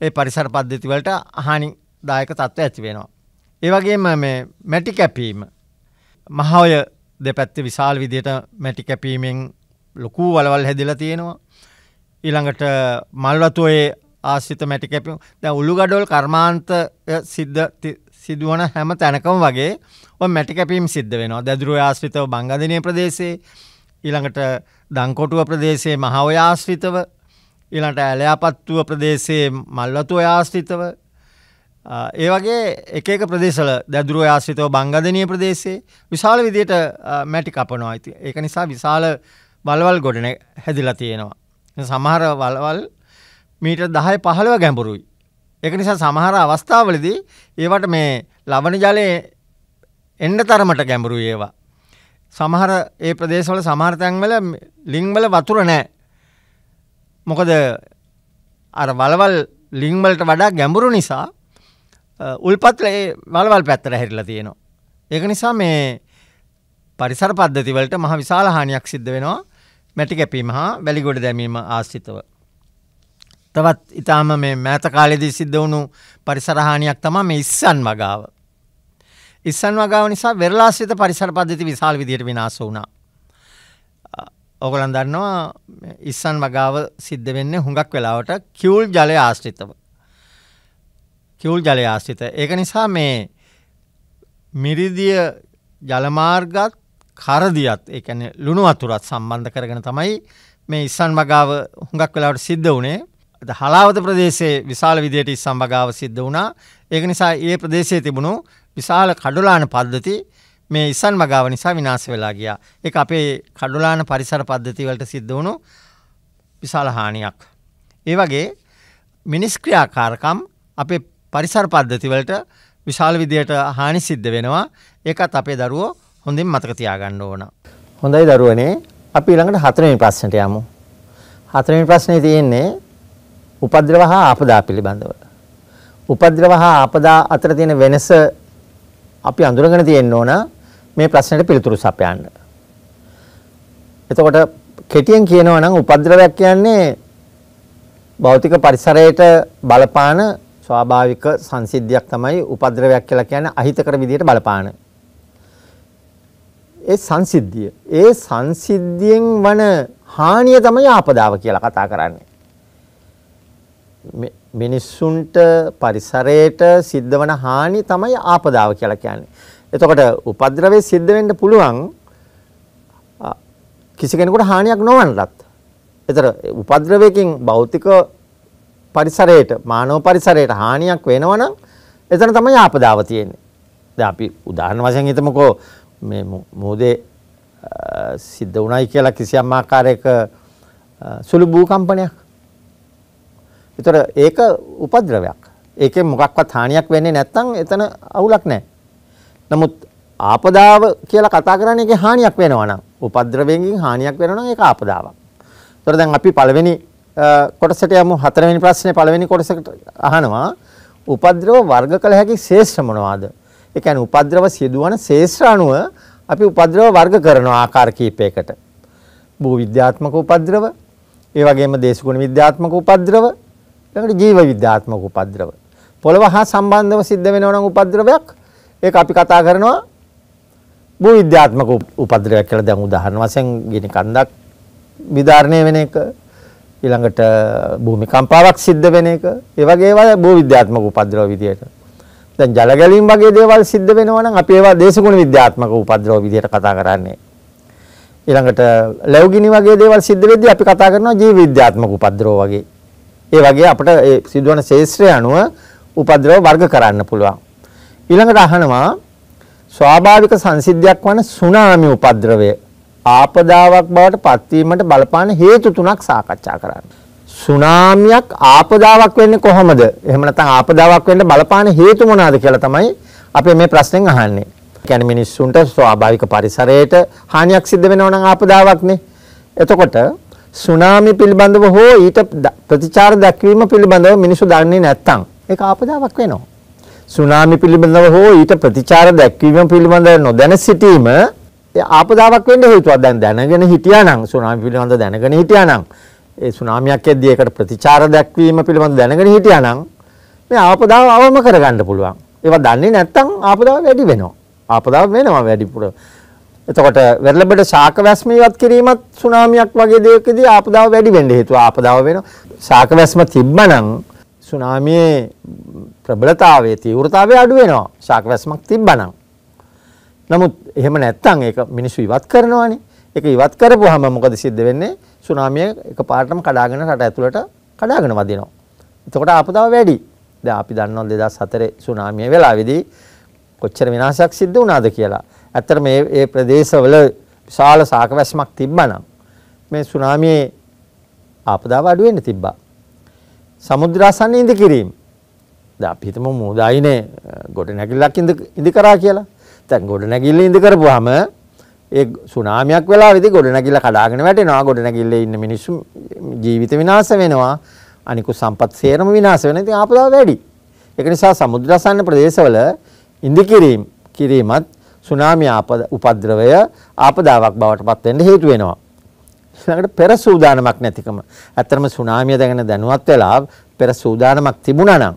ඒ පරිසර පද්ධතිවලට අහානි දායක තත්ත්ව ඇති වෙනවා. ඒවගේම මේ මැටි කැපීම මහෝය දෙපැත්ති විශාල් විදියට මැටි කැපීමෙන් ලොකූ වලවල් හැදිලා තියෙනවා. ඊළඟට මල්වතුයේ ආශ්‍රිත මැටි කැපිම දැන් උළුගඩොල් කර්මාන්ත සිද්ධ සිදුවන හැම තැනකම වගේ ඔය මැටි කැපීම් සිද්ධ වෙනවා. දැදුරු ආශ්‍රිතව බංගදිනිය ප්‍රදේශයේ ඊළඟට දංකොටුව ප්‍රදේශයේ මහවය ආශ්‍රිතව ඊළඟට ඇලයාපත්තුව ප්‍රදේශයේ මල්වතු ආශ්‍රිතව ඒ වගේ එක එක ප්‍රදේශවල දැදුරු ආශ්‍රිතව බංගදිනිය ප්‍රදේශයේ විශාල විදියට මැටි කපනවා. ඒක නිසා විශාල වලවල් ගොඩන හැදිලා තියෙනවා. සමහර වලවල් මීට දහය පහළව ගැඹුරුයි. එක නිසා සමහර අවස්ථාවලදී ඒවට මේ ලවණ ජලය එන්න තරමට ගැඹුරුයි ඒවා. සමහර ඒ ප්‍රදේශවල සමහර තැන්වල ලිංවල වතුර නැහැ. මොකද අර වලවල් ලිංවලට වඩා ගැඹුරු නිසා උල්පත් වලවල් පැත්තට හැරිලා තියෙනවා. ඒක නිසා මේ පරිසර පද්ධතිවලට මහ විශාල හානියක් සිද්ධ වෙනවා. මැටි කැපීම හා වැලිගොඩ දැමීම ආශ්‍රිතව. තවත් ඉතාම මේ මෑත කාලෙදී සිද්ධ වුණු පරිසරහානියක් තමා මේ ඉස්සන් වගාව. ඉස්සන් වගාව නිසා වෙරලාශ්‍රිත පරිසර පද්ධති විශාල විදියට විනාශ වුණා. ඕගලන් දන්නවා ඉස්සන් වගාව සිද්ධ වෙන්නේ හුඟක් වෙලාවට කිවුල් ජලය ආශ්‍රිතව. කිවුල් ජලය ආශ්‍රිත. ඒක නිසා මේ මිරිදිය ජලමාර්ගත් කරදියත් ඒ කියන්නේ ලුණු වතුරත් සම්බන්ධ කරගෙන තමයි මේ ඉස්සන් වගාව හුඟක් වෙලාවට සිද්ධ වුණේ. හලාවත ප්‍රදේශයේ විශාල විදියට සම්භගාව සිද්ධ වුණා ඒක නිසා ඒ ප්‍රදේශයේ තිබුණු විශාල කඩුලාන පද්ධති මේ ඉසන් මගාව නිසා විනාශ වෙලා ගියා. ඒක අපේ කඩුලාන පරිසර පද්ධති වලට සිද්ධ වුණු විශාල හානියක්. ඒ වගේ මිනිස් ක්‍රියාකාරකම් අපේ පරිසර පද්ධති වලට විශාල විදියට හානි සිද්ධ වෙනවා. ඒකත් අපේ දරුවෝ හොඳින් මතක තියාගන්න ඕන. හොඳයි දරුවනේ. අපි ඊළඟට හතරවෙනි ප්‍රශ්නට යමු. හතරවෙනි ප්‍රශ්නේ තියෙන්නේ උපද්‍රව හා ආපදා පිළිබඳව. උපද්‍රව හා ආපදා අතර තියෙන වෙනස අපි අඳුරගෙන තියෙන්න ඕන මේ ප්‍රශ්නෙට පිළිතුරු සපයන්න. එතකොට කෙටියෙන් කියනවා නම් උපද්‍රවයක් කියන්නේ භෞතික පරිසරයට බලපාන ස්වාභාවික සංසිද්ධියක් තමයි උපද්‍රවයක් කියලා කියන්නේ අහිතකර විදියට බලපාන. ඒ සංසිද්ධිය. ඒ සංසිද්ධියෙන් වන හානිය තමයි ආපදාව කියලා කතා කරන්නේ. මිනිස්සුන්ට පරිසරයට සිද්ධ වන හානි තමයි ආපදාව කියලා කියන්නේ. එතකොට උපද්‍රවයේ සිද්ධ වෙන්න පුළුවන් කිසි කෙනෙකුට හානියක් නොවන්නත්. ඒතර උපද්‍රවයකින් භෞතික පරිසරයට, මානව පරිසරයට හානියක් වෙනවනම් එතන තමයි ආපදාව තියෙන්නේ. දැන් අපි උදාහරණ වශයෙන් හිතමුකෝ මේ මොහොතේ සිද්ධ වුණයි කියලා කිසියම් ආකාරයක සුළු භූකම්පනයක් ඒතර ඒක උපද්‍රවයක්. ඒකෙන් මොකක්වත් හානියක් වෙන්නේ නැත්නම් එතන අවුලක් නැහැ. නමුත් ආපදාව කියලා කතා කරන්නේ ඒකේ හානියක් වෙනවා නම් උපද්‍රවයෙන් හානියක් වෙනවා නම් ඒක ආපදාවක්. ඒතර දැන් අපි පළවෙනි කොටසට යමු හතරවෙනි ප්‍රශ්නේ පළවෙනි කොටසට අහනවා උපද්‍රව වර්ග කළ හැකි ශේෂ්ඨ මොනවාද? ඒ කියන්නේ උපද්‍රව සිදුවන ශේෂ්ඨ අණුව අපි උපද්‍රව වර්ග කරන ආකාර කිහිපයකට. භූ විද්‍යාත්මක උපද්‍රව, ඒ වගේම දේශගුණ විද්‍යාත්මක උපද්‍රව, ඊළඟට ජීව විද්‍යාත්මක උපද්‍රව. පොළව හා සම්බන්ධව සිද්ධ වෙනවා නම් උපද්‍රවයක් ඒක අපි කතා කරනවා භූ විද්‍යාත්මක උපද්‍රවයක් කියලා දැන් උදාහරණ වශයෙන් ගිනි කන්දක් විදාරණය වෙන එක ඊළඟට භූමිකම්පාවක් සිද්ධ වෙන එක ඒ වගේ ඒවා භූ විද්‍යාත්මක උපද්‍රව විදියට දැන් ජල ගැලීම් වගේ දේවල් සිද්ධ වෙනවා නම් අපි ඒවා දේශගුණ විද්‍යාත්මක උපද්‍රව විදියට කතා කරන්නේ ඊළඟට ලැබුගිනි වගේ දේවල් සිද්ධ වෙද්දී අපි කතා කරනවා ජීව විද්‍යාත්මක උපද්‍රව වගේ ඒ වගේ අපිට ඒ සිදුවන ශේෂ්ත්‍රය අනුව උපද්‍රව වර්ග කරන්න පුළුවන්. ඊළඟට අහනවා ස්වාභාවික සංසිද්ධියක් වන සුනාමි උපද්‍රවය ආපදාවක් බවට පත්වීමට බලපාන හේතු තුනක් සාකච්ඡා කරන්න. සුනාමියක් ආපදාවක් වෙන්නේ කොහොමද? එහෙම නැත්නම් ආපදාවක් වෙන්න බලපාන හේතු මොනවාද කියලා තමයි අපි මේ ප්‍රශ්නෙන් අහන්නේ. කියන්නේ මිනිස්සුන්ට ස්වාභාවික පරිසරයට හානියක් සිද්ධ වෙනවා නම් ආපදාවක්නේ. එතකොට සුනාමි පිළිබඳව හෝ ඊට ප්‍රතිචාර දක්වීම පිළිබඳව මිනිසු දන්නේ නැත්නම් ඒක ආපදාවක් වෙනවා. සුනාමි පිළිබඳව හෝ ඊට ප්‍රතිචාර දක්වීම පිළිබඳව නොදැන සිටීම ආපදාවක් වෙන්න හේතුවක්. දැන් දැනගෙන හිටියානම් සුනාමි පිළිබඳව දැනගෙන හිටියානම් ඒ සුනාමියක් එද්දී ඒකට ප්‍රතිචාර දක්වීම පිළිබඳව දැනගෙන හිටියානම් මේ ආපදාව අවම කරගන්න පුළුවන්. ඒවා දන්නේ නැත්නම් ආපදාව වැඩි වෙනවා. ආපදාව වෙනවා වැඩිපුර. එතකොට වෙරළබඩ ශාක වැස්ම ඉවත් කිරීමත් සුනාමියක් වගේ දෙයකදී ආපදාව වැඩි වෙන්න හේතුව ආපදාව වෙනවා. ශාක වැස්ම තිබ්බනම් සුනාමියේ ප්‍රබලතාවයේ තීව්‍රතාවය අඩු වෙනවා. ශාක වැස්මක් තිබ්බනම්. නමුත් එහෙම නැත්තම් ඒක මිනිස්සු ඉවත් කරනවානේ. ඒක ඉවත් කරපුවාම මොකද සිද්ධ වෙන්නේ? සුනාමිය එකපාරටම කඩාගෙන රට ඇතුළට කඩාගෙන වදිනවා. එතකොට ආපදාව වැඩි. දැන් අපි දන්නවා 2004 සුනාමිය වෙලාවේදී කොච්චර විනාශයක් සිද්ධ වුණාද කියලා. ඇත්තට මේ ඒ ප්‍රදේශවල විශාල සාකවැස්මක් තිබ්බනම් මේ සුනාමියේ ආපදාව අඩු වෙන්න තිබ්බා. සමුද්‍රාසන්න ඉඳ කිරීම. දැන් අපි හිතමු මෝදායිනේ ගොඩ නැගිල්ලක් ඉඳ ඉඳ කරා කියලා. දැන් ගොඩ නැගිල්ල ඉඳ කරපුවාම ඒ සුනාමියක් වෙලාවේදී ගොඩ නැගිල්ල කඩාගෙන වැටෙනවා. ගොඩ නැගිල්ලේ ඉන්න මිනිස්සු ජීවිත විනාශ වෙනවා. අනිකු සම්පත් සේරම විනාශ වෙනවා. ඉතින් ආපදාව වැඩි. ඒක නිසා සමුද්‍රාසන්න ප්‍රදේශවල ඉඳ කිරීම කිරීමත් සුනාමි උපද්‍රවය ආපදාවක් බවට පත් වෙන්න හේතු වෙනවා. ඊළඟට පෙර සූදානමක් නැතිකම. ඇත්තටම සුනාමිය දැගෙන දැනුවත් වෙලා පෙර සූදානමක් තිබුණා නම්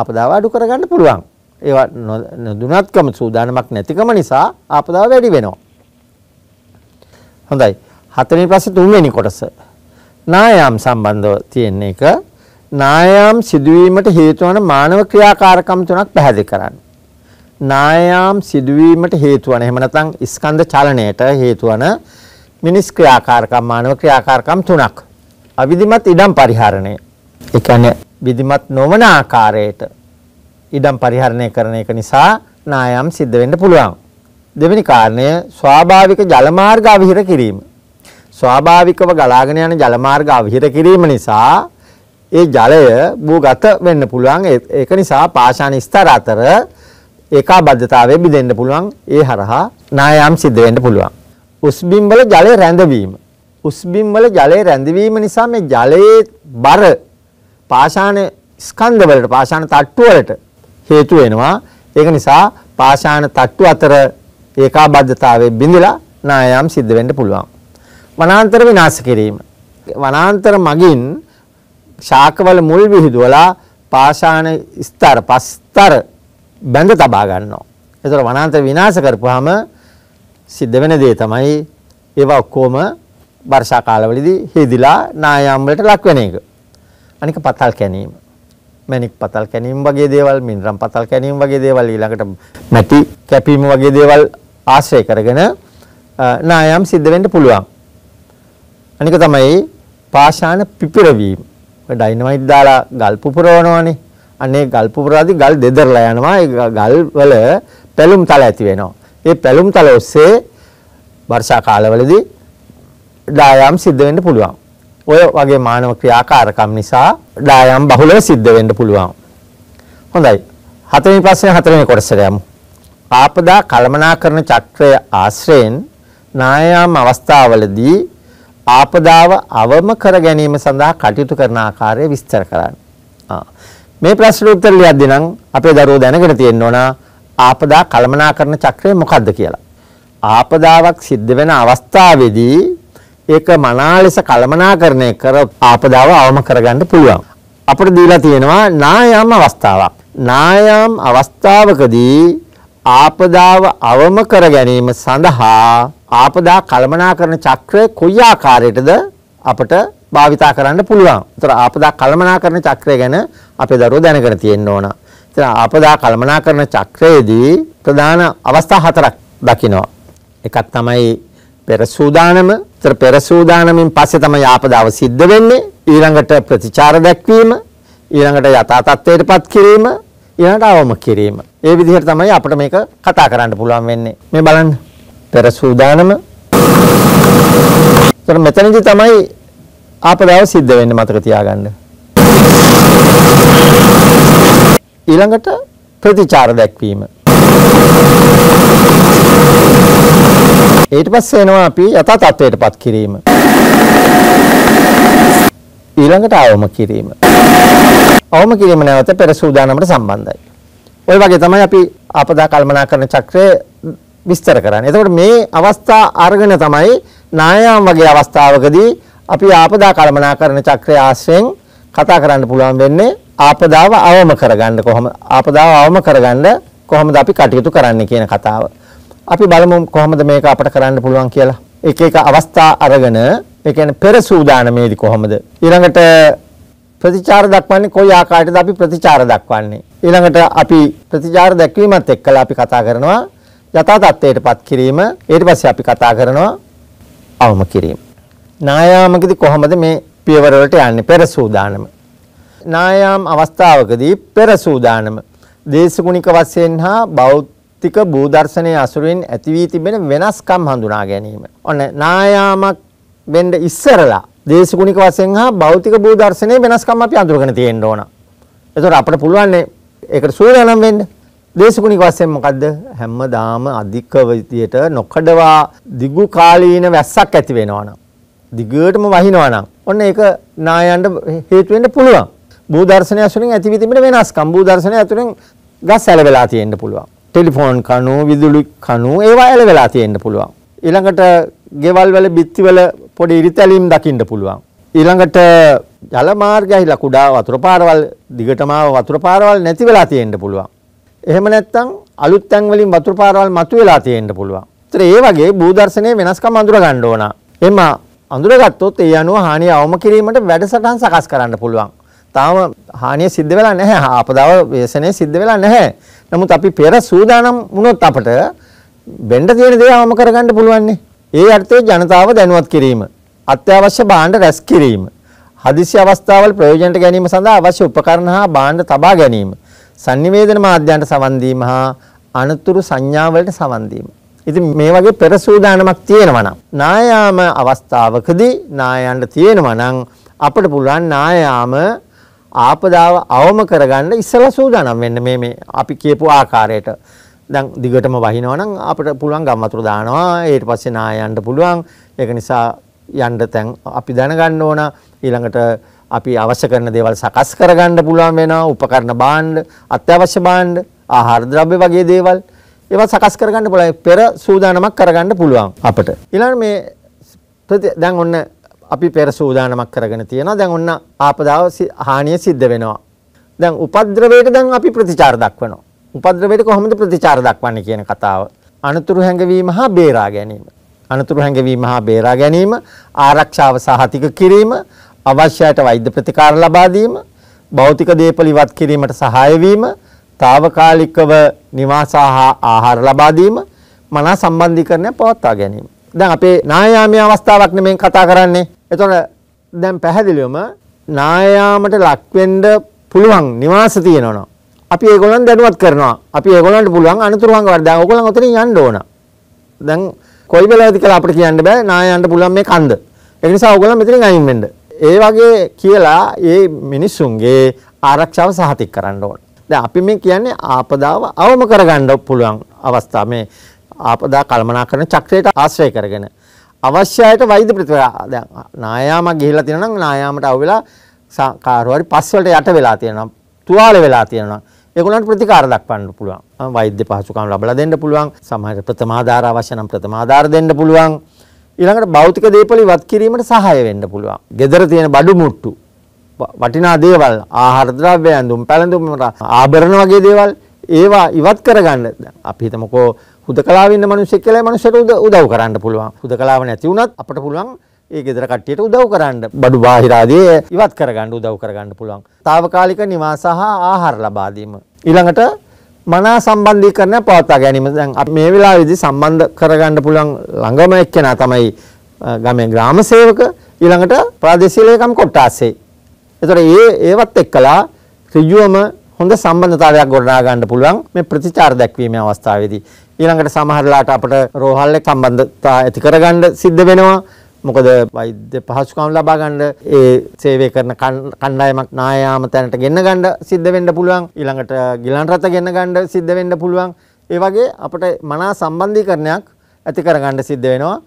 ආපදාව අඩු කරගන්න පුළුවන්. ඒවා නොදුනත්කම සූදානමක් නැතිකම නිසා ආපදාව වැඩි වෙනවා. හොඳයි. හතරවෙනි ප්‍රශ්නේ තුන්වෙනි කොටස. නායාම් සම්බන්ධව තියෙන එක නායාම් සිදුවීමට හේතු වන මානව ක්‍රියාකාරකම් තුනක් පැහැදිලි කරන්න. නායාම් සිදුවීමට හේතු වන එහෙම නැත්නම් ස්කන්ධ චලනයට හේතු වන මිනිස් ක්‍රියාකාරකම් මානව ක්‍රියාකාරකම් තුනක් අවිධිමත් ඉඩම් පරිහරණය ඒ කියන්නේ විධිමත් නොවන ආකාරයට ඉඩම් පරිහරණය කරන එක නිසා නායාම් සිද්ධ වෙන්න පුළුවන් දෙවෙනි කාරණය ස්වාභාවික ජල මාර්ග අවිහිර කිරීම ස්වාභාවිකව ගලාගෙන යන ජල මාර්ග අවිහිර කිරීම නිසා ඒ ජලය භූගත වෙන්න පුළුවන් ඒක නිසා පාෂාණ ස්තර අතර ඒකාබද්ධතාවය බිඳෙන්න පුළුවන් ඒ හරහා නායාම් සිද්ධ වෙන්න පුළුවන්. උස්බිම් වල ජලය රැඳවීම. උස්බිම් වල ජලය රැඳවීම නිසා මේ ජලයේ බර පාෂාණ ස්කන්ධ වලට පාෂාණ තට්ටු වලට හේතු වෙනවා. ඒක නිසා පාෂාණ තට්ටු අතර ඒකාබද්ධතාවයේ බිඳිලා නායාම් සිද්ධ වෙන්න පුළුවන්. වනාන්තර විනාශ කිරීම. වනාන්තර මගින් ශාකවල මුල් විහිදුවලා පාෂාණ ස්තර පස්තර බැඳ තබා ගන්නවා. ඒතර වනාන්තර විනාශ කරපුවාම සිද්ධ වෙන දේ තමයි ඒවා ඔක්කොම වර්ෂා කාලවලදී හේදිලා නායම් වලට ලක් වෙන එක. අනික පතල් කැණීම. මැණික් පතල් කැණීම වගේ දේවල්, මිනරම් පතල් කැණීම වගේ දේවල් ඊළඟට මැටි කැපීම වගේ දේවල් ආශ්‍රය කරගෙන නායම් සිද්ධ වෙන්න පුළුවන්. අනික තමයි පාෂාණ පිපිරවීම. ඩයිනමයිට් දාලා ගල් පුපුරවනවානේ. අනේ ගල් පුපුරාදී ගල් දෙදරලා යනවා. ඒ ගල් වල පැලුම් තල ඇති වෙනවා. ඒ පැලුම් තල ඔස්සේ වර්ෂා කාලවලදී ඩායම් සිද්ධ වෙන්න පුළුවන්. ඔය වගේ මානව ක්‍රියාකාරකම් නිසා ඩායම් බහුලව සිද්ධ වෙන්න පුළුවන්. හොඳයි. හතරවෙනි ප්‍රශ්නේ හතරවෙනි කොටසට යමු. ආපදා කළමනාකරන චක්‍රය ආශ්‍රයෙන් නායාම් අවස්ථාවලදී ආපදාව අවම කර ගැනීම සඳහා කටයුතු කරන ආකාරය විස්තර කරන්න. මේ ප්‍රශ්නෙට උත්තර ලියද්දී නම් අපේ දරුවෝ දැනගෙන තියෙන්න ඕන ආපදා කළමනාකරන චක්‍රය මොකද්ද කියලා. ආපදාවක් සිද්ධ වෙන අවස්ථාවේදී ඒක මනා ලෙස කළමනාකරණය කර ආපදාව අවම කරගන්න පුළුවන්. අපිට දීලා තියෙනවා නායාම අවස්ථාවක්. නායාම් අවස්ථාවකදී ආපදාව අවම කර ගැනීම සඳහා ආපදා කළමනාකරන චක්‍රය කොයි ආකාරයටද අපට භාවිතා කරන්න පුළුවන්. ඒතර ආපදා කළමනාකරන චක්‍රය ගැන අපේ දරුවෝ දැනගෙන තියෙන්න ඕන. ඒතර ආපදා කළමනාකරන චක්‍රයේදී ප්‍රධාන අවස්ථා හතරක් දකිනවා. එකක් තමයි පෙර සූදානම. ඒතර පෙර සූදානමින් පස්සේ තමයි ආපදාව සිද්ධ වෙන්නේ. ඊළඟට ප්‍රතිචාර දක්වීම, ඊළඟට යථා තත්ත්වයටපත් කිරීම, ඊළඟට අවම කිරීම. ඒ විදිහට තමයි අපිට මේක කතා කරන්න පුළුවන් වෙන්නේ. මේ බලන්න. පෙර සූදානම. ඒතර මෙතනදී තමයි ආපදාව සිද්ධ වෙන්න මතක තියාගන්න. ඊළඟට ප්‍රතිචාර දැක්වීම. ඊට පස්සේ එනවා අපි යථා තත්ත්වයටපත් කිරීම. ඊළඟට අවම කිරීම. අවම කිරීම නැවත පෙර සූදානමට සම්බන්ධයි. ওই වගේ තමයි අපි ආපදා කල්මනා කරන චක්‍රය විස්තර කරන්නේ. එතකොට මේ අවස්ථා අරගෙන තමයි නායාම් වගේ අවස්ථාවකදී අපි ආපදා කළමනාකරණ චක්‍රය ආශ්‍රයෙන් කතා කරන්න පුළුවන් වෙන්නේ ආපදාව අවම කරගන්න කොහොම ආපදාව අවම කරගන්න කොහොමද අපි කටයුතු කරන්නේ කියන කතාව. අපි බලමු කොහොමද මේක අපට කරන්න පුළුවන් කියලා. එක එක අවස්ථා අරගෙන ඒ කියන්නේ පෙර සූදානමේදී කොහොමද ඊළඟට ප්‍රතිචාර දක්වන්නේ කොයි ආකාරයටද අපි ප්‍රතිචාර දක්වන්නේ ඊළඟට අපි ප්‍රතිචාර දැක්වීමත් එක්කලා අපි කතා කරනවා යථා තත්ත්වයටපත් කිරීම ඊට පස්සේ අපි කතා කරනවා අවම කිරීම නායාමකදී කොහොමද මේ පියවර වලට යන්නේ පෙර සූදානම. නායාම් අවස්ථාවකදී පෙර සූදානම දේශගුණික වශයෙන් හා භෞතික භූදර්ශනයේ අසුරින් ඇති වී තිබෙන වෙනස්කම් හඳුනා ගැනීම. ඔන්න නායාමක් වෙන්න ඉස්සරලා දේශගුණික වශයෙන් හා භෞතික භූදර්ශනයේ වෙනස්කම් අපි අඳුරගෙන තියෙන්න ඕන. ඒතකොට අපිට පුළුවන් ඒකට සූදානම් වෙන්න. දේශගුණික වශයෙන් මොකද්ද හැමදාම අධික විදියට නොකඩවා දිගු කාලීන වැස්සක් ඇති වෙනවනම් දිගටම වහිනවා නම් ඔන්න ඒක නායයන්ට හේතු වෙන්න පුළුවන්. භූ දර්ශනය ඇසුරින් ඇති වී තිබෙන වෙනස්කම් භූ දර්ශනය ඇතුලෙන් ගස් ඇලවෙලා තියෙන්න පුළුවන්. ටෙලිෆෝන් කණු, විදුලි කණු ඒවා ඇලවෙලා තියෙන්න පුළුවන්. ඊළඟට ගෙවල් වල බිත්තිවල පොඩි ඉරිතැලීම් දකින්න පුළුවන්. ඊළඟට ජල මාර්ගය හිලා කුඩා වතුර පාරවල් දිගටම වතුර පාරවල් නැති වෙලා තියෙන්න පුළුවන්. එහෙම නැත්නම් අලුත් තැන් වලින් වතුර පාරවල් මතුවලා තියෙන්න පුළුවන්. ඒතර ඒ වගේ භූදර්ශනයේ වෙනස්කම් අඳුර ගන්න ඕන. එම අඳුරගත්තොත් ඒ අනුව හානිය අවම කිරීමට වැඩසටහන් සකස් කරන්න පුළුවන්. තාම හානිය සිද්ධ වෙලා නැහැ. ආපදාව ව්‍යසනය සිද්ධ වෙලා නැහැ. නමුත් අපි පෙර සූදානම් වුණොත් අපට වෙන්න තියෙන දේ අවම කරගන්න පුළුවන්. ඒ අර්ථයේ ජනතාව දැනුවත් කිරීම, අත්‍යවශ්‍ය භාණ්ඩ රැස් කිරීම, හදිසි අවස්ථාවල ප්‍රයෝජනට ගැනීම සඳහා අවශ්‍ය උපකරණ හා භාණ්ඩ තබා ගැනීම, sannivedana මාධ්‍යයන්ට සවන් දීම හා අනතුරු සංඥාවලට සවන් දීම ඉතින් මේ වගේ පෙර සූදානමක් තියෙනවා නම් නායාම අවස්ථාවකදී නායයන්ට තියෙනවා නම් අපිට පුළුවන් නායාම ආපදාව අවම කරගන්න ඉස්සලා සූදානම් වෙන්න මේ මේ අපි කියපු ආකාරයට දැන් දිගටම වහිනවා නම් අපිට පුළුවන් ගම් වතුර දානවා ඊට පස්සේ නායයන්ට පුළුවන් ඒක නිසා යන්න තැන් අපි දැනගන්න ඕන ඊළඟට අපි අවශ්‍ය කරන දේවල් සකස් කරගන්න පුළුවන් වෙනවා උපකරණ භාණ්ඩ අත්‍යවශ්‍ය භාණ්ඩ ආහාර ද්‍රව්‍ය වගේ දේවල් ඒවා සකස් කරගන්න පුළුවන් පෙර සූදානමක් කරගන්න පුළුවන් අපිට ඊළඟ මේ දැන් ඔන්න අපි පෙර සූදානමක් කරගෙන තියෙනවා දැන් ඔන්න ආපදාව හානිය සිද්ධ වෙනවා දැන් උපද්‍රවයට දැන් අපි ප්‍රතිචාර දක්වනවා උපද්‍රවයට කොහොමද ප්‍රතිචාර දක්වන්නේ කියන කතාව අනතුරු හැඟවීම හා බේරා ගැනීම අනතුරු හැඟවීම හා බේරා ගැනීම ආරක්ෂාව සහතික කිරීම අවශ්‍යයට වෛද්‍ය ප්‍රතිකාර ලබා දීම භෞතික දේපල ඉවත් කිරීමට සහාය වීම తాවකාලිකව නිවාස හා ආහාර ලබා දීම මනා සම්බන්ධීකරණය පවත්වා ගැනීම. දැන් අපේ නායාමයේ අවස්ථාවක් නෙමෙයි කතා කරන්නේ. එතකොට දැන් පැහැදිලිවම නායාමට ලක්වෙන්න පුළුවන් නිවාස තියෙනවා. අපි ඒගොල්ලන් දැනුවත් කරනවා. අපි ඒගොල්ලන්ට පුළුවන් අනුතුරු හංගවල දැන් ඕගොල්ලන් ඔතනින් යන්න ඕන. දැන් කොයි වෙලාවෙද කියලා අපිට කියන්න බෑ. නායයන්ට පුළුවන් මේ කන්ද. ඒ නිසා ඕගොල්ලන් මෙතනින් අයින් වෙන්න. ඒ වගේ කියලා මේ මිනිස්සුන්ගේ ආරක්ෂාව සහතික කරන්න ඕන. දැන් අපි මේ කියන්නේ ආපදාව අවම කරගන්න පුළුවන් අවස්ථාව මේ ආපදා කළමනාකරන චක්‍රයට ආශ්‍රය කරගෙන අවශ්‍යයට වෛද්‍ය ප්‍රතිකාර දැන් නායාම ගිහිලා තියෙනවා නම් නායාමට අවු වෙලා කාරු හරි පස් වලට යට වෙලා තියෙනවා තුවාල වෙලා තියෙනවා ඒගොල්ලන්ට ප්‍රතිකාර දක්වන්න පුළුවන් වෛද්‍ය පහසුකම් ලබා දෙන්න පුළුවන් සමහර ප්‍රථමාධාර අවශ්‍ය නම් ප්‍රථමාධාර දෙන්න පුළුවන් ඊළඟට භෞතික දේපල ඉවත් කිරීමට සහාය වෙන්න පුළුවන්. gedara තියෙන බඩු මුට්ටු වටිනා දේවල් ආහාර ද්‍රව්‍ය ඇඳුම් පැළඳුම් ආභරණ වගේ දේවල් ඒවා ඉවත් කරගන්න අපි හිතමුකෝ හුදකලාව ඉන්න මිනිස්සෙක් කියලා මිනිස්සුන්ට උදව් කරන්න පුළුවන් හුදකලාව නැති වුණත් අපිට පුළුවන් ඒ ගෙදර කට්ටියට උදව් කරන්න බඩු බාහිර ආදී ඉවත් කරගන්න උදව් කරගන්න පුළුවන්. తాවකාලික නිවාස හා ආහාර ලබා දීම. ඊළඟට මනා සම්බන්ධීකරණය පවත්වා ගැනීම. දැන් අපි මේ වෙලාවේදී සම්බන්ධ කරගන්න පුළුවන් ළඟම එක්කෙනා තමයි ගමේ ග්‍රාම සේවක ඊළඟට ප්‍රාදේශීය ලේකම් කොට්ටාසේ ඒතර ඒ ඒවත් එක්කලා ඍජුවම හොඳ සම්බන්ධතාවයක් ගොඩනගා ගන්න පුළුවන් මේ ප්‍රතිචාර දැක්වීමේ අවස්ථාවේදී. ඊළඟට සමහරලාට අපට රෝහල් එක්ක සම්බන්ධතා ඇති කරගන්න සිද්ධ වෙනවා. මොකද වෛද්‍ය පහසුකම් ලබා ගන්න ඒ සේවය කරන කණ්ඩායමක් නායාම තැනට ගෙන්න ගන්න සිද්ධ වෙන්න පුළුවන්. ඊළඟට ගිලන් රථ ගෙන්න ගන්න සිද්ධ වෙන්න පුළුවන්. ඒ වගේ අපට මනා සම්බන්ධීකරණයක් ඇති කරගන්න සිද්ධ වෙනවා.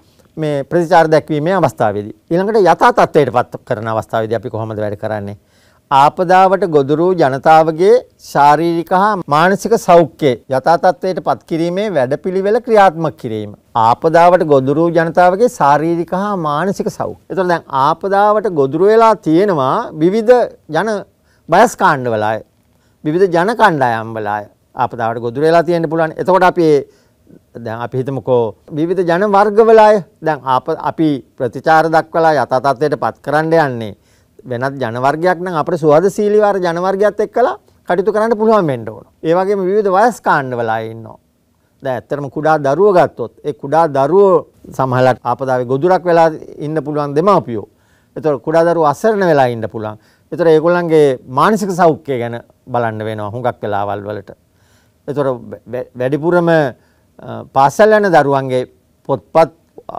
මේ ප්‍රතිචාර දැක්වීමේ අවස්ථාවේදී. ඊළඟට යථා තත්ත්වයට පත් කරන අවස්ථාවේදී අපි කොහොමද වැඩ කරන්නේ? ආපදාවට ගොදුරු ජනතාවගේ ශාරීරික හා මානසික සෞඛ්‍යය යථා තත්ත්වයට පත් කිරීමේ වැඩපිළිවෙල ක්‍රියාත්මක කිරීම. ආපදාවට ගොදුරු ජනතාවගේ ශාරීරික හා මානසික සෞඛ්‍යය. ඒතකොට දැන් ආපදාවට ගොදුරු වෙලා තියෙනවා විවිධ ජන බයස්කාණ්ඩ වලයි. විවිධ ජන කණ්ඩායම් වලයි. ආපදාවට ගොදුරු වෙලා තියෙන්න පුළුවන්. එතකොට අපි දැන් අපි හිතමුකෝ විවිධ ජන වර්ගවල අය දැන් අප අපි ප්‍රතිචාර දක්වලා යථාතත්වයට පත් කරන්න යන්නේ වෙනත් ජන වර්ගයක් නම් අපේ සුවදශීලී වාර ජන වර්ගයත් එක්කලා කටයුතු කරන්න පුළුවන් වෙන්න ඕන. ඒ වගේම විවිධ වයස් කාණ්ඩවල අය ඉන්නවා. දැන් ඇත්තටම කුඩා දරුවෝ ගත්තොත් ඒ කුඩා දරුවෝ සමහරවිට ආපදාවේ ගොදුරක් වෙලා ඉන්න පුළුවන් දෙමාපියෝ. ඒතකොට කුඩා දරුවෝ අසරණ වෙලා ඉන්න පුළුවන්. ඒතකොට ඒගොල්ලන්ගේ මානසික සෞඛ්‍යය ගැන බලන්න වෙනවා හුඟක් වෙලාවල් වලට. ඒතකොට වැඩිපුරම පාසල් යන දරුවන්ගේ පොත්පත්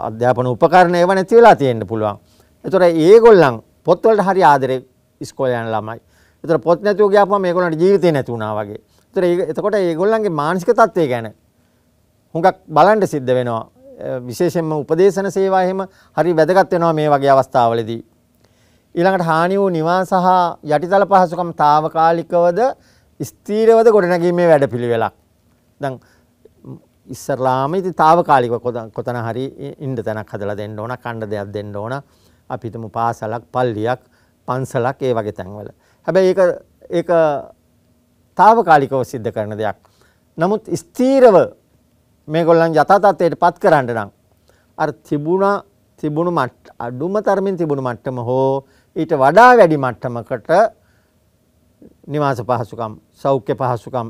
අධ්‍යාපන උපකරණ ඒව නැති වෙලා තියෙන්න පුළුවන්. ඒතර ඒගොල්ලන් පොත්වලට හරි ආදරේ ඉස්කෝලේ යන ළමයි. ඒතර පොත් නැතුව ගියාම මේගොල්ලන්ට ජීවිතේ නැති වුණා වගේ. ඒතර එතකොට ඒගොල්ලන්ගේ මානසික තත්ත්වය ගැන හුඟක් බලන්න සිද්ධ වෙනවා. විශේෂයෙන්ම උපදේශන සේවා එහෙම හරි වැදගත් වෙනවා මේ වගේ අවස්ථාවලදී. ඊළඟට හානි වූ නිවාස සහ යටිතල පහසුකම් తాවකාලිකවද ස්ථීරවද ගොඩනැගීමේ වැඩපිළිවෙලක්. දැන් ඉස්සරලාම ඉති තාවකාලික කොතන හරි ඉන්ඩ තැනක් හදලා දෙන්න ඕන කණ්ඩ දෙයක් දෙන්න ඕන අපිටම පාසලක් පල්ලියක් පන්සලක් ඒ වගේ තැන්වල. හැබැයි ඒ තාවකාලිකව සිද්ධ කරන දෙයක්. නමුත් ස්තීරව මේ ගොල්ලන් යථතත්වයට පත් කරන්න නම්. අ තිබුණ තිබුණු මට් අඩුම තරමින් තිබුණු මට්ටම හෝ ඊට වඩා වැඩි මට්ටමකට නිවාස පහසුකම් සෞඛ්‍ය පහසුකම්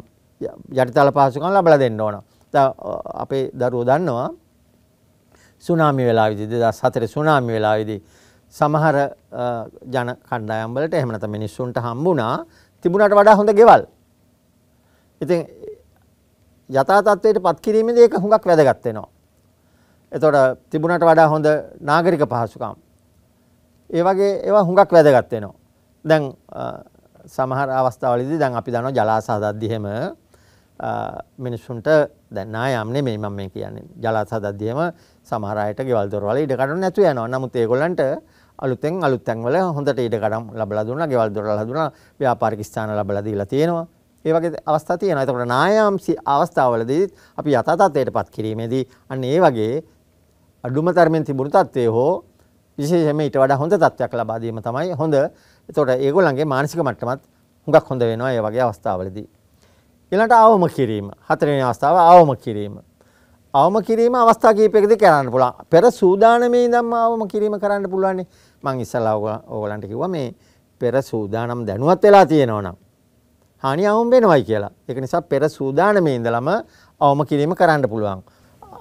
යටිතල පහසුකම් ලබල දෙන්න ඕන. අපේ දරුවෝ දන්නවා සුනාමි වෙලාවේදී 2004 සුනාමි වෙලාවේදී සමහර ජන කණ්ඩායම් වලට එහෙම නැත්නම් මිනිස්සුන්ට හම්බුණා තිබුණාට වඩා හොඳ ගෙවල්. ඉතින් යථා තත්ත්වයටපත් කිරීමේදී ඒක හුඟක් වැදගත් වෙනවා. එතකොට තිබුණාට වඩා හොඳ නාගරික පහසුකම්. ඒ වගේ ඒවා හුඟක් වැදගත් වෙනවා. දැන් සමහර අවස්ථාවලදී දැන් අපි දන්නවා ජලාශ හදද්දි එහෙම මිනිස්සුන්ට දැන් නායම් නෙමෙයි මම මේ කියන්නේ. ජලස් හදද්දීම සමහර අයට ගෙවල් දොරවල ඉඩ කඩන නැතු යනවා. නමුත් ඒගොල්ලන්ට අලුතෙන් අලුත් තැන්වල හොඳට ඉඩ කඩම් ලැබලා දුන්නා, ගෙවල් දොරවල් දුන්නා, ව්‍යාපාරික ස්ථාන ලැබලා දීලා තියෙනවා. ඒ වගේ අවස්ථා තියෙනවා. ඒකට නායම් අවස්ථාවලදී අපි යථාතත්වයටපත් කිරීමේදී අන්න ඒ වගේ අඩුම තරමින් තිබුණු තත්ත්වය හෝ විශේෂයෙන්ම ඊට වඩා හොඳ තත්ත්වයක් ලබා දීම තමයි හොඳ. ඒතකොට ඒගොල්ලන්ගේ මානසික මට්ටමත් හුඟක් හොඳ වෙනවා ඒ වගේ අවස්ථාවලදී. ඊළඟට අවම කිරීම. හතරවෙනි අවස්ථාව අවම කිරීම. අවම කිරීම අවස්ථා කිහිපයකදී කරන්න පුළුවන්. පෙර සූදානමේ ඉඳන්ම අවම කිරීම කරන්න පුළුවන්. මම ඉස්සලා ඕගලන්ට කිව්වා මේ පෙර සූදානම් දැනුවත් වෙලා තියෙනවනම් හානි අවම වෙනවයි කියලා. ඒක නිසා පෙර සූදානමේ ඉඳලම අවම කිරීම කරන්න පුළුවන්.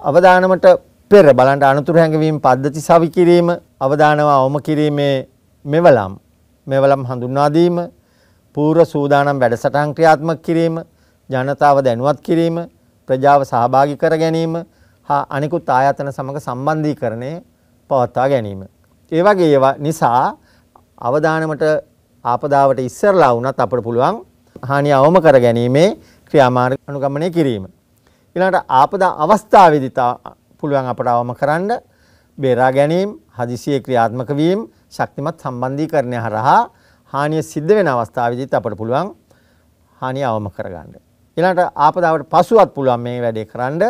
අවදානමට පෙර බලන්න අනතුරු හැඟවීම පද්ධති සවි කිරීම, අවදානම අවම කිරීමේ මෙවලම් මෙවලම් හඳුන්වා දීම, පූර්ව සූදානම් වැඩසටහන් ක්‍රියාත්මක කිරීම ජනතාව දැනුවත් කිරීම ප්‍රජාව සහභාගි කර ගැනීම හා අනිකුත් ආයතන සමඟ සම්බන්ධීකරණය පවත්වා ගැනීම. ඒ වගේ ඒවා නිසා අවධානමට ආපදාවට ඉස්සරලා වුණත් අපට පුළුවන් හානි අවම කර ගැනීමේ ක්‍රියාමාර්ග අනුගමනය කිරීම. ඊළඟට ආපදා අවස්ථාවේදී පුළුවන් අපට අවම කරන්න බේරා ගැනීම, හදිසියේ ක්‍රියාත්මක වීම, ශක්තිමත් සම්බන්ධීකරණය හරහා හානිය සිද්ධ වෙන අවස්ථාවේදීත් අපට පුළුවන් හානිය අවම කරගන්න. ඊළඟට ආපදාවට පසුවත් පුළුවන් මේ වැඩේ කරන්න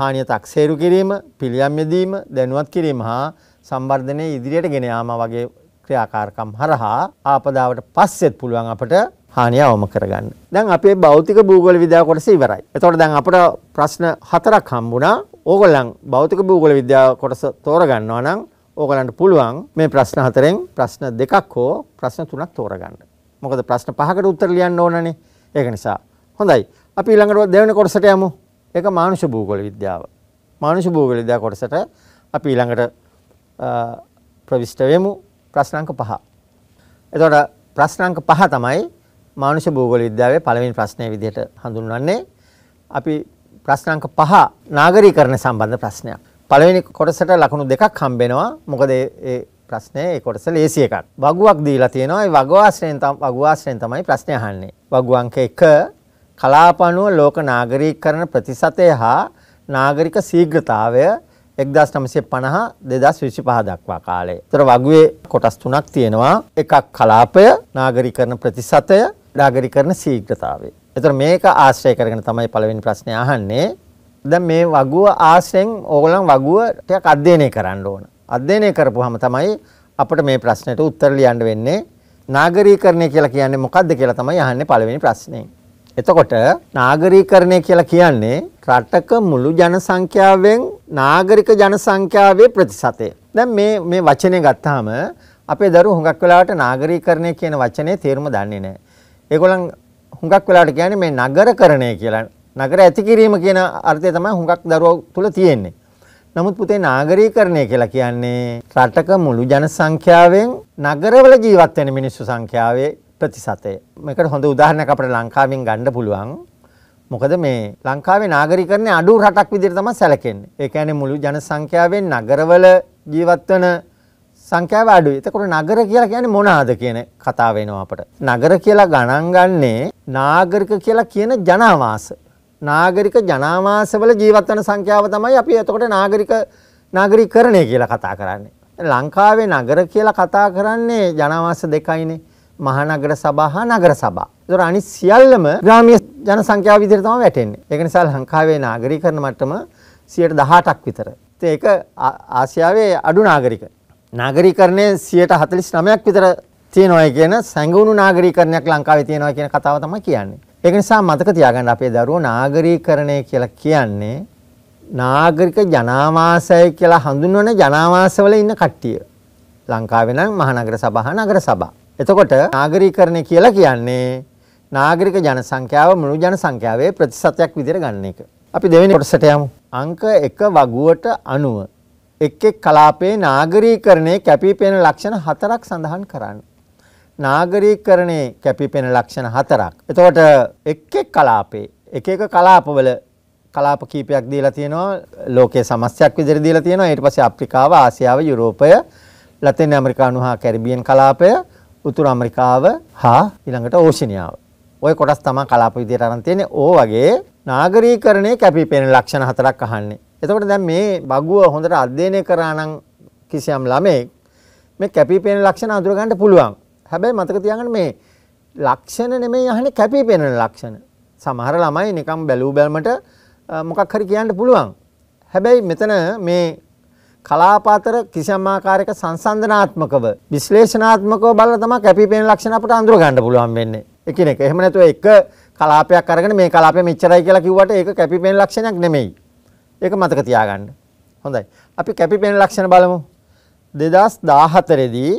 හානිය තක්සේරු කිරීම, පිළියම් යෙදීම, දැනුවත් කිරීම හා සංවර්ධනය ඉදිරියට ගෙන යාම වගේ ක්‍රියාකාරකම් හරහා ආපදාවට පස්සෙත් පුළුවන් අපට හානිය අවම කරගන්න. දැන් අපේ භෞතික භූගෝල විද්‍යාව කොටස ඉවරයි. එතකොට දැන් අපට ප්‍රශ්න හතරක් හම්බුණා. ඕගොල්ලන් භෞතික භූගෝල විද්‍යාව කොටස තෝරගන්නවා නම් ඕගලන්ට පුළුවන් මේ ප්‍රශ්න හතරෙන් ප්‍රශ්න දෙකක් හෝ ප්‍රශ්න තුනක් තෝරගන්න. මොකද ප්‍රශ්න පහකට උත්තර ලියන්න ඕනනේ. ඒක නිසා හොඳයි. අපි ඊළඟට දෙවෙනි කොටසට යමු. ඒක මානුෂ භූගෝල විද්‍යාව. මානුෂ භූගෝල විද්‍යාව කොටසට අපි ඊළඟට ප්‍රවිෂ්ඨ වෙමු ප්‍රශ්න අංක 5. එතකොට ප්‍රශ්න අංක 5 තමයි මානුෂ භූගෝල විද්‍යාවේ පළවෙනි ප්‍රශ්නය විදිහට හඳුන්වන්නේ. අපි ප්‍රශ්න අංක 5 නාගරීකරණ සම්බන්ධ ප්‍රශ්නයක්. පළවෙනි කොටසට ලකුණු දෙකක් හම්බෙනවා. මොකද ඒ ප්‍රශ්නේ ඒ කොටස ලේසි එකක්. වගුවක් දීලා තියෙනවා. ඒ වගු ආශ්‍රයෙන් තමයි වගු ආශ්‍රයෙන් තමයි ප්‍රශ්නේ අහන්නේ. වගු අංක 1 කලාප අනුව ලෝක නාගරීකරණ ප්‍රතිශතය හා නාගරික ශීඝ්‍රතාවය 1950 2025 දක්වා කාලේ. ඒතර වගුවේ කොටස් තුනක් තියෙනවා. එකක් කලාපය, නාගරීකරණ ප්‍රතිශතය, නාගරීකරණ ශීඝ්‍රතාවය. ඒතර මේක ආශ්‍රය කරගෙන තමයි පළවෙනි ප්‍රශ්නේ අහන්නේ. දැන් මේ වගුව ආශ්‍රයෙන් ඕගොල්ලන් වගුව ටිකක් අධ්‍යයනය කරන්න ඕන. අධ්‍යයනය කරපුවාම තමයි අපිට මේ ප්‍රශ්නෙට උත්තර ලියන්න වෙන්නේ. නාගරීකරණය කියලා කියන්නේ මොකක්ද කියලා තමයි අහන්නේ පළවෙනි ප්‍රශ්නේ. එතකොට නාගරීකරණය කියලා කියන්නේ රටක මුළු ජනසංඛ්‍යාවෙන් නාගරික ජනසංඛ්‍යාවේ ප්‍රතිශතය. දැන් මේ මේ වචනේ ගත්තාම අපේ දරුවෝ හුඟක් වෙලාවට නාගරීකරණය කියන වචනේ තේරුම දන්නේ නැහැ. ඒගොල්ලන් හුඟක් වෙලාවට කියන්නේ මේ නගරකරණය කියලා. නගර ඇති කිරීම කියන අර්ථය තමයි හුඟක් දරුවෝ තුල තියෙන්නේ. නමුත් පුතේ නාගරීකරණය කියලා කියන්නේ රටක මුළු ජනසංඛ්‍යාවෙන් නගරවල ජීවත් වෙන මිනිස්සු සංඛ්‍යාවේ ප්‍රතිසතය. මේකට හොඳ උදාහරණයක් අපිට ලංකාවෙන් ගන්න පුළුවන්. මොකද මේ ලංකාවේ නාගරිකරණය අඩු රටක් විදිහට තමයි සැලකෙන්නේ. ඒ කියන්නේ මුළු ජන සංඛ්‍යාවෙන් නගරවල ජීවත් වෙන සංඛ්‍යාව අඩුයි. එතකොට නගර කියලා කියන්නේ මොනවාද කියන කතාව එනවා අපට. නගර කියලා ගණන් ගන්නේ නාගරික කියලා කියන ජනාවාස. නාගරික ජනාවාසවල ජීවත් වෙන සංඛ්‍යාව තමයි අපි එතකොට නාගරික නාගරිකරණය කියලා කතා කරන්නේ. ලංකාවේ නගර කියලා කතා කරන්නේ ජනාවාස දෙකයිනේ. මහනගර සභා හා නගර සභා. ඒතර අනිත් සියල්ලම ග්‍රාමීය ජන සංඛ්‍යාව විදිහට තමයි වැටෙන්නේ. ඒක නිසා ලංකාවේ නාගරීකරණ මට්ටම 18%ක් විතර. ඉතින් ඒක ආසියාවේ අඩු නාගරික. නාගරීකරණය 49ක් විතර තියෙනවා කියන සංගුණු නාගරීකරණයක් ලංකාවේ තියෙනවා කියන කතාව තමයි කියන්නේ. ඒක නිසා මතක තියාගන්න අපේ දරුවෝ නාගරීකරණය කියලා කියන්නේ නාගරික ජනාවාසය කියලා හඳුන්වන ජනාවාසවල ඉන්න කට්ටිය. ලංකාවේ නම් මහනගර සභා නගර සභා එතකොට නාගරීකරණය කියලා කියන්නේ නාගරික ජන සංඛ්‍යාව මුළු ජන සංඛ්‍යාවේ ප්‍රතිශතයක් විදිහට ගන්න එක. අපි දෙවෙනි කොටසට යමු. අංක 1 වගුවට අනුව එක් එක් කලාපයේ නාගරීකරණයේ කැපිපෙන ලක්ෂණ හතරක් සඳහන් කරන්න. නාගරීකරණයේ කැපිපෙන ලක්ෂණ හතරක්. එතකොට එක් එක් කලාපයේ එක එක කලාපවල කලාප කීපයක් දීලා තියෙනවා ලෝකයේ සමස්තයක් විදිහට දීලා තියෙනවා ඊට පස්සේ අප්‍රිකාව ආසියාව යුරෝපය ලතින් ඇමරිකානු හා කැරිබියන් කලාපය උතුරු ඇමරිකාව හා ඊළඟට ඕෂිනියාව. ওই කොටස් තමයි කලාප විදියට අරන් තියෙන්නේ. ඕ වගේ නාගරීකරණයේ කැපිපෙනෙන ලක්ෂණ හතරක් අහන්නේ. එතකොට දැන් මේ බගුව හොඳට අධ්‍යයනය කරා නම් කිසියම් ළමෙක් මේ කැපිපෙනෙන ලක්ෂණ අඳුර ගන්න පුළුවන්. හැබැයි මතක තියාගන්න මේ ලක්ෂණ නෙමෙයි අහන්නේ කැපිපෙනෙන ලක්ෂණ. සමහර ළමයි නිකම් බැලූ බැලමට මොකක් හරි කියන්න පුළුවන්. හැබැයි මෙතන මේ කලාප අතර කිසියම් ආකාරයක සංසන්දනාත්මකව විශ්ලේෂණාත්මකව බලලා තමයි කැපිපෙන ලක්ෂණ අපට අඳුර ගන්න පුළුවන් වෙන්නේ. එකිනෙක. එහෙම නැතුව එක කලාපයක් අරගෙන මේ කලාපය මෙච්චරයි කියලා කිව්වට ඒක කැපිපෙන ලක්ෂණයක් නෙමෙයි. ඒක මතක තියාගන්න. හොඳයි. අපි කැපිපෙන ලක්ෂණ බලමු. 2014 දී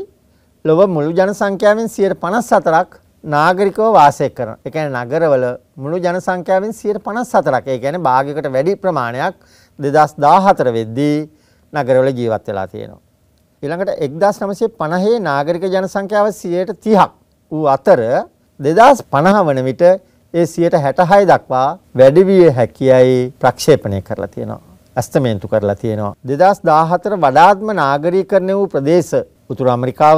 ලොව මුළු ජනසංඛ්‍යාවෙන් 54ක් නාගරිකව වාසය කරන. ඒ කියන්නේ නගරවල මුළු ජනසංඛ්‍යාවෙන් 54ක්. ඒ කියන්නේ භාගයකට වැඩි ප්‍රමාණයක් 2014 වෙද්දී නගරවල ජීවත් වෙලා තියෙනවා. ඊළඟට 1950 නාගරික ජනසංඛ්‍යාව 130ක් වූ අතර 2050 වන විට ඒ 66 දක්වා වැඩි විය හැකියයි ප්‍රක්ෂේපණය කරලා තියෙනවා. අස්තමේන්තු කරලා තියෙනවා. 2014 වඩාත්ම නාගරීකරණය වූ ප්‍රදේශ උතුරු ඇමරිකාව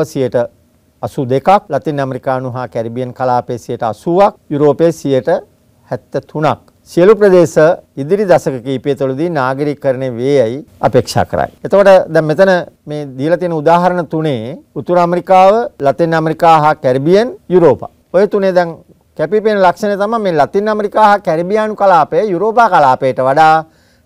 82ක්, ලතින් ඇමරිකානු හා කැරිබියන් කලාපයේ 80ක්, යුරෝපයේ 73ක් සියලු ප්‍රදේශ ඉදිරි දශක කීපය තුළදී නාගරිකරණය වේයයි අපේක්ෂා කරයි. එතකොට දැන් මෙතන මේ දීලා තියෙන උදාහරණ තුනේ උතුරු ඇමරිකාව, ලතින් ඇමරිකා හා කැරිබියන්, යුරෝපා. ඔය තුනේ දැන් කැපිපෙන ලක්ෂණය තමයි මේ ලතින් ඇමරිකා හා කැරිබියානු කලාපය යුරෝපා කලාපයට වඩා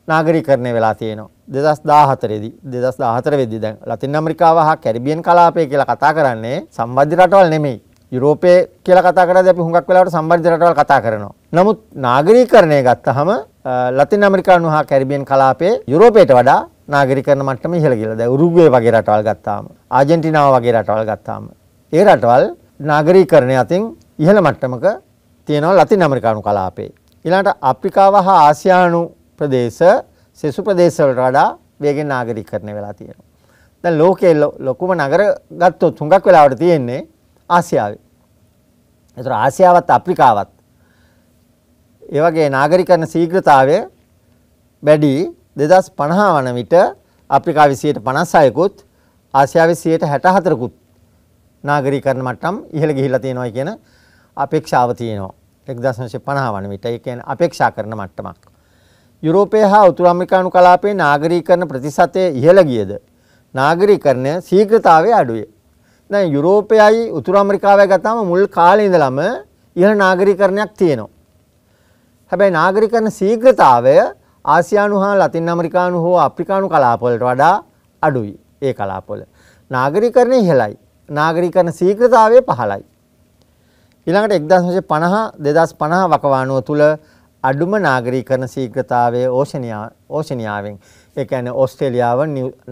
නාගරිකරණය වෙලා තියෙනවා. 2014 දී 2014 වෙද්දී දැන් ලතින් ඇමරිකාව හා කැරිබියන් කලාපය කියලා කතා කරන්නේ සම්බන්ධ රටවල් නෙමෙයි. යුරෝපයේ කියලා කතා කරද්දී අපි හුඟක් වෙලාවට සම්බන්ධ රටවල් කතා කරනවා. නමුත් නාගරීකරණය ගත්තහම ලතින් ඇමරිකානු හා කැරිබියන් කලාපයේ යුරෝපයට වඩා නාගරීකරණ මට්ටම ඉහළ ගිහලා. දැන් උරුග්වේ වගේ රටවල් ගත්තාම, ආජන්ටිනාව වගේ රටවල් ගත්තාම, ඒ රටවල් නාගරීකරණය අතින් ඉහළ මට්ටමක තියෙනවා ලතින් ඇමරිකානු කලාපයේ. ඊළඟට අප්‍රිකාව හා ආසියානු ප්‍රදේශ සෙසු ප්‍රදේශවලට වඩා වේගෙන් නාගරීකරණය වෙලා තියෙනවා. දැන් ලෝකයේ ලොකුම නගර ගත්තොත් හුඟක් වෙලාවට තියෙන්නේ ආසියාවේ. ඒතර ආසියාවත් අප්‍රිකාවත් ඒ වගේ නාගරිකරණ ශීඝ්‍රතාවය වැඩි 2050 වන විට අප්‍රිකාවේ 56%කුත් ආසියාවේ 64%කුත් නාගරිකරණ මට්ටම් ඉහළ ගිහිල්ලා තියෙනවා කියන අපේක්ෂාව තියෙනවා 1950 වන විට ඒ කියන්නේ අපේක්ෂා කරන මට්ටමක් යුරෝපය හා උතුරු ඇමරිකානු කලාපයේ නාගරිකරණ ප්‍රතිශතය ඉහළ ගියද නාගරිකරණය ශීඝ්‍රතාවය අඩුවේ දැන් යුරෝපයයි උතුර ඇමරිකාවයි ගත්තාම මුල් කාලේ ඉඳලම ඉහළ නාගරිකරණයක් තියෙනවා. හැබැයි නාගරිකරණ ශීඝ්‍රතාවය ආසියානු හා ලතින් ඇමරිකානු හෝ අප්‍රිකානු කලාපවලට වඩා අඩුයි. ඒ කලාපවල නාගරිකරණය ඉහළයි. නාගරිකරණ ශීඝ්‍රතාවය පහළයි. ඊළඟට 1950 2050 වකවානුව තුල අඩුම නාගරීකරණ ශීඝ්‍රතාවය ඕෂනියාවෙන් ඒ කියන්නේ ඕස්ට්‍රේලියාව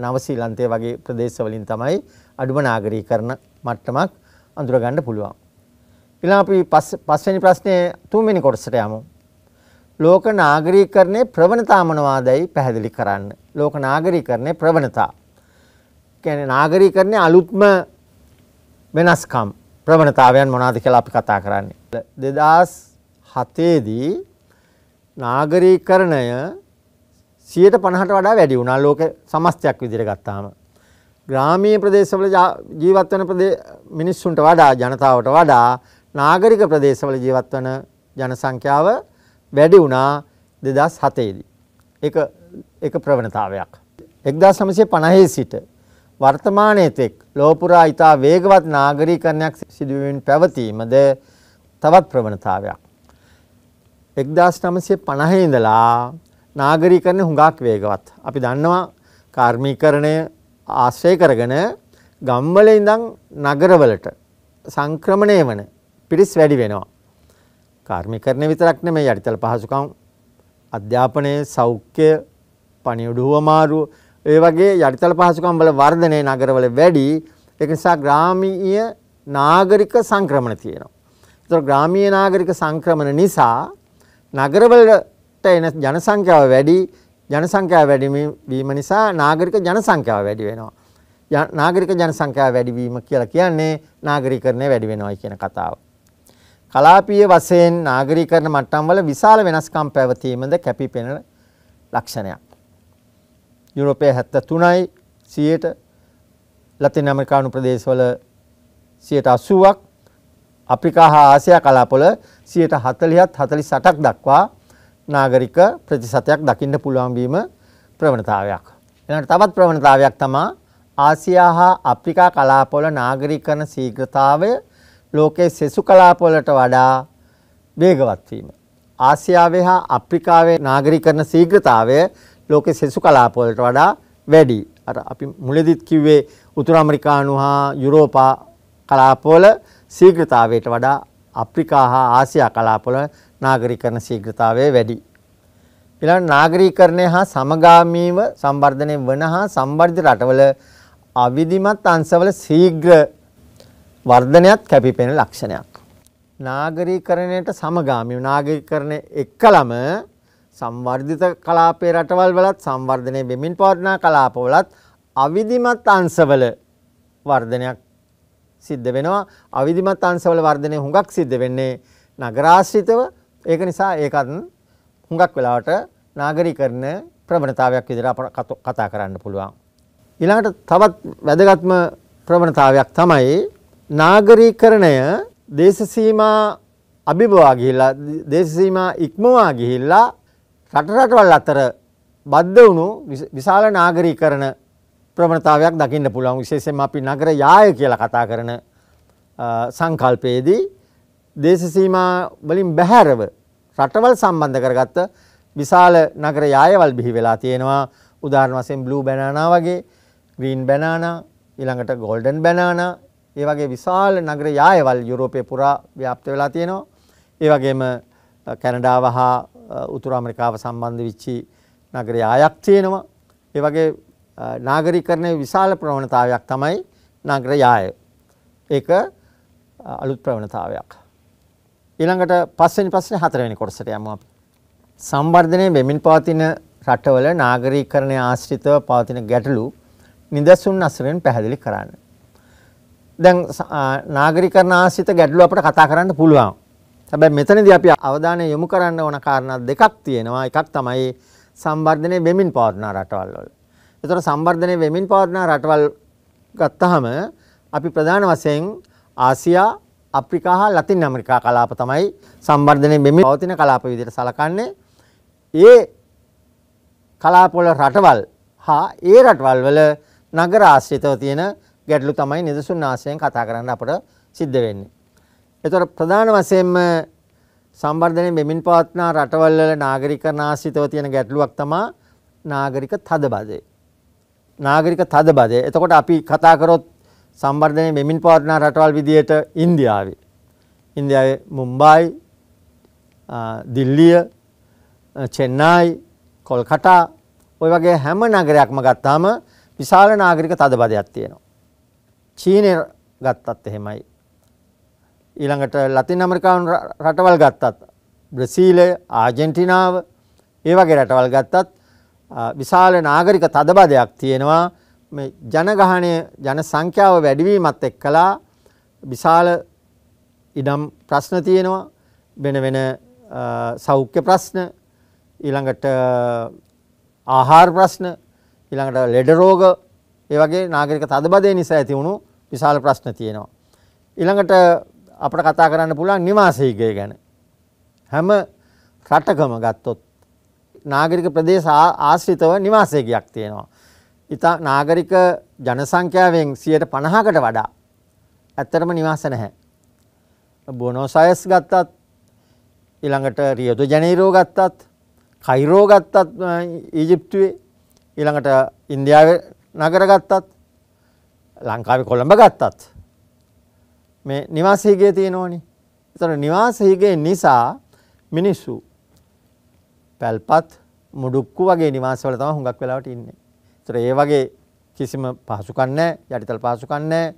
නව ශ්‍රී ලංකාව වගේ ප්‍රදේශවලින් තමයි අඩුම නාගරීකරණ මට්ටමක් අඳුරගන්න පුළුවන්. ඊළඟ අපි පස්වෙනි ප්‍රශ්නේ තුන්වෙනි කොටසට යමු. ලෝක නාගරීකරණයේ ප්‍රවණතා මොනවාදයි පැහැදිලි කරන්න. ලෝක නාගරීකරණයේ ප්‍රවණතා. කියන්නේ නාගරීකරණයේ අලුත්ම වෙනස්කම් ප්‍රවණතාවයන් මොනවාද කියලා අපි කතා කරන්නේ. 2007 දී නාගරීකරණය 150ට වඩා වැඩි වුණා ලෝක සමස්තයක් විදිහට ගත්තාම. ග්‍රාමීය ප්‍රදේශවල ජීවත් වෙන මිනිස්සුන්ට වඩා ජනතාවට වඩා නාගරික ප්‍රදේශවල ජීවත් වන ජන සංඛ්‍යාව වැඩි වුණා 2007 දී. ඒක ඒක ප්‍රවණතාවයක්. 1950 සිට වර්තමානයේ තෙක් ලෝපුරා ඊතා වේගවත් නාගරීකරණයක් සිදුවීමෙන් පැවතීමද තවත් ප්‍රවණතාවයක්. 1950 ඉඳලා නාගරීකරණය හුඟක් වේගවත්. අපි දන්නවා කාර්මීකරණය ආශ්‍රය කරගෙන ගම්වල ඉඳන් නගරවලට සංක්‍රමණය වන පිරිස් වැඩි වෙනවා. කාර්මිකරණය විතරක් නෙමෙයි යටිතල පහසුකම් අධ්‍යාපනයේ සෞඛ්‍ය පණිවුඩුව මාරුව ඒ වගේ යටිතල පහසුකම් වල වර්ධනය නගරවල වැඩි ඒක නිසා ග්‍රාමීය නාගරික සංක්‍රමණ තියෙනවා. ඒතර ග්‍රාමීය නාගරික සංක්‍රමණ නිසා නගරවලට එන ජනසංඛ්‍යාව වැඩි ජනසංඛ්‍යාව වැඩි වීම නිසා නාගරික ජනසංඛ්‍යාව වැඩි වෙනවා. නාගරික ජනසංඛ්‍යාව වැඩි වීම කියලා කියන්නේ නාගරීකරණය වැඩි වෙනවයි කියන කතාව. කලාපීය වශයෙන් නාගරීකරණ මට්ටම්වල විශාල වෙනස්කම් පැවතීමද කැපිපෙන ලක්ෂණයක්. යුරෝපයේ 73යි 100ට ලතින් ඇමරිකානු ප්‍රදේශවල 80ක් අප්‍රිකා හා ආසියා කලාපවල 40ත් 48ක් දක්වා නාගරික ප්‍රතිශතයක් දකින්න පුළුවන් වීම ප්‍රවණතාවයක්. ඊළඟට තවත් ප්‍රවණතාවයක් තමා ආසියා හා අප්‍රිකා කලාපවල නාගරිකරණ ශීඝ්‍රතාවය ලෝකයේ සෙසු කලාපවලට වඩා වේගවත් වීම. ආසියාවේ හා අප්‍රිකාවේ නාගරිකරණ ශීඝ්‍රතාවය ලෝකයේ සෙසු කලාපවලට වඩා වැඩි. අර අපි මුලදිත් කිව්වේ උතුරු ඇමරිකානු හා යුරෝපා කලාපවල ශීඝ්‍රතාවයට වඩා අප්‍රිකා හා ආසියා කලාපවල නාගරීකරණ ශීඝ්‍රතාවය වැඩි. ඊළඟ නාගරීකරණය හා සමගාමීව සංවර්ධනය වන හා සංවර්ධිත රටවල අවිධිමත් අංශවල ශීඝ්‍ර වර්ධනයත් කැපිපෙන ලක්ෂණයක්. නාගරීකරණයට සමගාමීව නාගරීකරණය එක්කලම සංවර්ධිත කලාපයේ රටවල් වලත් සංවර්ධනය වෙමින් පවත්නා කලාපවලත් අවිධිමත් අංශවල වර්ධනයක් සිද්ධ වෙනවා අවිධිමත් අංශවල වර්ධනය හුඟක් සිද්ධ වෙන්නේ නගරාශ්‍රිතව ඒක නිසා ඒකත් හුඟක් වෙලාවට නාගරීකරණ ප්‍රවණතාවයක් විදිහට කතා කරන්න පුළුවන්. ඊළඟට තවත් වැදගත්ම ප්‍රවණතාවයක් තමයි නාගරීකරණය දේශ සීමා අභිබවා ගිහිල්ලා දේශ සීමා ඉක්මවා ගිහිල්ලා රට රටවල් අතර බද්ධ වුණු විශාල නාගරීකරණ ප්‍රවණතාවයක් දකින්න පුළුවන් විශේෂයෙන්ම අපි නගර යාය කියලා කතා කරන සංකල්පයේදී දේශ සීමා වලින් බැහැරව රටවල් සම්බන්ධ කරගත්ත විශාල නගර යායවල් බිහි වෙලා තියෙනවා උදාහරණ වශයෙන් බ්ලූ බැනානා වගේ ග්‍රීන් බැනානා ඊළඟට ගෝල්ඩන් බැනානා ඒ වගේ විශාල නගර යායවල් යුරෝපය පුරා ව්‍යාප්ත වෙලා තියෙනවා ඒ වගේම කැනඩාව හා උතුරු ඇමරිකාව සම්බන්ධ වෙච්චි නගර යායක් තියෙනවා ඒ වගේ නාගරීකරණයේ විශාල ප්‍රවණතාවයක් තමයි නගර යාය ඒක අලුත් ප්‍රවණතාවයක් ඊළඟට පස්වෙනි පස්සේ හතරවෙනි කොටසට යමු අපි. සංවර්ධනය වෙමින් පවතින රටවල නාගරීකරණය ආශ්‍රිතව පවතින ගැටලු නිදසුන් අසුරෙන් පැහැදිලි කරන්න. දැන් නාගරිකරණ ආශ්‍රිත ගැටලු අපිට කතා කරන්න පුළුවන්. හැබැයි මෙතනදී අපි අවධානය යොමු කරන්න ඕන කාරණා දෙකක් තියෙනවා. එකක් තමයි සංවර්ධනය වෙමින් පවතින රටවල් වල. ඒතර සංවර්ධනය වෙමින් පවතින රටවල් ගත්තාම අපි ප්‍රධාන වශයෙන් ආසියා අප්‍රිකා හා ලතින් ඇමරිකා කලාප තමයි සංවර්ධනය මෙමි පවතින කලාප විදිහට සලකන්නේ. ඒ කලාපවල රටවල් හා ඒ රටවල් වල නගර ආශ්‍රිතව තියෙන ගැටලු තමයි නිදසුන් ආශ්‍රයෙන් කතා කරන්න අපට සිද්ධ වෙන්නේ. එතකොට ප්‍රධාන වශයෙන්ම සංවර්ධනය මෙමින් පවත්නා රටවල් වල නාගරික නාසිතව තියෙන ගැටලුවක් තමයි නාගරික තදබදය. නාගරික තදබදය. එතකොට අපි කතා කරොත් සංවර්ධනය වෙමින් පවත්නා රටවල් විදියට ඉන්දියාවේ. ඉන්දියාවේ මුම්බයි දිල්ලිය චෙන්නයි කොල්කටා ඔය වගේ හැම නගරයක්ම ගත්තාම විශාල නාගරික තදබදයක් තියෙනවා. චීනය ගත්තත් එහෙමයි. ඊළඟට ලතින් ඇමරිකානු රටවල් ගත්තත් බ්‍රසීලය ආජෙන්ටිනාව ඒ වගේ රටවල් ගත්තත් විශාල නාගරික තදබදයක් තියෙනවා මේ ජනගහණය ජන සංඛ්‍යාව වැඩිවීමත් එක්කලා විශාල ඉඩම් ප්‍රශ්න තියෙනවා වෙන වෙන සෞඛ්‍ය ප්‍රශ්න ඊළඟට ආහාර ප්‍රශ්න ඊළඟට ලෙඩ රෝග ඒ වගේ නාගරික තදබදය නිසා ඇති වුණු විශාල ප්‍රශ්න තියෙනවා. ඊළඟට අපට කතා කරන්න පුළුවන් නිවාසීගය ගැන. හැම රටකම ගත්තොත් නාගරික ප්‍රදේශ ආශ්‍රිතව නිවාසයගයක් තියෙනවා. ඉතා නාගරික ජනසංඛ්‍යාවෙන් සියයට පණහාකට වඩා ඇත්තටම නිවාස නැහැ. බොනෝසයස් ගත්තත් ඉළඟට රියතු ජනීරෝ ගත්තත් කයිරෝ ගත්තත් ඊජිප්තුවේ ඉළඟට ඉන්දියාව නගර ගත්තත් ලංකාව කොළඹ ගත්තත්. මේ නිවාසහිගේ තියෙනෝනි එතන නිවාසහිගේ නිසා මිනිස්සු පැල්පත් මුඩුක්කු වගේ නිවාසවල තම හුඟක් වෙලාවට ඉන්නේ. ඒ වගේ කිසිම පහසුකම් නැහැ, යටිතල පහසුකම් නැහැ,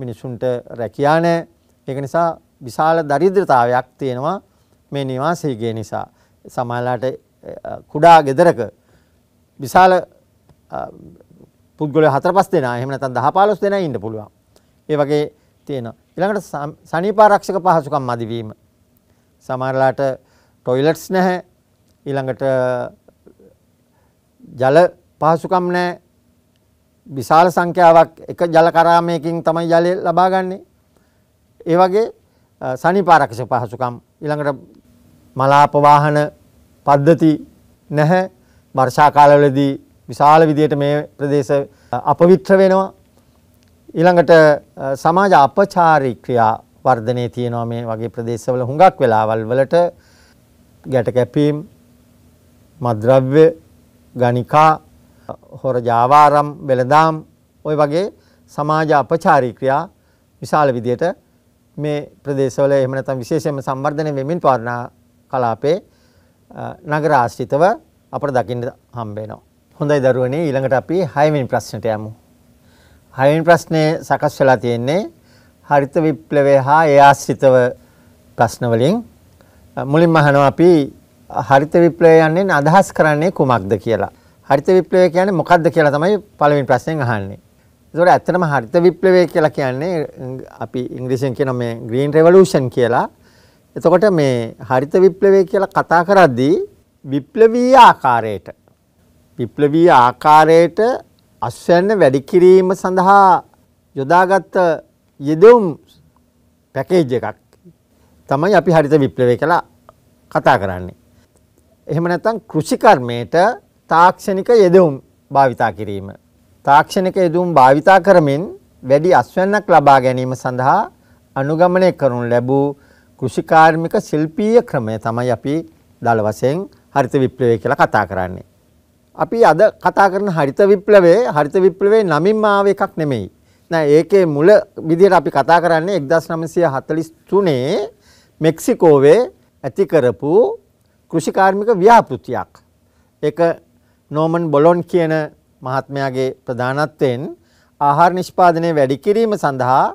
මිනිසුන්ට රැකියා නැහැ. ඒක නිසා විශාල දරිද්‍රතාවයක් තියෙනවා මේ නිවාසීගේ නිසා. සමහරලාට කුඩා ගෙදරක විශාල පුද්ගලයෝ හතර පහ දෙනා එහෙම නැත්නම් 10 15 දෙනා ඉන්න පුළුවන්. ඒ වගේ තියෙනවා. ඊළඟට සනීපාරක්ෂක පහසුකම් මදිවීම. සමහරලාට ටොයිලට්ස් නැහැ. ඊළඟට ජල පහසුකම් නැහැ. විශාල සංඛ්‍යාවක් එක ජල කරාමයකින් තමයි ජලය ලබාගන්නේ. ඒ වගේ සනිපාරක්ෂ පහසුකම් ඊළඟට මලාප වාහන පද්ධති නැහැ. වර්ෂා කාලවලදී විශාල විදියට මේ ප්‍රදේශ අපවිත්‍ර වෙනවා. ඊළඟට සමාජ අපචාරී ක්‍රියා වර්ධනය තියෙනවා මේ වගේ ප්‍රදේශවල හුඟක් වෙලාවල් වලට ගැට කැපීම් මද්‍රව්‍ය ගණිකා හොර ජාවාරම් වෙළඳාම් ඔය වගේ සමාජ අපචාරී ක්‍රියා විශාල විදියට මේ ප්‍රදේශවල එහෙම නැත්නම් විශේෂයෙන්ම සංවර්ධනය වෙමින් පවරන කලාපේ නගර ආශ්‍රිතව අපට දකින්න හම්බ වෙනවා. හොඳයි දරුවනේ ඊළඟට අපි 6 වෙනි ප්‍රශ්නට යමු. 6 වෙනි ප්‍රශ්නේ සකස් වෙලා තියෙන්නේ හරිත විප්ලවය හා ඒ ආශ්‍රිතව ප්‍රශ්න වලින් මුලින්ම අහනවා අපි හරිත විප්ලවය යන්නේ අදහස් කරන්නේ කුමක්ද කියලා. හරිත විප්ලවය කියන්නේ මොකක්ද කියලා තමයි පළවෙනි ප්‍රශ්නෙන් අහන්නේ. ඒතකොට ඇත්තටම හරිත විප්ලවය කියලා කියන්නේ අපි ඉංග්‍රීසියෙන් කියන මේ green revolution කියලා. එතකොට මේ හරිත විප්ලවය කියලා කතා කරද්දී විප්ලවීය ආකාරයට විප්ලවීය ආකාරයට අස්වැන්න වැඩි කිරීම සඳහා යොදාගත් යෙදුම් පැකේජ් එකක් තමයි අපි හරිත විප්ලවය කියලා කතා කරන්නේ. එහෙම නැත්නම් කෘෂිකර්මයට තාක්ෂණික යෙදවුම් භාවිතා කිරීම. තාක්ෂණික යෙදවුම් භාවිතා කරමින් වැඩි අස්වැන්නක් ලබා ගැනීම සඳහා අනුගමනය කරනු ලැබූ කෘෂිකාර්මික ශිල්පීය ක්‍රමය තමයි අපි දළ වශයෙන් හරිත විප්ලවය කියලා කතා කරන්නේ. අපි අද කතා කරන හරිත විප්ලවයේ හරිත විප්ලවයේ නමින්ම ආව එකක් නෙමෙයි. නෑ ඒකේ මුල විදිහට අපි කතා කරන්නේ 1943 මෙක්සිකෝවේ ඇති කරපු කෘෂිකාර්මික ව්‍යාපෘතියක්. ඒක නෝමන් බොලොන් කියන මහත්මයාගේ ප්‍රධානත්වයෙන් ආහාර නිෂ්පාදනය වැඩි කිරීම සඳහා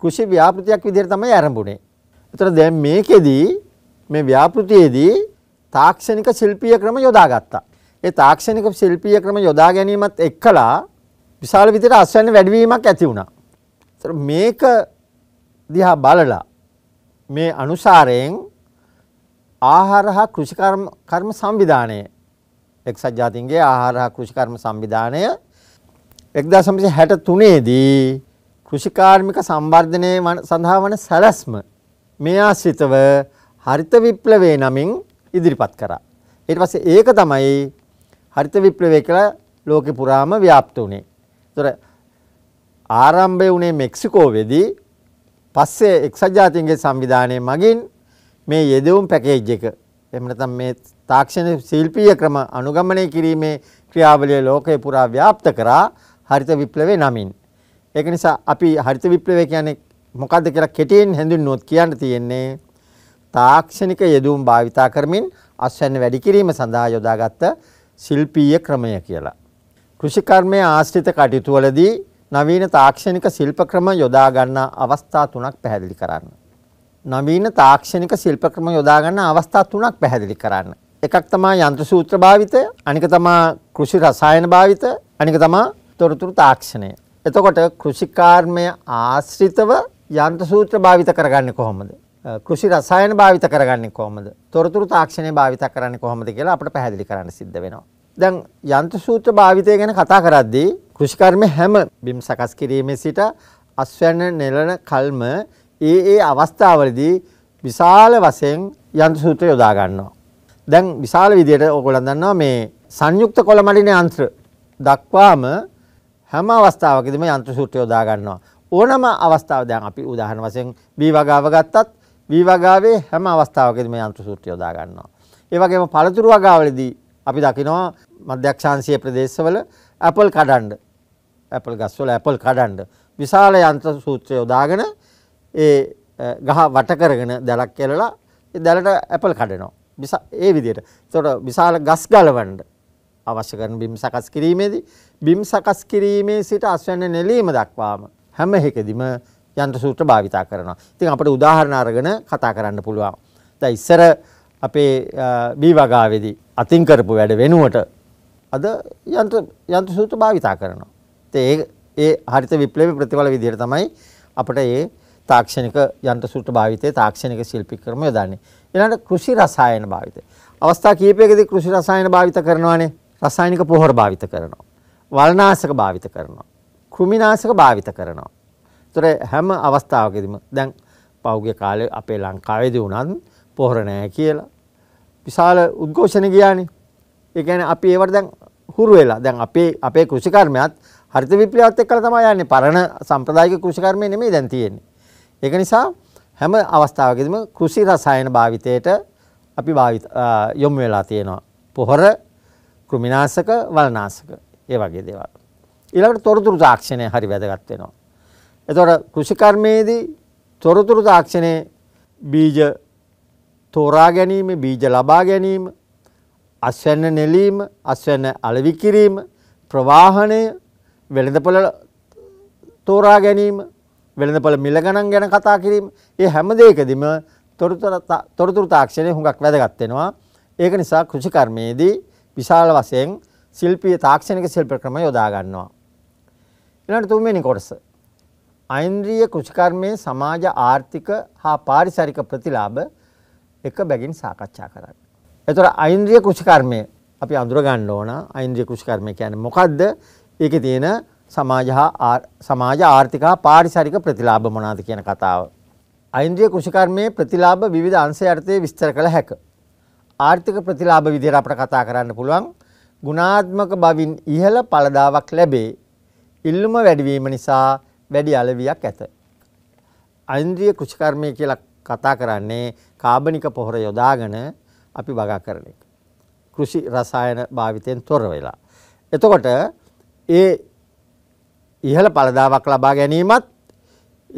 කෘෂි ව්‍යාපෘතියක් විදිහට තමයි ආරම්භුනේ. ඒතර දැන් මේකෙදි මේ ව්‍යාපෘතියේදී තාක්ෂණික ශිල්පීය ක්‍රම යොදාගත්තා. ඒ තාක්ෂණික ශිල්පීය ක්‍රම යොදා ගැනීමත් එක්කලා විශාල විදිහට අස්වැන්න වැඩිවීමක් ඇති වුණා. ඒතර මේක දිහා බලලා මේ අනුසාරයෙන් ආහාර හා කෘෂි කර්ම සංවිධානයේ එක්සත් ජාතීන්ගේ ආහාර හා කෘෂිකර්ම සංවිධානය 1963 දී කෘෂිකාර්මික සංවර්ධනය සඳහා වන සැලැස්ම මේ ආශ්‍රිතව හරිත විප්ලවයේ නමින් ඉදිරිපත් කරා. ඊට පස්සේ ඒක තමයි හරිත විප්ලවය කියලා ලෝකෙ පුරාම ව්‍යාප්ත වුණේ. ඒතර ආරම්භය වුණේ මෙක්සිකෝවේදී පස්සේ එක්සත් ජාතීන්ගේ සංවිධානය මගින් මේ යෙදවුම් පැකේජ් එක එහෙම නැත්නම් මේ තාක්ෂණ ශිල්පීය ක්‍රම අනුගමනය කිරීමේ ක්‍රියාවලිය ලෝකය පුරා ව්‍යාප්ත කරා හරිත විප්ලවය නමින්. ඒක නිසා අපි හරිත විප්ලවය කියන්නේ මොකද්ද කියලා කෙටියෙන් හැඳින්නුවොත් කියන්න තියෙන්නේ තාක්ෂණික යෙදුම් භාවිතා කරමින් අස්වැන්න වැඩි කිරීම සඳහා යොදාගත් ශිල්පීය ක්‍රමය කියලා. කෘෂිකර්මයේ ආශ්‍රිත කටයුතු වලදී නවීන තාක්ෂණික ශිල්ප ක්‍රම යොදා ගන්නා අවස්ථා තුනක් පැහැදිලි කරන්න. නවීන තාක්ෂණික ශිල්ප ක්‍රම යොදා ගන්න අවස්ථා තුනක් පැහැදිලි කරන්න. එකක් තමයි යන්ත්‍ර සූත්‍ර භාවිතය, අනික තමයි කෘෂි රසායන භාවිතය, අනික තමයි තොරතුරු තාක්ෂණය. එතකොට කෘෂිකාර්මය ආශ්‍රිතව යන්ත්‍ර සූත්‍ර භාවිත කරගන්නේ කොහොමද? කෘෂි රසායන භාවිත කරගන්නේ කොහොමද? තොරතුරු තාක්ෂණය භාවිත කරන්නේ කොහොමද කියලා අපිට පැහැදිලි කරන්න සිද්ධ වෙනවා. දැන් යන්ත්‍ර සූත්‍ර භාවිතය ගැන කතා කරද්දී කෘෂිකර්ම හැම බිම් සකස් කිරීමේ සිට අස්වැන්න නෙලන කල්ම ඒ ඒ අවස්ථාවලදී විශාල වශයෙන් යන්ත්‍ර සූත්‍රය යොදා ගන්නවා. දැන් විශාල විදියට ඕගොල්ලන් දන්නවා මේ සංයුක්ත කොළමඩින යන්ත්‍ර දක්වාම හැම අවස්ථාවකදීම යන්ත්‍ර සූත්‍රය යොදා ගන්නවා. ඕනම අවස්ථාව දැන් අපි උදාහරණ වශයෙන් B වගාව ගත්තත් B වගාවේ හැම අවස්ථාවකදීම යන්ත්‍ර සූත්‍රය යොදා ගන්නවා. ඒ වගේම පළතුරු වගාවලදී අපි දකිනවා මධ්‍යක්ෂාංශීය ප්‍රදේශවල ඇපල් කඩන්ඩ ඇපල් ගස්වල ඇපල් කඩන්ඩ විශාල යන්ත්‍ර සූත්‍රය යොදාගෙන ඒ ගහ වට කරගෙන දැලක් කෙලලා ඒ දැලට ඇපල් කඩනවා. ඒ විදිහට. ඒතකොට විශාල ගස් ගලවන්න අවශ්‍ය කරන බිම් සකස් කිරීමේදී බිම් සකස් කිරීමේ සිට අස්වැන්න නෙලීම දක්වාම හැම එකෙදිම යන්ත්‍ර සූත්‍ර භාවිතා කරනවා. ඉතින් අපිට උදාහරණ අරගෙන කතා කරන්න පුළුවන්. දැන් ඉස්සර අපේ බී වගාවේදී අතින් කරපු වැඩ වෙනුවට අද යන්ත්‍ර යන්ත්‍ර සූත්‍ර භාවිතා කරනවා. ඒ ඒ හරිත විප්ලවී ප්‍රතිඵල විදිහට තමයි අපිට මේ තාක්ෂණික යන්ත්‍ර සූත්‍ර භාවිතයේ තාක්ෂණික ශිල්පික ක්‍රම යොදන්නේ. ඊළඟට කෘෂි රසායන භාවිතය. අවස්ථා කිහිපයකදී කෘෂි රසායන භාවිත කරනවානේ. රසායනික පොහොර භාවිත කරනවා. වල්නාශක භාවිත කරනවා. කෘමිනාශක භාවිත කරනවා. ඒතර හැම අවස්ථාවකදීම දැන් පෞගේ කාලේ අපේ ලංකාවේදී වුණත් පොහොර නැහැ කියලා විශාල උද්ඝෝෂණ ගියානේ. ඒ කියන්නේ අපි ඒවට දැන් හුරු වෙලා දැන් අපේ අපේ කෘෂිකර්මයත් හරිත විප්ලවයත් එක්කලා තමයි යන්නේ. පරණ සම්ප්‍රදායික කෘෂිකර්මය නෙමෙයි දැන් තියෙන්නේ. ඒක නිසා හැම අවස්ථාවකදීම කෘෂි රසායන භාවිතයට අපි යොමු වෙලා තියෙනවා. පොහොර, කෘමිනාශක, වලනාශක ඒ වගේ දේවල්. ඊළඟට තොරතුරු තාක්ෂණය හරි වැදගත් වෙනවා. එතකොට කෘෂි කර්මයේදී තොරතුරු තාක්ෂණයේ බීජ තෝරා ගැනීම, බීජ ලබා ගැනීම, අස්වැන්න නෙලීම, අස්වැන්න අලෙවි කිරීම, ප්‍රවාහණය, වෙළඳපොළ තෝරා ගැනීම වෙළඳපොළ මිල ගණන් ගැන කතා කිරීම ඒ හැම දෙයකදීම තොරතුරු තාක්ෂණය හුඟක් වැදගත් වෙනවා. ඒක නිසා කෘෂිකර්මයේදී විශාල වශයෙන් ශිල්පීය තාක්ෂණික ශිල්ප ක්‍රම යොදා ගන්නවා. ඊළඟ තුන්වෙනි කොටස. ඓන්ද්‍රීය කෘෂිකර්මයේ සමාජ ආර්ථික හා පාරිසරික ප්‍රතිලාභ එක බැගින් සාකච්ඡා කරන්න. එතකොට ඓන්ද්‍රීය කෘෂිකර්මය අපි අඳුර ගන්න ඕන. ඓන්ද්‍රීය කෘෂිකර්මය කියන්නේ මොකද්ද? ඒකේ තියෙන සමාජ හා සමාජ ආර්ථික හා පාරිසරික ප්‍රතිලාභ මොනවාද කියන කතාව. ඓන්ද්‍රිය කෘෂිකර්මයේ ප්‍රතිලාභ විවිධ අංශ යටතේ විස්තර කළ හැක. ආර්ථික ප්‍රතිලාභ විදිහට අපට කතා කරන්න පුළුවන්. ගුණාත්මක බවින් ඉහළ පළදාවක් ලැබේ. ඉල්ලුම වැඩිවීම නිසා වැඩි අලවියක් ඇත. ඓන්ද්‍රිය කෘෂිකර්මය කියලා කතා කරන්නේ කාබනික පොහොර යොදාගෙන අපි බගා කරන එක. කෘෂි රසායන භාවිතයෙන් තොර වෙලා. එතකොට ඒ ඉහළ පළදාවක් ලබා ගැනීමත්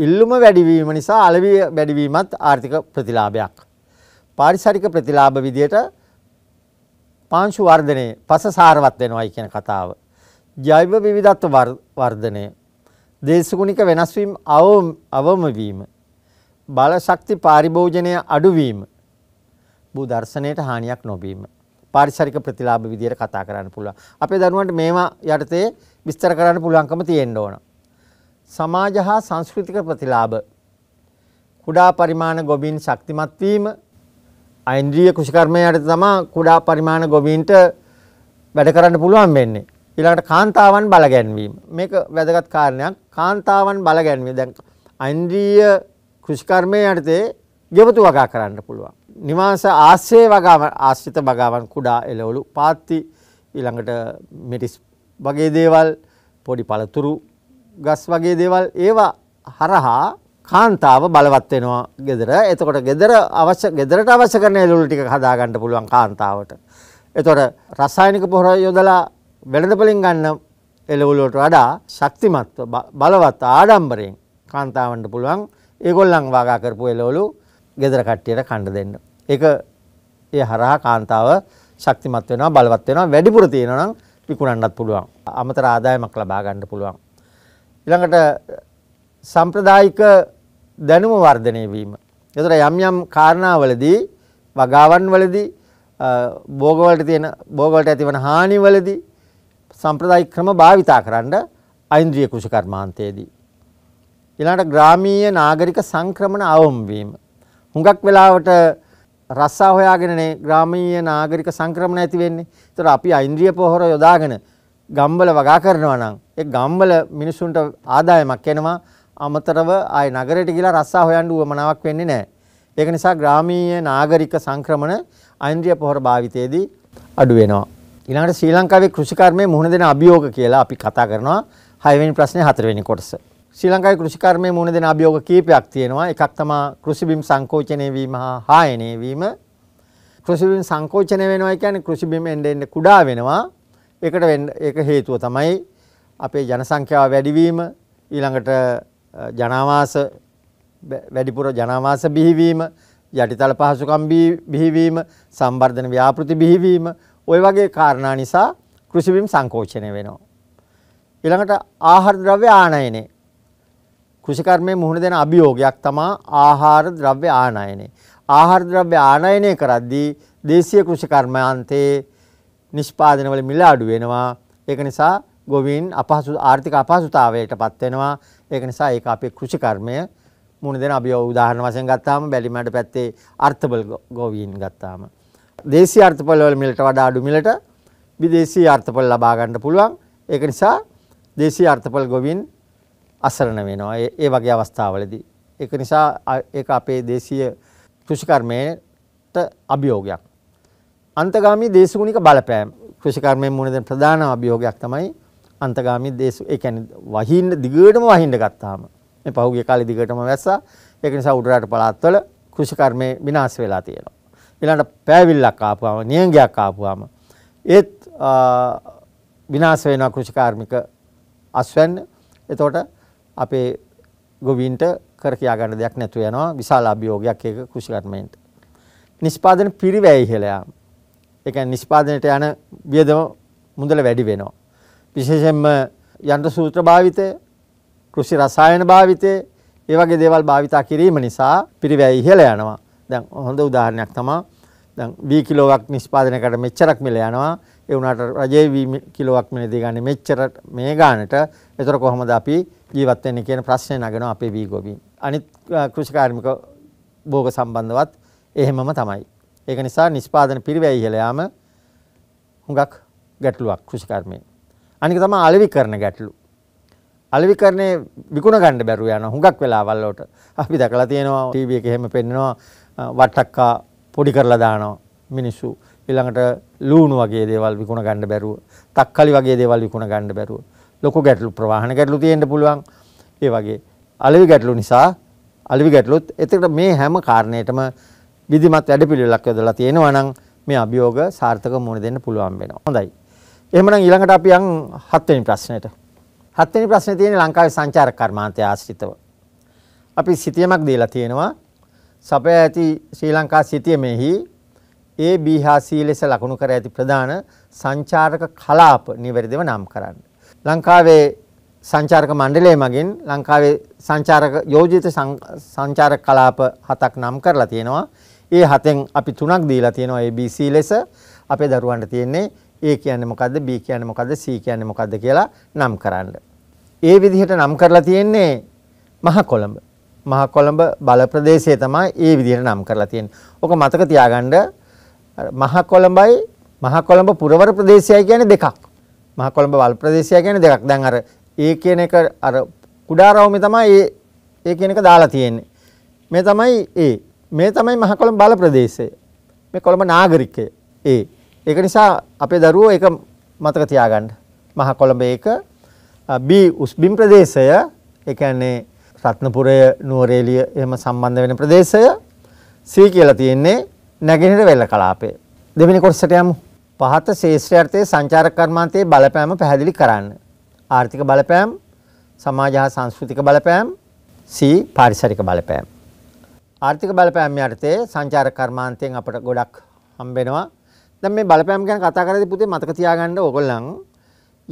ඉල්ලුම වැඩිවීම නිසා අලවිය වැඩිවීමත් ආර්ථික ප්‍රතිලාභයක්. පාරිසරික ප්‍රතිලාභ විදියට පාංශු වර්ධනය පස සාරවත් වෙනවයි කියන කතාව. ජෛව විවිධත්ව වර්ධනය. දේශගුණික වෙනස්වීම් අවමවීම. බල ශක්ති පාරිභෝජනය අඩුවීම. බූ දර්ශනයට හානියක් නොබීම. පාරිසරික ප්‍රතිලාභ විදියට කතා කරන්න පුළුවන්. අපේ දරුවන්ට මේවා යටතේ විස්තර කරන්න පුළුවන්කම තියෙන්න ඕන. සමාජ හා සංස්කෘතික ප්‍රතිලාභ කුඩා පරිමාණ ගොබීන් ශක්තිමත් වීම ඓන්ද්‍රිය කුෂකර්මයට තමා කුඩා පරිමාණ ගොබීන්ට වැඩ කරන්න පුළුවන් වෙන්නේ. ඊළඟට කාන්තාවන් බල ගැන්වීම. මේක වැදගත් කාරණයක්. කාන්තාවන් බල ගැන්වීම. දැන් ඓන්ද්‍රිය කුෂකර්මයේ යටතේ ගෙවතු වගා කරන්න පුළුවන්. නිවාස ආශ්‍රය වගාවන් ආශ්‍රිත වගාවන් කුඩා එළවලු පාත්ති ඊළඟට මිරිස් වගේ දේවල් පොඩි පළතුරු ගස් වගේ දේවල් ඒවා හරහා කාන්තාව බලවත් වෙනවා ගෙදර. එතකොට ගෙදර අවශ්‍ය ගෙදරට අවශ්‍ය කරන එළවලු ටික හදා ගන්න පුළුවන් කාන්තාවට. එතකොට රසායනික පොහොර යොදලා වෙළඳපොලින් ගන්න එළවලු වලට වඩා ශක්තිමත් බලවත් ආඩම්බරයෙන් කාන්තාවන්ට පුළුවන් ඒගොල්ලන් වාගා කරපු එළවලු ගෙදර කට්ටියට කන්න දෙන්න. ඒක ඒ හරහා කාන්තාව ශක්තිමත් වෙනවා බලවත් වෙනවා වැඩිපුර තියෙනවා නම් විකුණන්නත් පුළුවන්. අමතර ආදායමක් ලබා ගන්න පුළුවන්. ඊළඟට සම්ප්‍රදායික දැනුම වර්ධනය වීම. ඒතර යම් යම් කාරණාවලදී වගාවන් වලදී භෝගවලට තියෙන භෝගවලට ඇතිවන හානි වලදී සම්ප්‍රදායික ක්‍රම භාවිතා කරන්න ඓන්ද්‍රිය කුෂ කර්මාන්තයේදී. ඊළඟට ග්‍රාමීය නාගරික සංක්‍රමණ අවම් වීම. හුඟක් වෙලාවට රස්සා හොයාගෙනනේ ග්‍රාමීය නාගරික සංක්‍රමණ ඇති වෙන්නේ. ඒතර අපි ඓන්ද්‍රිය පොහොර යොදාගෙන ගම්බල වගා කරනවා නම් ඒ ගම්බල මිනිසුන්ට ආදායමක් එනවා. අමතරව ආය නගරයට ගිහලා රස්සා හොයන්න උවමනාවක් වෙන්නේ නැහැ. ඒක නිසා ග්‍රාමීය නාගරික සංක්‍රමණ ඓන්ද්‍රිය පොහොර භාවිතයේදී අඩු වෙනවා. ඊළඟට ශ්‍රී ලංකාවේ කෘෂිකර්මයේ මුහුණ දෙන අභියෝග කියලා අපි කතා කරනවා 6 වෙනි ප්‍රශ්නේ 4 වෙනි කොටස. ශ්‍රී ලංකාවේ කෘෂිකර්මයේ මුහුණ දෙන අභියෝග කීපයක් තියෙනවා. එකක් තමයි කෘෂිබිම් සංකෝචනය වීම හා හායනය වීම. කෘෂිබිම් සංකෝචනය වෙනවා කියන්නේ කෘෂිබිම් එන්න එන්න කුඩා වෙනවා. ඒකට ඒක හේතුව තමයි අපේ ජනසංඛ්‍යාව වැඩිවීම, ඊළඟට ජනාවාස වැඩිපුර ජනාවාස බිහිවීම, යටිතල පහසුකම් බිහිවීම, සම්වර්ධන ව්‍යාපෘති බිහිවීම, ওই වගේ කාරණා නිසා කෘෂිබිම් සංකෝචනය වෙනවා. ඊළඟට ආහාර ද්‍රව්‍ය ආනයනය කෘෂිකර්මයේ මුහුණ දෙන අභියෝගයක් තමා ආහාර ද්‍රව්‍ය ආනයනය. ආහාර ද්‍රව්‍ය ආනයනය කරද්දී දේශීය කෘෂිකර්මාන්තයේ නිෂ්පාදනවල මිල අඩු වෙනවා. ඒක නිසා ගොවීන් අපහසු ආර්ථික අපහසුතාවයටපත් වෙනවා. ඒක නිසා ඒක අපේ කෘෂිකර්මය මුහුණ දෙන අභියෝග උදාහරණ වශයෙන් ගත්තාම බැලිමඩ පැත්තේ අර්ථබල ගොවීන් ගත්තාම දේශීය අර්ථබල වල මිලට වඩා අඩු මිලට විදේශීය අර්ථබල ලබා ගන්න පුළුවන්. ඒක නිසා දේශීය අර්ථබල ගොවීන් අසරණ වෙනවා. ඒ වගේ අවස්ථාවලදී. ඒක නිසා ඒක අපේ දේශීය කෘෂිකර්මයට අභියෝගයක්. අන්තගාමී දේශගුණික බලපෑම් කෘෂිකර්මයෙන් මුණ දෙන ප්‍රධාන අභියෝගයක් තමයි අන්තගාමී දේශ ඒ කියන්නේ වහින්න දිගටම වහින්න ගත්තාම මේ පහුගිය කාලේ දිගටම වැස්සා. ඒක නිසා උඩරට පළාත්වල කෘෂිකර්මය විනාශ වෙලා තියෙනවා. ඊළඟට පෑවිල්ලක් ආපුවාම නියඟයක් ආපුවාම ඒත් විනාශ වෙනවා කෘෂිකාර්මික අස්වැන්න. එතකොට අපේ ගොවීන්ට කර කියා ගන්න දෙයක් නැතුව යනවා විශාල අභියෝගයක් ඒක කෘෂි කර්මයෙන්ට. නිෂ්පාදන පිරිවැය ඉහළ යාම. ඒ කියන්නේ නිෂ්පාදනයට යන වියදම මුදල වැඩි වෙනවා. විශේෂයෙන්ම යන්ත්‍ර සූත්‍ර භාවිතය, කෘෂි රසායන භාවිතය, ඒ වගේ දේවල් භාවිතා කිරීම නිසා පිරිවැය ඉහළ යනවා. දැන් හොඳ උදාහරණයක් තමයි දැන් 20 කිලෝවක් නිෂ්පාදනයකට මෙච්චරක් මිල යනවා. ඒ වුණාට රජයේ 20 කිලෝවක් මිලදී ගන්න මෙච්චර මේ ගානට. ඒතර කොහොමද අපි ජීවත් වෙන්නේ කියන ප්‍රශ්නේ නගනවා අපේ වීගෝබීන්. අනිත් කෘෂිකාර්මික භෝග සම්බන්ධවත් එහෙමම තමයි. ඒක නිසා නිෂ්පාදන පිරිවැය ඉහළ යාම හුඟක් ගැටලුවක් කෘෂිකර්මයේ. අනික තමයි අලෙවිකරණ ගැටලු. අලෙවිකරණේ විකුණ ගන්න බැරුව යන හුඟක් වෙලාවල් වලට අපි දැකලා තියෙනවා ටීවී එකේ එහෙම පෙන්නනවා වට්ටක්කා පොඩි කරලා දානවා මිනිස්සු. ඊළඟට ලූණු වගේ දේවල් විකුණ ගන්න බැරුව, තක්කලි වගේ දේවල් විකුණ ගන්න බැරුව. ලොකු ගැටලු ප්‍රවාහන ගැටලු තියෙන්න පුළුවන්. ඒ වගේ අලෙවි ගැටලු නිසා අලෙවි ගැටලුත් එතකොට මේ හැම කාරණයකටම විධිමත් වැඩපිළිවෙලක් යොදලා තියෙනවා නම් මේ අභියෝග සාර්ථකව මුහුණ දෙන්න පුළුවන් වෙනවා. හොඳයි. එහෙමනම් ඊළඟට අපි යන් හත්වෙනි ප්‍රශ්නෙට. හත්වෙනි ප්‍රශ්නේ තියෙන්නේ ලංකාවේ සංචාරක කර්මාන්තය ආශ්‍රිතව. අපි සිතියමක් දීලා තියෙනවා. සපය ඇති ශ්‍රී ලංකා සිතියමේහි ඒ බීහා සී ලෙස ලකුණු කර ඇති ප්‍රධාන සංචාරක කලාප නිවැරදිව නම් කරන්න. ලංකාවේ සංචාරක මණ්ඩලය මගින් ලංකාවේ සංචාරක යෝජිත සංචාරක කලාප හතක් නම් කරලා තියෙනවා. ඒ හතෙන් අපි තුනක් දීලා තියෙනවා ABC ලෙස අපේ දරුවන්ට තියෙන්නේ A කියන්නේ මොකද්ද B කියන්නේ මොකද්ද C කියන්නේ මොකද්ද කියලා නම් කරන්න. ඒ විදිහට නම් කරලා තියෙන්නේ මහ කොළඹ. මහ කොළඹ බල ප්‍රදේශය තමයි ඒ විදිහට නම් කරලා තියෙන්නේ. ඔක මතක තියාගන්න මහ කොළඹයි මහ කොළඹ පුරවර ප්‍රදේශයයි කියන්නේ දෙකක්. මහ කොළඹ වල් ප්‍රදේශය කියන දෙකක්. දැන් අර ඒ කියන එක අර කුඩා රවුමේ තමයි ඒ ඒ කියන එක දාලා තියෙන්නේ. මේ තමයි ඒ. මේ තමයි මහ කොළඹ බල ප්‍රදේශය. මේ කොළඹ නාගරිකය. ඒ. ඒක නිසා අපේ දරුවෝ ඒක මතක තියාගන්න. මහ කොළඹ ඒක B උස්බිම් ප්‍රදේශය. ඒ කියන්නේ රත්නපුරය නුවරඑළිය එහෙම සම්බන්ධ වෙන ප්‍රදේශය. C කියලා තියෙන්නේ නැගෙනහිර වෙල්ල කලාපය. දෙවෙනි කොටසට යමු. පහත ශේෂ්ත්‍රයේ සංචාර කර්මාන්තයේ බලපෑම පැහැදිලි කරන්න. ආර්ථික බලපෑම්, සමාජ හා සංස්කෘතික බලපෑම්, C පාරිසරික බලපෑම්. ආර්ථික බලපෑම් යටතේ සංචාර කර්මාන්තයෙන් අපට ගොඩක් හම්බෙනවා. දැන් මේ බලපෑම් ගැන කතා කරද්දී පුතේ මතක තියාගන්න ඕගොල්ලන්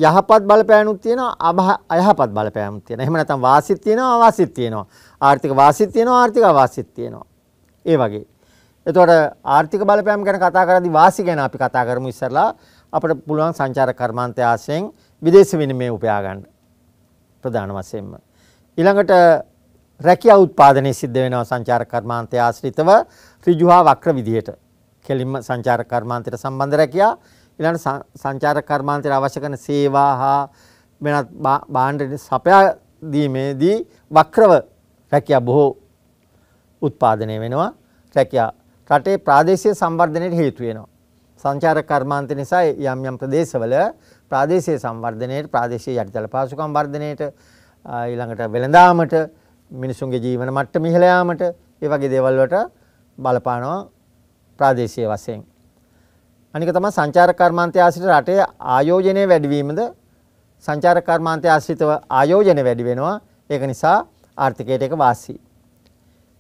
යහපත් බලපෑනුත් තියෙනවා අයහපත් බලපෑනුත් තියෙනවා. එහෙම නැත්නම් වාසිත් තියෙනවා අවාසිත් තියෙනවා. ආර්ථික වාසිත් තියෙනවා ආර්ථික අවාසිත් තියෙනවා. ඒ වගේ. එතකොට ආර්ථික බලපෑම් ගැන කතා කරද්දී වාසි ගැන අපි කතා කරමු ඉස්සරලා අපිට පුළුවන් සංචාරක කර්මාන්තය ආශ්‍රයෙන් විදේශ විනිමය උපයා ගන්න ප්‍රධාන වශයෙන්ම ඊළඟට රැකියා උත්පාදනයේ සිද්ධ වෙනවා සංචාරක කර්මාන්තය ආශ්‍රිතව ඍජු හා වක්‍ර විදියට කෙලින්ම සංචාරක කර්මාන්තයට සම්බන්ධ රැකියා ඊළඟට සංචාරක කර්මාන්තයට අවශ්‍ය කරන සේවා හා වෙනත් භාණ්ඩ සපයා දීමේදී වක්‍රව රැකියා බොහෝ උත්පාදනය වෙනවා රැකියා රටේ ප්‍රාදේශීය සංවර්ධනයට හේතු වෙනවා. සංචාරක කර්මාන්ත නිසා යම් යම් ප්‍රදේශවල ප්‍රාදේශීය සංවර්ධනයට ප්‍රාදේශීය යටිතල පහසුකම් වර්ධනයට ඊළඟට වෙළඳාමට මිනිසුන්ගේ ජීවන මට්ටම ඉහළ යාමට ඒ වගේ දේවල් වලට බලපානවා ප්‍රාදේශීය වශයෙන්. අනික තමයි සංචාරක කර්මාන්තය ආශ්‍රිත රටේ ආයෝජනය වැඩිවීමද සංචාරක කර්මාන්තය ආශ්‍රිතව ආයෝජනය වැඩි වෙනවා. ඒක නිසා ආර්ථිකයට එක වාසියි.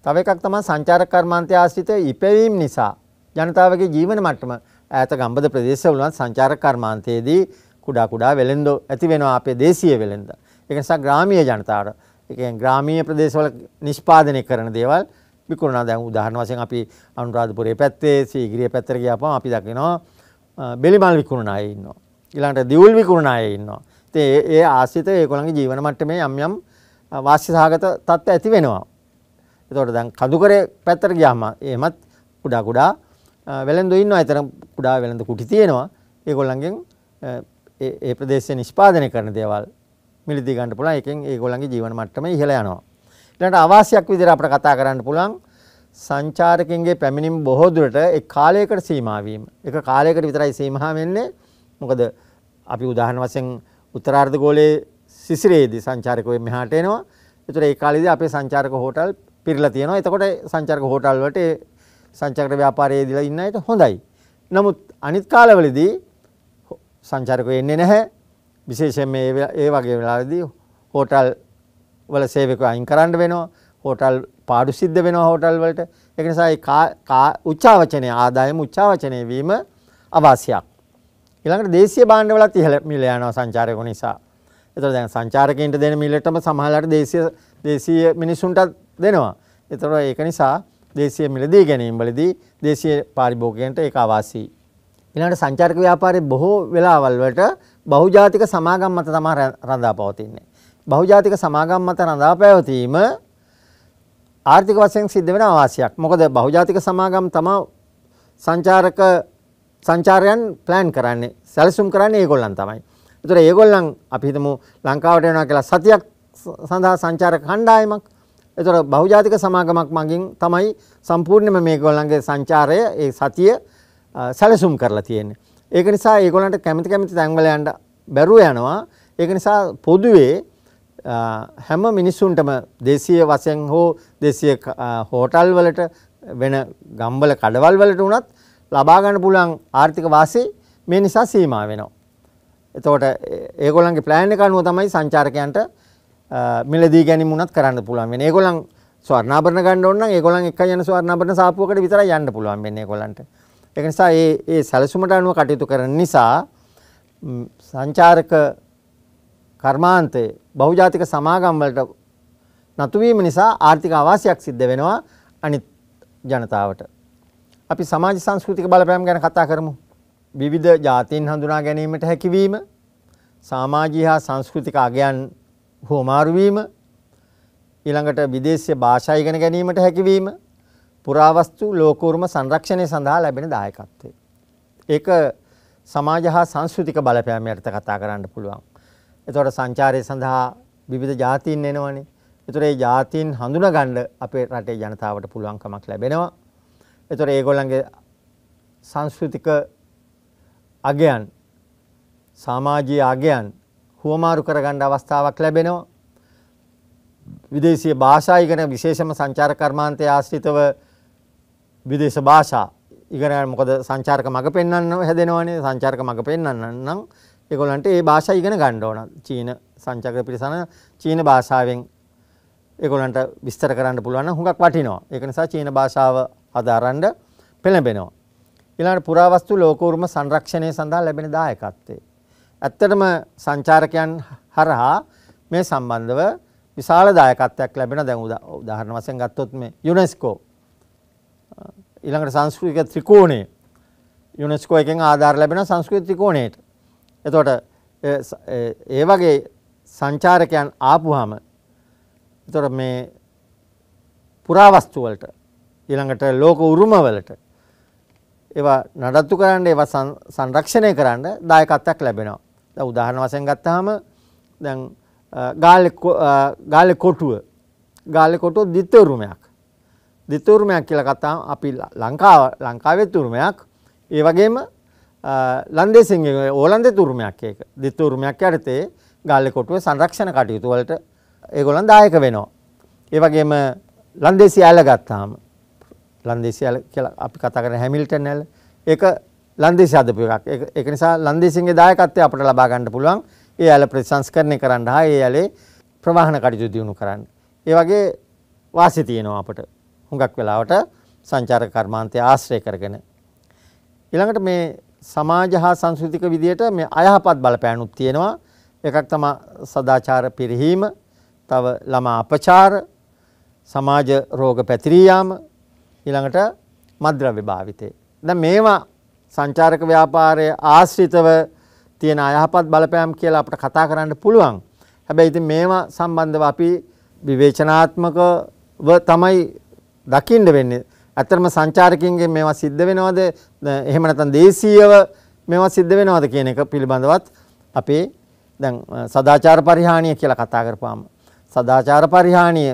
තව එකක් තමයි සංචාරක කර්මාන්තය ආශ්‍රිත ඉපැවීම නිසා ජනතාවගේ ජීවන මට්ටම ඈත ගම්බද ප්‍රදේශවල වුණත් සංචාරක කර්මාන්තයේදී කුඩා කුඩා වෙළෙන්ද ඇති වෙනවා අපේ දේශීය වෙළෙන්ද. ඒක නිසා ග්‍රාමීය ජනතාවට ඒ කියන්නේ ග්‍රාමීය ප්‍රදේශවල නිෂ්පාදනය කරන දේවල් විකුණනවා. දැන් උදාහරණ වශයෙන් අපි අනුරාධපුරයේ පැත්තේ සීගිරිය පැත්තට ගියාපම අපි දකිනවා බෙලිමල් විකුණන අය ඉන්නවා. ඊළඟට දිවුල් විකුණන අය ඉන්නවා. ඉතින් ඒ ආශ්‍රිත ඒගොල්ලන්ගේ ජීවන මට්ටමේ යම් යම් වාස්‍ය සහගත තත්ත්ව ඇති වෙනවා. එතකොට දැන් කඳුකරේ පැත්තට ගියාම එහෙමත් කුඩා කුඩා වෙළඳු ඉන්නවා. එතන කුඩා වෙළඳු කුටි තියෙනවා. ඒගොල්ලන්ගෙන් ඒ ප්‍රදේශයේ නිෂ්පාදනය කරන දේවල් මිලදී ගන්න පුළුවන්. ඒකෙන් ඒගොල්ලන්ගේ ජීවන මට්ටම ඉහළ යනවා. ඊළඟට ආවාසයක් විදිහට අපිට කතා කරන්න පුළුවන් සංචාරකයන්ගේ පැමිණීම බොහෝ දුරට ඒ කාලයකට සීමා වීම. ඒක කාලයකට විතරයි සීමා වෙන්නේ. මොකද අපි උදාහරණ වශයෙන් උත්තරාර්ධ ගෝලයේ සිසිරේදී සංචාරකව මෙහාට එනවා. ඒතර ඒ කාලෙදී අපේ සංචාරක හෝටල් පිරලා තියෙනවා. එතකොට සංචාරක හෝටල් වලට සංචාරක ව්‍යාපාරයේ දීලා ඉන්න අයට හොඳයි. නමුත් අනිත් කාලවලදී සංචාරකයෝ එන්නේ නැහැ. විශේෂයෙන් මේ ඒ වගේ වෙලාවේදී හෝටල් වල සේවකයෝ අයින් කරන්න වෙනවා. හෝටල් පාඩු සිද්ධ වෙනවා හෝටල් වලට. ඒක නිසා ඒ උච්චාවචනයේ ආදායම උච්චාවචනයේ වීම අවාසියක්. ඊළඟට දේශීය භාණ්ඩ වලත් ඉහළ මිල යනවා සංචාරකෝ නිසා. ඒතර දැන් සංචාරකයන්ට දෙන මිලටම සමහරවිට දේශීය දේශීය මිනිසුන්ටත් දෙනවා. එතකොට ඒක නිසා දේශීය මිලදී ගැනීම් වලදී දේශීය පාරිභෝගිකයන්ට ඒක අවාසියි. ඊළඟට සංචාරක ව්‍යාපාරයේ බොහෝ වෙලාවල් වලට බහුජාතික සමාගම් මත තමයි රඳා පවතින්නේ. බහුජාතික සමාගම් මත රඳා පැවතීම ආර්ථික වශයෙන් සිද්ධ වෙන අවාසියක්. මොකද බහුජාතික සමාගම් තමයි සංචාරක සංචාරයන් ප්ලෑන් කරන්නේ. සැලසුම් කරන්නේ ඒගොල්ලන් තමයි. ඒතර ඒගොල්ලන් අපි හිතමු ලංකාවට එනවා කියලා සතියක් සඳහා සංචාරක කණ්ඩායමක් එතකොට බහුජාතික සමාගමක් මගින් තමයි සම්පූර්ණයෙන්ම මේගොල්ලන්ගේ සංචාරය ඒ සතිය සැලසුම් කරලා තියෙන්නේ. ඒක නිසා ඒගොල්ලන්ට කැමති කැමති තැන්වල යන්න බැරුව යනවා. ඒක නිසා පොදුවේ හැම මිනිස්සුන්ටම දේශීය වශයෙන් හෝ දේශීය හෝටල් වලට වෙන ගම්වල කඩවල් වලට උනත් ලබා ගන්න පුළුවන් ආර්ථික වාසි මේ නිසා සීමා වෙනවා. එතකොට ඒගොල්ලන්ගේ ප්ලෑන් එක අනුව තමයි සංචාරකයන්ට මිලදී ගැනිමුණත් කරන්න පුළුවන් වෙන ඒගොල්ලන් ස්වර්ණාභරණ ගන්න ඕන නම් ඒගොල්ලන් එක යන ස්වර්ණාභරණ සාප්පුවකට විතරයි යන්න පුළුවන් වෙන්නේ ඒගොල්ලන්ට ඒක නිසා ඒ ඒ සැලසුමට අනුව කටයුතු කරන නිසා සංචාරක කර්මාන්තයේ බහුජාතික සමාගම් වලට නතුවීම නිසා ආර්ථික අවාසියක් සිද්ධ වෙනවා අනිත් ජනතාවට. අපි සමාජ සංස්කෘතික බලපෑම් ගැන කතා කරමු. විවිධ ජාතීන් හඳුනා ගැනීමට හැකිවීම සමාජීය හා සංස්කෘතික අගයන් හුවමාරුවීම ඊළඟට විදේශීය භාෂා ඉගෙන ගැනීමට හැකිවීම පුරාවස්තු ලෝකෝර්ම සංරක්ෂණය සඳහා ලැබෙන දායකත්වය. ඒක සමාජ හා සංස්කෘතික බලපෑම යටතේ කතා කරන්න පුළුවන්. එතකොට සංචාරය සඳහා විවිධ ජාතීන් එනවනේ. එතකොට ඒ ජාතීන් හඳුනාගන්න අපේ රටේ ජනතාවට පුළුවන්කමක් ලැබෙනවා. එතකොට ඒගොල්ලන්ගේ සංස්කෘතික අගයන් සමාජීය අගයන් හුවමාරු කරගන්න අවස්ථාවක් ලැබෙනවා. විදේශීය භාෂා ඉගෙන විශේෂම සංචාර කර්මාන්තය ආශ්‍රිතව විදේශ භාෂා ඉගෙන ගන්න මොකද සංචාරක මඟ පෙන්වන්න හැදෙනවනේ සංචාරක මඟ පෙන්වන්න නම් ඒගොල්ලන්ට ඒ භාෂා ඉගෙන ගන්න ඕන. චීන සංචාරක පිරිසන චීන භාෂාවෙන් ඒගොල්ලන්ට විස්තර කරන්න පුළුවන් නම් හුඟක් වටිනවා. ඒක නිසා චීන භාෂාව හදාරන්න පෙළඹෙනවා. ඊළඟට පුරාවස්තු ලෝකෝර්ම සංරක්ෂණය සඳහා ලැබෙන දායකත්වය ඇත්තටම සංචාරකයන් හරහා මේ සම්බන්ධව විශාල දායකත්වයක් ලැබෙන දැන් උදාහරණ වශයෙන් ගත්තොත් මේ යුනෙස්කෝ ඊළඟට සංස්කෘතික ත්‍රිකෝණය යුනෙස්කෝ එකෙන් ආධාර ලැබෙන සංස්කෘතික ත්‍රිකෝණයට. එතකොට ඒ වගේ සංචාරකයන් ආපුවාම එතකොට මේ පුරාවස්තු වලට ඊළඟට ලෝක උරුම වලට ඒවා නඩත්තු කරන්න ඒවා සංරක්ෂණය කරන්න දායකත්වයක් ලැබෙනවා. උදාහරණ වසයෙන් ගත්තාම දැන් ගාලෙ කොටුව ගාලෙ කොටුව දිත්තවරුමයක් දිතවරුමයක් කියල කතා අපි ලංකාව ලංකාවේ තුරුමයක් ඒ වගේම ලන්දේසිංහ ඕලන්ද තුරුමයක් ඒක දිත්තවරුමයක් යටතේ ගාලෙ කොටුව සංරක්ෂණ කටයුතු වලට ඒගොලන් දායක වෙනවා. ඒ වගේම ලන්දේසි ඇල ගත්තාම ලන්දේසි ඇල කියලා අපි කතා කරන හැමිල්ටන් ඇල ඒක ලන්දේසි හදපු එකක්. ඒක නිසා ලන්දේසින්ගේ දායකත්වය අපට ලබා ගන්න පුළුවන්. ඒ ඇල ප්‍රතිසංස්කරණය කරන්න හා ඒ ඇලේ ප්‍රවාහන කටයුතු දියුණු කරන්න. ඒ වගේ වාසි තියෙනවා අපට. හුඟක් වෙලාවට සංචාරක කර්මාන්තය ආශ්‍රය කරගෙන. ඊළඟට මේ සමාජ හා සංස්කෘතික විදියට මේ අයහපත් බලපෑණුත් තියෙනවා. එකක් තමයි සදාචාර පිරිහීම, තව ළමා අපචාර, සමාජ රෝග පැතිරියාම ඊළඟට මද්‍රව්‍ය භාවිතය. දැන් මේවා සංචාරක ව්‍යාපාරය ආශ්‍රිතව තියෙන අයහපත් බලපෑම් කියලා අපට කතා කරන්න පුළුවන්. හැබැයි ඉතින් මේවා සම්බන්ධව අපි විවේචනාත්මකව තමයි දකින්න වෙන්නේ. ඇත්තටම සංචාරකින්ගේ මේවා සිද්ධ වෙනවද? එහෙම නැත්නම් දේශීයව මේවා සිද්ධ වෙනවද කියන එක පිළිබඳවත් අපේ දැන් සදාචාර පරිහානිය කියලා කතා කරපුවාම සදාචාර පරිහානිය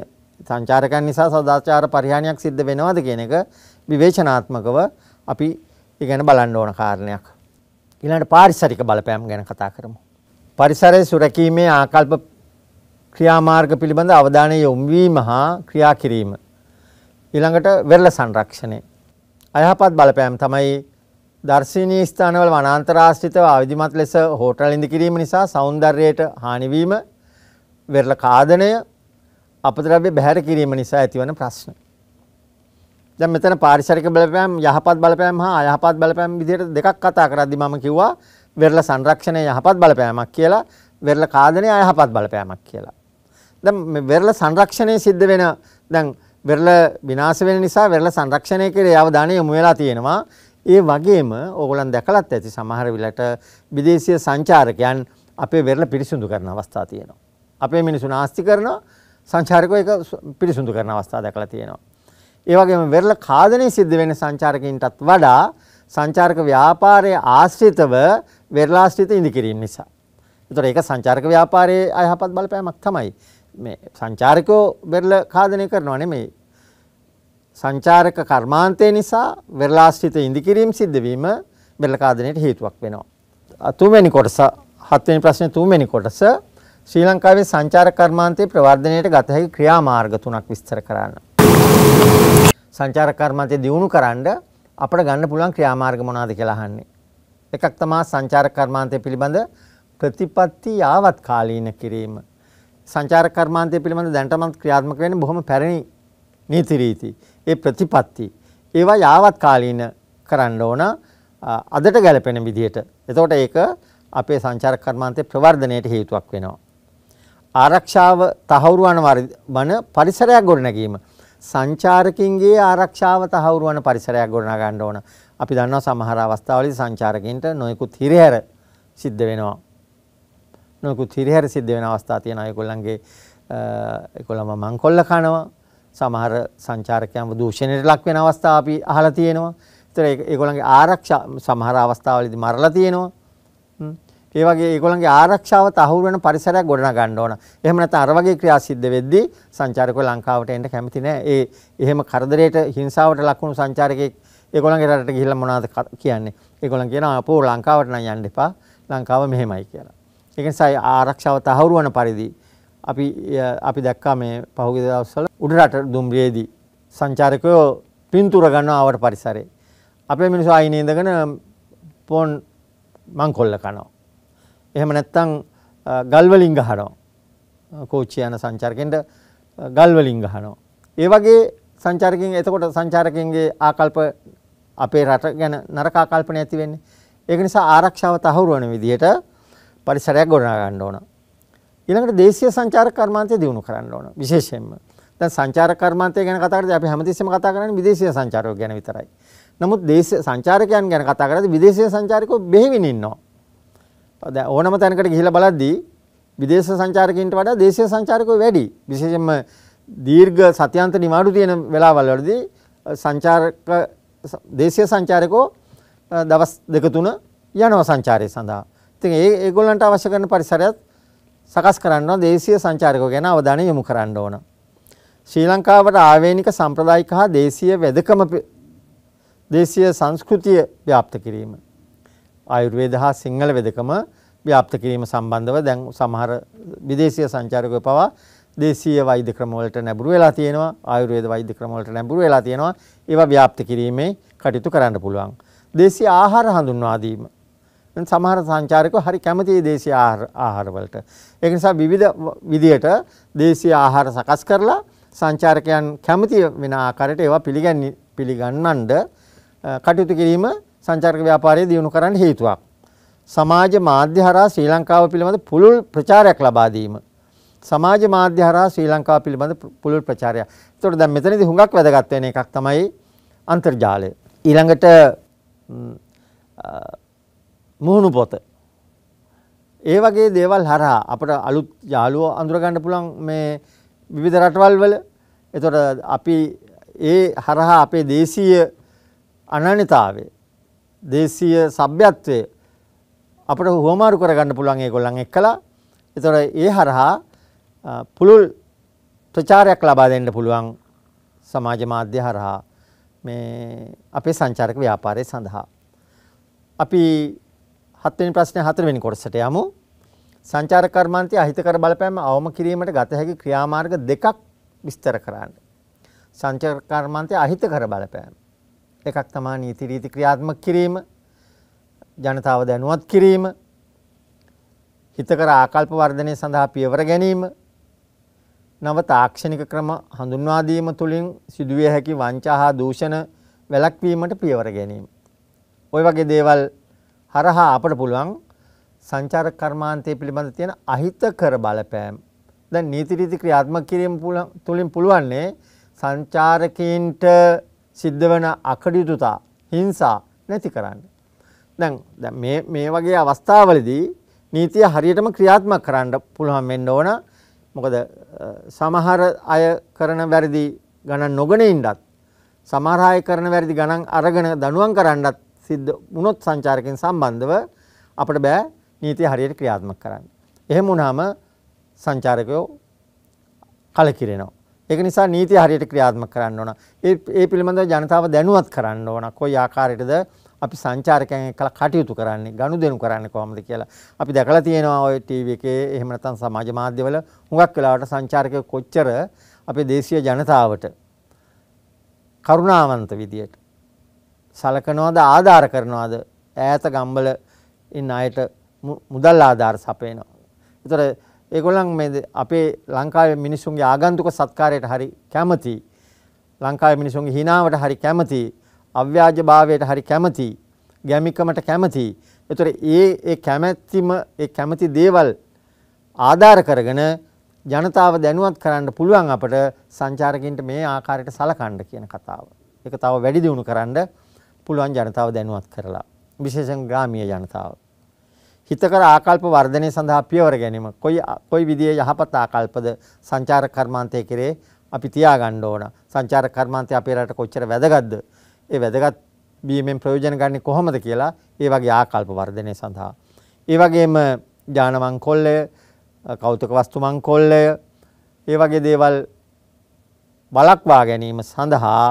සංචාරකයන් නිසා සදාචාර පරිහානියක් සිද්ධ වෙනවද කියන එක විවේචනාත්මකව අපි ඒ ගැන බලන්න ඕන කාරණයක්. ඊළඟට පාරිසරික බලපෑම් ගැන කතා කරමු. පරිසරය සුරැකීමේ ආකල්ප ක්‍රියාමාර්ග පිළිබඳ අවධානය යොමු වීම හා ක්‍රියා කිරීම. ඊළඟට වෙරළ සංරක්ෂණය. අයහපත් බලපෑම් තමයි දර්ශනීය ස්ථානවල වනාන්තරාශ්‍රිතව ආවිධිමත් ලෙස හෝටල් ඉදි කිරීම නිසා సౌందර්යයට හානිවීම වෙරළ කාදනය අපද්‍රව්‍ය බැහැර කිරීම නිසා ඇතිවන ප්‍රශ්න. දැන් මෙතන පාරිසරික බලපෑම් යහපත් බලපෑම් හා අයහපත් බලපෑම් විදිහට දෙකක් කතා කරද්දී මම කිව්වා වෙරළ සංරක්ෂණය යහපත් බලපෑමක් කියලා වෙරළ කාදනය අයහපත් බලපෑමක් කියලා. දැන් මේ වෙරළ සංරක්ෂණය සිද්ධ වෙන දැන් වෙරළ විනාශ වෙන නිසා වෙරළ සංරක්ෂණය කෙරේ අවධානය යොමු වෙලා තියෙනවා. ඒ වගේම ඕගොල්ලන් දැකලත් ඇති සමහර විලට විදේශීය සංචාරකයන් අපේ වෙරළ පිරිසිදු කරන අවස්ථා තියෙනවා. අපේ මිනිසුන් ආස්ති කරනවා සංචාරකෝ ඒක පිරිසිදු කරන අවස්ථා දැකලා තියෙනවා. ඒ වගේම වෙරළ ඛාදනයේ සිද්ධ වෙන සංචාරකයන්ටත් වඩා සංචාරක ව්‍යාපාරයේ ආශ්‍රිතව වෙරළාශ්‍රිත ඉදිකිරීම නිසා. ඒතර ඒක සංචාරක ව්‍යාපාරයේ අයහපත් බලපෑමක් තමයි. මේ සංචාරකෝ වෙරළ ඛාදනය කරනවා නෙමෙයි. සංචාරක කර්මාන්තය නිසා වෙරළාශ්‍රිත ඉදිකිරීම සිද්ධ වීම වෙරළ ඛාදනයට හේතුවක් වෙනවා. තුන්වෙනි කොටස හත්වෙනි ප්‍රශ්නේ තුන්වෙනි කොටස ශ්‍රී ලංකාවේ සංචාරක කර්මාන්තයේ ප්‍රවර්ධනයට ගත හැකි ක්‍රියාමාර්ග තුනක් විස්තර කරන්න. සංචාර කර්මාන්තය දියුණු කරන්න අපිට ගන්න පුළුවන් ක්‍රියාමාර්ග මොනවාද කියලා අහන්නේ. එකක් තමයි සංචාර කර්මාන්තය පිළිබඳ ප්‍රතිපත්ති යාවත් කාලීන කිරීම. සංචාර කර්මාන්තය පිළිබඳ දැනටමත් ක්‍රියාත්මක වෙන්නේ බොහොම පැරණි නීති රීති. ඒ ප්‍රතිපත්ති ඒවා යාවත් කාලීන කරන්න ඕන අදට ගැලපෙන විදිහට. එතකොට ඒක අපේ සංචාර කර්මාන්තයේ ප්‍රවර්ධනයට හේතුවක් වෙනවා. ආරක්ෂාව තහවුරු වන පරිසරයක් ගොඩනැගීම සංචාරකින්ගේ ආරක්ෂාව තහවුරු වන පරිසරයක් ගොඩනගා ගන්න ඕන. අපි දන්නවා සමහර අවස්ථාවලදී සංචාරකින්ට නොයෙකුත් හිරිහැර සිද්ධ වෙනවා. නොයෙකුත් හිරිහැර සිද්ධ වෙන අවස්ථා තියෙනවා. ඒගොල්ලන්ගේ ඒගොල්ලම මංකොල්ල කනවා. සමහර සංචාරකයන්ව දූෂණයට ලක් වෙන අවස්ථා අපි අහලා තියෙනවා. ඒතර ඒගොල්ලන්ගේ ආරක්ෂා සමහර අවස්ථාවලදී මරලා තියෙනවා. ඒ වගේ ඒගොල්ලන්ගේ ආරක්ෂාව තහවුරු වෙන පරිසරයක් ගොඩනගා ගන්න ඕන. එහෙම නැත්නම් අර වගේ ක්‍රියා සිද්ධ වෙද්දී සංචාරකයෝ ලංකාවට එන්න කැමති නෑ. ඒ එහෙම කරදරයට හිංසාවට ලකුණු සංචාරකෙක් ඒගොල්ලන්ගේ රටට ගිහිල්ලා මොනවද කියන්නේ? ඒගොල්ලන් කියනවා අපෝ ලංකාවට නම් යන්න එපා. ලංකාව මෙහෙමයි කියලා. ඒක නිසා ආරක්ෂාව තහවුරු වෙන පරිදි අපි අපි දැක්කා මේ පහුගිය දවස්වල උඩරට දුම්රියේදී සංචාරකයෝ පින්තූර ගන්නවා ආවට පරිසරේ. අපේ මිනිස්සු ආයිනේ ඉඳගෙන පොන් මංකොල්ල කනවා. එහෙම නැත්තං ගල්වලින් ගහනෝ කෝච්චි යන සංචාරකෙන්ට ගල්වලින් ගහනෝ. ඒ වගේ සංචාරකින් එතකොට සංචාරකන්ගේ ආකල්ප අපේ රට ගැන නරකා කල්පන ඇති වෙන්නේ. ඒක නිසා ආරක්ෂාව තහවුරුවන විදිහට පරිසරයක් ගොඩනගා ගන්න ඕන. ඊළඟට දේශීය සංචාරක කර්මාන්තය දියුණු කරන්න ඕන විශේෂයෙන්ම. දැන් සංචාරක කර්මාන්තය ගැන කතා කරද්දී අපි හැමතිස්සෙම කතා කරන්නේ විදේශීය සංචාරකයෝ ගැන විතරයි. නමුත් දේශ සංචාරකයන් ගැන කතා කරද්දී විදේශීය සංචාරකයෝ බෙහෙවින් ඉන්නවා. ඕනම තැනකට ගිහිලා බලද්දී විදේශ සංචාරකයන්ට වඩා දේශීය සංචාරකයෝ වැඩි. විශේෂයෙන්ම දීර්ඝ සත්‍යන්ත නිවාඩු තියෙන වෙලාවල් වලදී සංචාරක දේශීය සංචාරකෝ දවස් දෙක තුන යනවා සංචාරය සඳහා. ඉතින් ඒ ඒගොල්ලන්ට අවශ්‍ය කරන පරිසරයත් සකස් කරනවා දේශීය සංචාරකෝ ගැන අවධානය යොමු කරන්න ඕන. ශ්‍රී ලංකාවට ආවේනික සම්ප්‍රදායික හා දේශීය වැදකම දේශීය සංස්කෘතිය ව්‍යාප්ත කිරීම ආයුර්වේද හා සිංහල වෙදකම ව්‍යාප්ත කිරීම සම්බන්ධව දැන් සමහර විදේශීය සංචාරකයෝ පවා දේශීය වෛද්‍ය ක්‍රමවලට නැඹුරු වෙලා තියෙනවා ආයුර්වේද වෛද්‍ය ක්‍රමවලට නැඹුරු වෙලා තියෙනවා ඒවා ව්‍යාප්ත කිරීමේ කටයුතු කරන්න පුළුවන් දේශීය ආහාර හඳුන්වා දීම සමහර සංචාරකයෝ හරි කැමතියි දේශීය ආහාර ආහාරවලට ඒක නිසා විවිධ විදියට දේශීය ආහාර සකස් කරලා සංචාරකයන් කැමති වෙන ආකාරයට ඒවා පිළිගන්න පිළිගන්නඳ කටයුතු කිරීම සංචාරක ව්‍යාපාරය දියුණු කරන්න හේතුවක්. සමාජ මාධ්‍ය හරහා ශ්‍රී ලංකාව පිළිබඳ පුළුල් ප්‍රචාරයක් ලබා දීම. සමාජ මාධ්‍ය හරහා ශ්‍රී ලංකාව පිළිබඳ පුළුල් ප්‍රචාරයක්. ඒතකොට දැන් මෙතනදී හුඟක් වැදගත් වෙන එකක් තමයි අන්තර්ජාලය. ඊළඟට මුහුණු පොත. ඒ වගේ දේවල් හරහා අපට අලුත් යාළුවෝ අඳුරගන්න පුළුවන් මේ විවිධ රටවල් වල. ඒතකොට අපි ඒ හරහා අපේ දේශීය අනන්‍යතාවය දේශීය සભ્યත්වය අපට හුවමාරු කරගන්න පුළුවන් ඒගොල්ලන් එක්කලා. ඒතොර ඒ හරහා පුළුල් ප්‍රචාරයක් ලබා දෙන්න පුළුවන් සමාජ මාධ්‍ය හරහා මේ අපේ සංචාරක ව්‍යාපාරය සඳහා. අපි හත්වෙනි ප්‍රශ්නය හතරවෙනි කොටසට යමු. සංචාර කර්මාන්තයේ අහිතකර බලපෑම අවම කිරීමට ගත හැකි ක්‍රියාමාර්ග දෙකක් විස්තර කරන්න. සංචාර කර්මාන්තයේ අහිතකර බලපෑම එකක් තමා නීති රීති ක්‍රියාත්මක කිරීම ජනතාව දැනුවත් කිරීම හිතකර ආකල්ප වර්ධනය සඳහා පියවර ගැනීම නව තාක්ෂණික ක්‍රම හඳුන්වා දීම තුළින් සිදුවිය හැකි වංචා හා දූෂණ වැළැක්වීමට පියවර ගැනීම. ওই වගේ දේවල් හරහා අපට පුළුවන් සංචාරක කර්මාන්තය පිළිබඳ තියෙන අහිතකර බලපෑම් දැන් නීති රීති ක්‍රියාත්මක කිරීම තුළින් පුළුවන්නේ සංචාරකීන්ට සිද්ධ වන අකඩයුතුතා හිංසා නැති කරන්න. දැන් මේ වගේ අවස්ථාවලදී නීතිය හරියටම ක්‍රියාත්මක කරන්න පුළුවන් වෙන්න ඕන මොකද සමහර අය කරන වැරදි ගණන් නොගෙන ඉන්නත් සමහර අය කරන වැරදි ගණන් අරගෙන දඬුවම් කරන්නත් සිද්ධ වුණොත් සංචාරකෙන් සම්බන්ධව අපිට බෑ නීතිය හරියට ක්‍රියාත්මක කරන්න. එහෙම වුණාම සංචාරකයෝ කලකිරෙනවා. ඒක නිසා නීති හරියට ක්‍රියාත්මක කරන්න ඕන. ඒ ඒ පිළිබඳව ජනතාව දැනුවත් කරන්න ඕන. කොයි ආකාරයකද අපි සංචාරකයන් එක්කලා කටයුතු කරන්නේ, ගනුදෙනු කරන්නේ කොහොමද කියලා. අපි දැකලා තියෙනවා ඔය ටීවී එකේ එහෙම නැත්නම් සමාජ මාධ්‍යවල හුඟක් වෙලාවට සංචාරකයෝ කොච්චර අපේ දේශීය ජනතාවට කරුණාවන්ත විදියට සලකනවාද ආධාර කරනවාද ඈත ගම්වල ඉන්න අයට මුදල් ආධාර සපයනවා. ඒතර ඒගොල්ලන් මේ අපේ ලංකාවේ මිනිසුන්ගේ ආගන්තුක සත්කාරයට හරි කැමති ලංකාවේ මිනිසුන්ගේ හිනාවට හරි කැමති අව්‍යාජභාවයට හරි කැමති ගැමිකමට කැමති ඒතර ඒ ඒ කැමැත්තිම ඒ කැමති දේවල් ආධාර කරගෙන ජනතාව දැනුවත් කරන්න පුළුවන් අපට සංචාරකින්ට මේ ආකාරයට සලකන්න කියන කතාව. ඒක තව වැඩි දියුණු කරන්න පුළුවන් ජනතාව දැනුවත් කරලා විශේෂයෙන් ග්‍රාමීය ජනතාව. හිතකර ආකල්ප වර්ධනය සඳහා පියවර ගැනීම කොයි කොයි විදිහේ යහපත් ආකල්පද සංචාර කර්මාන්තය කෙරේ අපි තියාගන්න ඕන සංචාර කර්මාන්තය අපේ රට කොච්චර වැදගත්ද ඒ වැදගත් වීමෙන් ප්‍රයෝජන ගන්නේ කොහොමද කියලා ඒ වගේ ආකල්ප වර්ධනය සඳහා ඒ වගේම ඥාන මංකොල්ලය කෞතුක වස්තු මංකොල්ලය ඒ වගේ දේවල් බලක්වා ගැනීම සඳහා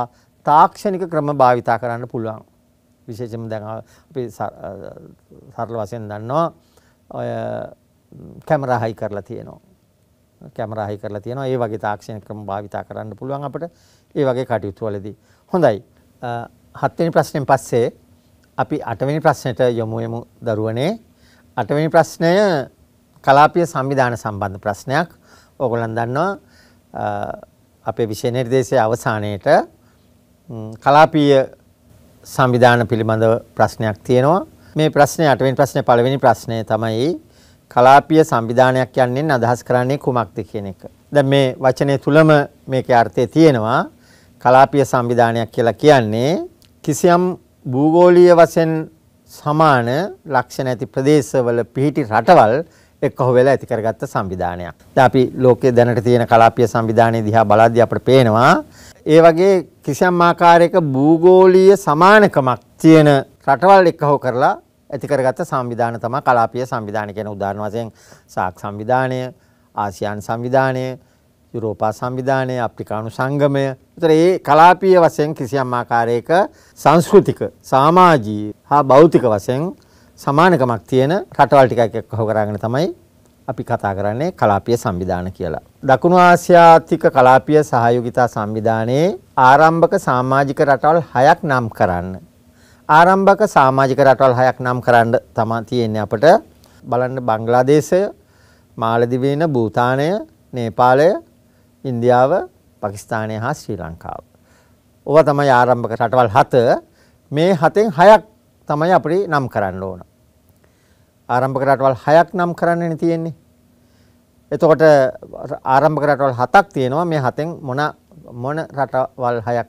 තාක්ෂණික ක්‍රම භාවිතා කරන්න පුළුවන් විශේෂම දැන් අපි සරල වශයෙන් දන්නවා ඔය කැමරා හයි කරලා තියෙනවා. කැමරා හයි කරලා තියෙනවා. ඒ වගේ තාක්ෂණ ක්‍රම භාවිතා කරන්න පුළුවන් අපිට ඒ වගේ කටයුතු වලදී. හොඳයි. හත්වෙනි ප්‍රශ්නෙන් පස්සේ අපි අටවෙනි ප්‍රශ්නෙට යොමු වෙමු දරුවනේ. අටවෙනි ප්‍රශ්නය කලාපීය සංවිධාන සම්බන්ධ ප්‍රශ්නයක්. ඕගොල්ලන් දන්නවා අපේ විෂය නිර්දේශයේ අවසානයේට කලාපීය සංවිධාන පිළිබඳව ප්‍රශ්නයක් තියෙනවා. මේ ප්‍රශ්නේ අටවෙනි ප්‍රශ්නේ පළවෙනි ප්‍රශ්නේ තමයි කලාපීය සංවිධානයක් කියන්නේ අදහස් කරන්නේ කුමක්ද කියන එක. දැන් මේ වචනේ තුලම මේකේ අර්ථය තියෙනවා. කලාපීය සංවිධානයක් කියලා කියන්නේ කිසියම් භූගෝලීය වශයෙන් සමාන ලක්ෂණ ඇති ප්‍රදේශවල පිහිටි රටවල් එක්කහො වෙලා ඇති කරගත්ත සංවිධානයක්. දැන් අපි ලෝකයේ දැනට තියෙන කලාපීය සංවිධානයේ දිහා බලද්දී අපිට පේනවා ඒ වගේ කිසියම් ආකාරයක භූගෝලීය සමානකමක් තියෙන රටවල් එක්කහො කරලා ඇති කරගත්ත සංවිධාන තමයි කලාපීය සංවිධාන කියන උදාහරණ වශයෙන් සාක් සංවිධානය, ආසියානු සංවිධානය, යුරෝපා සංවිධානය, අප්‍රිකානු සංගමය. ඒතර මේ කලාපීය වශයෙන් කිසියම් ආකාරයක සංස්කෘතික, සමාජීය හා භෞතික වශයෙන් සමානකමක් තියෙන රටවල් ටිකක් එක්කව කරගෙන තමයි අපි කතා කරන්නේ කලාපීය සංවිධාන කියලා. දකුණු ආසියාතික කලාපීය සහයෝගිතා සංවිධානයේ ආරම්භක සමාජික රටවල් 6ක් නම් කරන්න. ආරම්භක සමාජික රටවල් 6ක් නම් කරන්න තමයි තියෙන්නේ අපිට. බලන්න බංග්ලාදේශය, මාලදිවයින, භූතානය, නේපාලය, ඉන්දියාව, පාකිස්තානය හා ශ්‍රී ලංකාව. ඕවා තමයි ආරම්භක රටවල් 7. මේ හතෙන් 6ක් තමයි අපිට නම් කරන්න ඕන. ආරම්භක රටවල් 6ක් නම් කරන්නනේ තියෙන්නේ. එතකොට ආරම්භක රටවල් 7ක් තියෙනවා මේ හතෙන් මොන මොන රටවල් 6ක්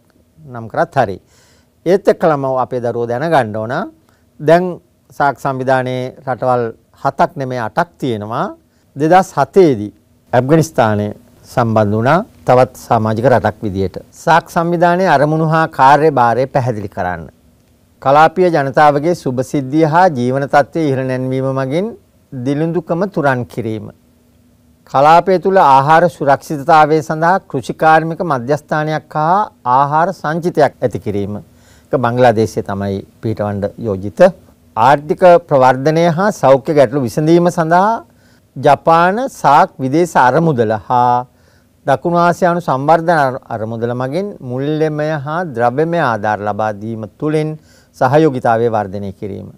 නම් කරත් හරි. ඒත් එක්කලම අපේ දරුවෝ දැනගන්න ඕන දැන් සාක් සංවිධානයේ රටවල් 7ක් නෙමෙයි 8ක් තියෙනවා. 2007 දී ඇෆ්ගනිස්තානයේ සම්බන්ධ වුණා තවත් සමාජික රටක් විදියට. සාක් සංවිධානයේ අරමුණු හා කාර්යභාරය පැහැදිලි කරන්න. කලාපීය ජනතාවගේ සුභසිද්ධිය හා ජීවන තත්ත්වය ඉහළ නැන්වීම මගින් දිලිඳුකම තුරන් කිරීම. කලාපය තුළ ආහාර සුරක්ෂිතතාවය සඳහා කෘෂිකාර්මික මධ්‍යස්ථානයක් හා ආහාර සංචිතයක් ඇති කිරීම. එක බංගලාදේශය තමයි පිටවන්ඩ යෝජිත. ආර්ථික ප්‍රවර්ධනය හා සෞඛ්‍ය ගැටලු විසඳීම සඳහා ජපාන සාක් විදේශ අරමුදල හා දකුණු ආසියානු සම්වර්ධන අරමුදල මගින් මුල්‍යමය හා ද්‍රව්‍යමය ආධාර ලබා දීම තුළින් සහයෝගිතාවය වර්ධනය කිරීම.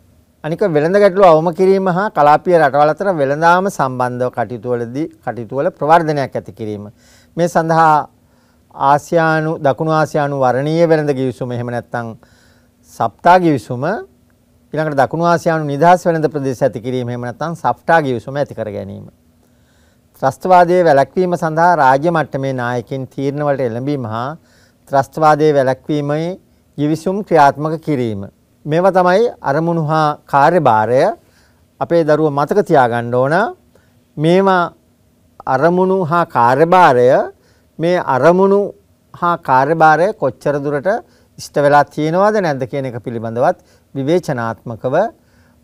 අනික වෙළඳ ගැටලු අවම කිරීම හා කලාපීය රටවල් අතර වෙළඳාම සම්බන්ධව කටයුතුවලදී කටයුතුවල ප්‍රවර්ධනයක් ඇති කිරීම. මේ සඳහා ආසියානු දකුණු ආසියානු වරණීය වෙළඳ ගිවිසුම එහෙම නැත්නම් සප්තා ගිවිසුම ඊළඟට දකුණු ආසියානු නිදහස් වෙළඳ ප්‍රදේශ ඇති කිරීම එහෙම නැත්නම් සප්තා ගිවිසුම ඇති කර ගැනීම. ත්‍රස්තවාදයේ වැළැක්වීම සඳහා රාජ්‍ය මට්ටමේ නායකින් තීරණ වලට එළඹීම හා ත්‍රස්තවාදයේ වැළැක්වීමේ ගිවිසුම් ක්‍රියාත්මක කිරීම. මේවා තමයි අරමුණු හා කාර්යභාරය අපේ දරුව මතක තියාගන්න ඕන. මේවා අරමුණු හා කාර්යභාරය මේ අරමුණු හා කාර්යභාරය කොච්චර දුරට ඉෂ්ට වෙලා තියෙනවද නැද්ද කියන එක පිළිබඳවත් විවේචනාත්මකව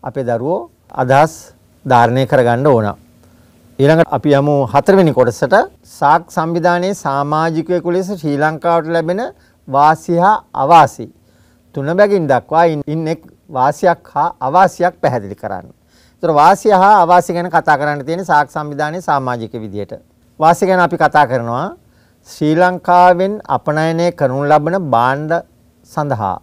අපේ දරුවෝ අදහස් ධාරණය කරගන්න ඕන. ඊළඟට අපි යමු හතරවෙනි කොටසට සාක් සංවිධානයේ සමාජිකයෙකු ලෙස ශ්‍රී ලංකාවට ලැබෙන වාසි හා අවාසි තුන බැගින් දක්වා ඉන්නෙක් වාසියක් හා අවාසියක් පැහැදිලි කරන්න. ඒතර වාසිය හා අවාසිය ගැන කතා කරන්න තියෙන සාක් සංවිධානයේ සමාජික විදියට. වාසිය ගැන අපි කතා කරනවා ශ්‍රී ලංකාවෙන් අපනයනය කරනු ලබන බාණ්ඩ සඳහා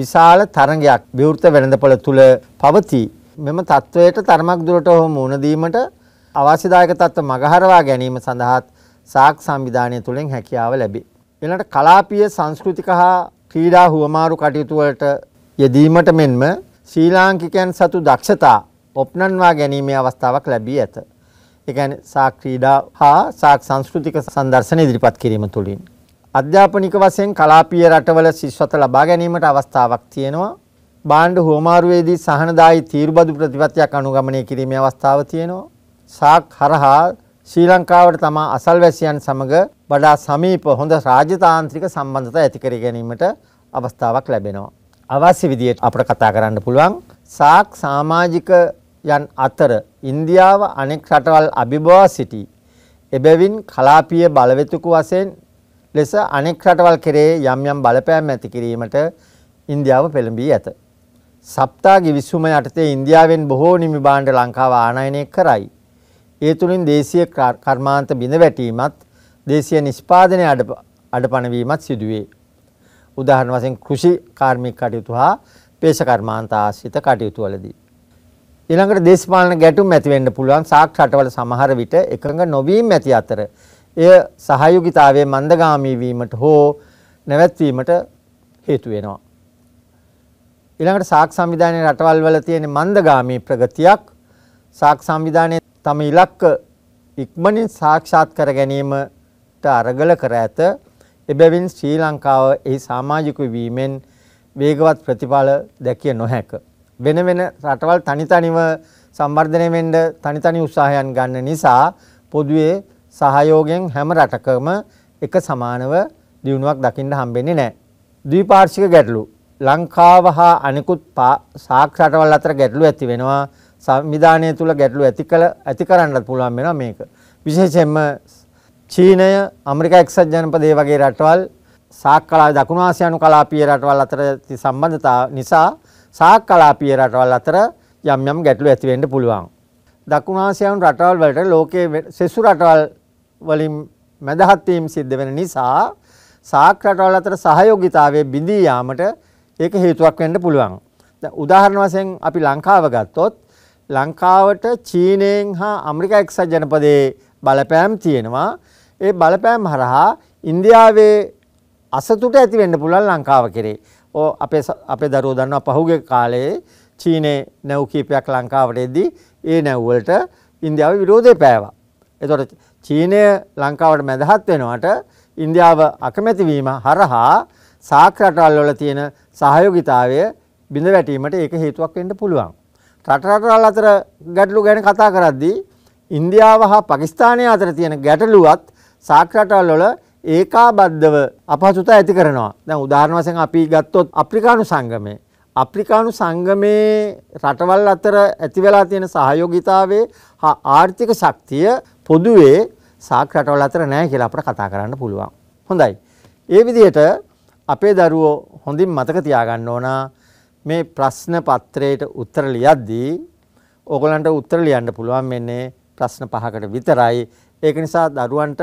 විශාල තරගයක් විවෘත වෙළඳපොළ තුල පවතී. මෙම තත්වයට තරමක් දුරට හෝ මුණ දීමට අවශ්‍යදායක තත්ත්ව මගහරවා ගැනීම සඳහාත් සාක් සංවිධානය තුලින් හැකියාව ලැබේ. එනට කලාපීය සංස්කෘතික හා ක්‍රීඩා හුවමාරු කටයුතු වලට යෙදීමට මෙන්ම ශ්‍රී ලාංකිකයන් සතු දක්ෂතා ඔප්නන්වා ගැනීමේ අවස්ථාවක් ලැබී ඇත. ඒ කියන්නේ සාක් ක්‍රීඩා හා සාක් සංස්කෘතික සංදර්ශන ඉදිරිපත් කිරීම තුළින් අධ්‍යාපනික වශයෙන් කලාපීය රටවල ශිෂ්‍යත ලබා ගැනීමට අවස්ථාවක් තියෙනවා. බාණ්ඩ හුවමාරුවේදී සහනදායි තීරුබදු ප්‍රතිපත්තියක් අනුගමනය කිරීමේ අවස්ථාව තියෙනවා. සාක් හරහා ශ්‍රී ලංකාවට තමා අසල්වැසියන් සමග වඩා සමීප හොඳ රාජතාන්ත්‍රික සම්බන්ධතා ඇති කර ගැනීමට අවස්ථාවක් ලැබෙනවා. අවශ්‍ය විදියට අපට කතා කරන්න පුළුවන් සාක් සමාජිකයන් අතර ඉන්දියාව අනෙක් රටවල් අභිබවා සිටි. එබැවින් කලාපීය බලවෙතුකු වශයෙන් ලෙස අනෙක් රටවල් කෙරේ යම් යම් බලපෑම් ඇති කිරීමට ඉන්දියාව පෙළඹී ඇත. සප්තා ගිවිසුම යටතේ ඉන්දියාවෙන් බොහෝ නිමි බාණ්ඩ ලංකාව ආනයනය කරයි. ඒ තුළින් දේශීය කර්මාන්ත බිඳ වැටීමත් දේශීය නිෂ්පාදනය අඩපණ වීමත් සිදුවේ. උදාහරණ වශයෙන් කෘෂි කාර්මික කටයුතු හා පේෂ කර්මාන්ත ආශ්‍රිත කටයුතු වලදී. ඊළඟට දේශපාලන ගැටුම් ඇති වෙන්න පුළුවන් සාක් රටවල සමහර විට එකඟ නොවීම ඇති අතර එය සහයෝගිතාවයේ මන්දගාමී වීමට හෝ නැවැත්වීමට හේතු වෙනවා. ඊළඟට සාක් සංවිධානයේ රටවල් වල තියෙන මන්දගාමී ප්‍රගතියක් සාක් සංවිධානයේ තම ඉලක්ක ඉක්මනින් සාක්ෂාත් කර ගැනීමට අරගල කර ඇත. එබැවින් ශ්‍රී ලංකාව එහි සමාජික වීමෙන් වේගවත් ප්‍රතිඵල දැකිය නොහැක. වෙන වෙන රටවල් තනි තනිව සංවර්ධනය වෙන්න තනි තනි උත්සාහයන් ගන්න නිසා පොදුවේ සහයෝගයෙන් හැම රටකම එක සමානව දියුණුවක් දකින්න හම්බෙන්නේ නැහැ. ද්විපාර්ශ්වික ගැටලු ලංකාව හා අනිකුත් සාක්ෂ රටවල් අතර ගැටලු ඇති වෙනවා. සංවිධානය තුළ ගැටලු ඇති කළ ඇති කරන්නත් පුළුවන් වෙනවා මේක. විශේෂයෙන්ම චීනය, ඇමරිකා එක්සත් ජනපදයේ වගේ රටවල් සාක් කලාප දකුණු ආසියානු කලාපීය රටවල් අතර ඇති සම්බන්ධතාව නිසා සාක් කලාපීය රටවල් අතර යම් යම් ගැටලු ඇති වෙන්න පුළුවන්. දකුණු ආසියානු රටවල් වලට ලෝකයේ සෙසු රටවල් වලින් මැදහත් වීම සිද්ධ වෙන නිසා සාක් රටවල් අතර සහයෝගීතාවයේ බිඳී යාමට ඒක හේතුවක් වෙන්න පුළුවන්. දැන් උදාහරණ වශයෙන් අපි ලංකාව ගත්තොත් ලංකාවට චීනයෙන් හා ඇමරිකා එක්සත් ජනපදයේ බලපෑම් තියෙනවා. ඒ බලපෑම් හරහා ඉන්දියාවේ අසතුට ඇති වෙන්න පුළුවන් ලංකාව කෙරේ. ඕ අපේ අපේ දරුවෝ දන්නවා පහුගිය කාලේ චීනේ නැව් කීපයක් ලංකාවට එද්දී ඒ නැව් වලට ඉන්දියාව විරෝධය පෑවා. එතකොට චීනය ලංකාවට මැදහත් වෙනවට ඉන්දියාව අකමැති වීම හරහා සාක්‍රටවල් වල තියෙන සහයෝගිතාවය බිඳ වැටීමට ඒක හේතුවක් වෙන්න පුළුවන්. රටරටවල් අතර ගැටලු ගැන කතා කරද්දී ඉන්දියාව හා පකිස්ථානය අතර තියෙන ගැටලුවත් සාක්‍රටවල් වල ඒකාබද්ධව අපහසුතා ඇති කරනවා. දැන් උදාහරණ වශයෙන් අපි ගත්තොත් අප්‍රිකානු සංගමය. අප්‍රිකානු සංගමේ රටවල් අතර ඇති වෙලා තියෙන සහයෝගීතාවයේ හා ආර්ථික ශක්තිය පොදුවේ සාක් රටවල් අතර නැහැ කියලා අපිට කතා කරන්න පුළුවන්. හොඳයි. ඒ විදිහට අපේ දරුවෝ හොඳින් මතක තියාගන්න ඕනා මේ ප්‍රශ්න පත්‍රයට උත්තර ලියද්දී ඕගලන්ට උත්තර ලියන්න පුළුවන් මෙන්නේ ප්‍රශ්න පහකට විතරයි. ඒක නිසා දරුවන්ට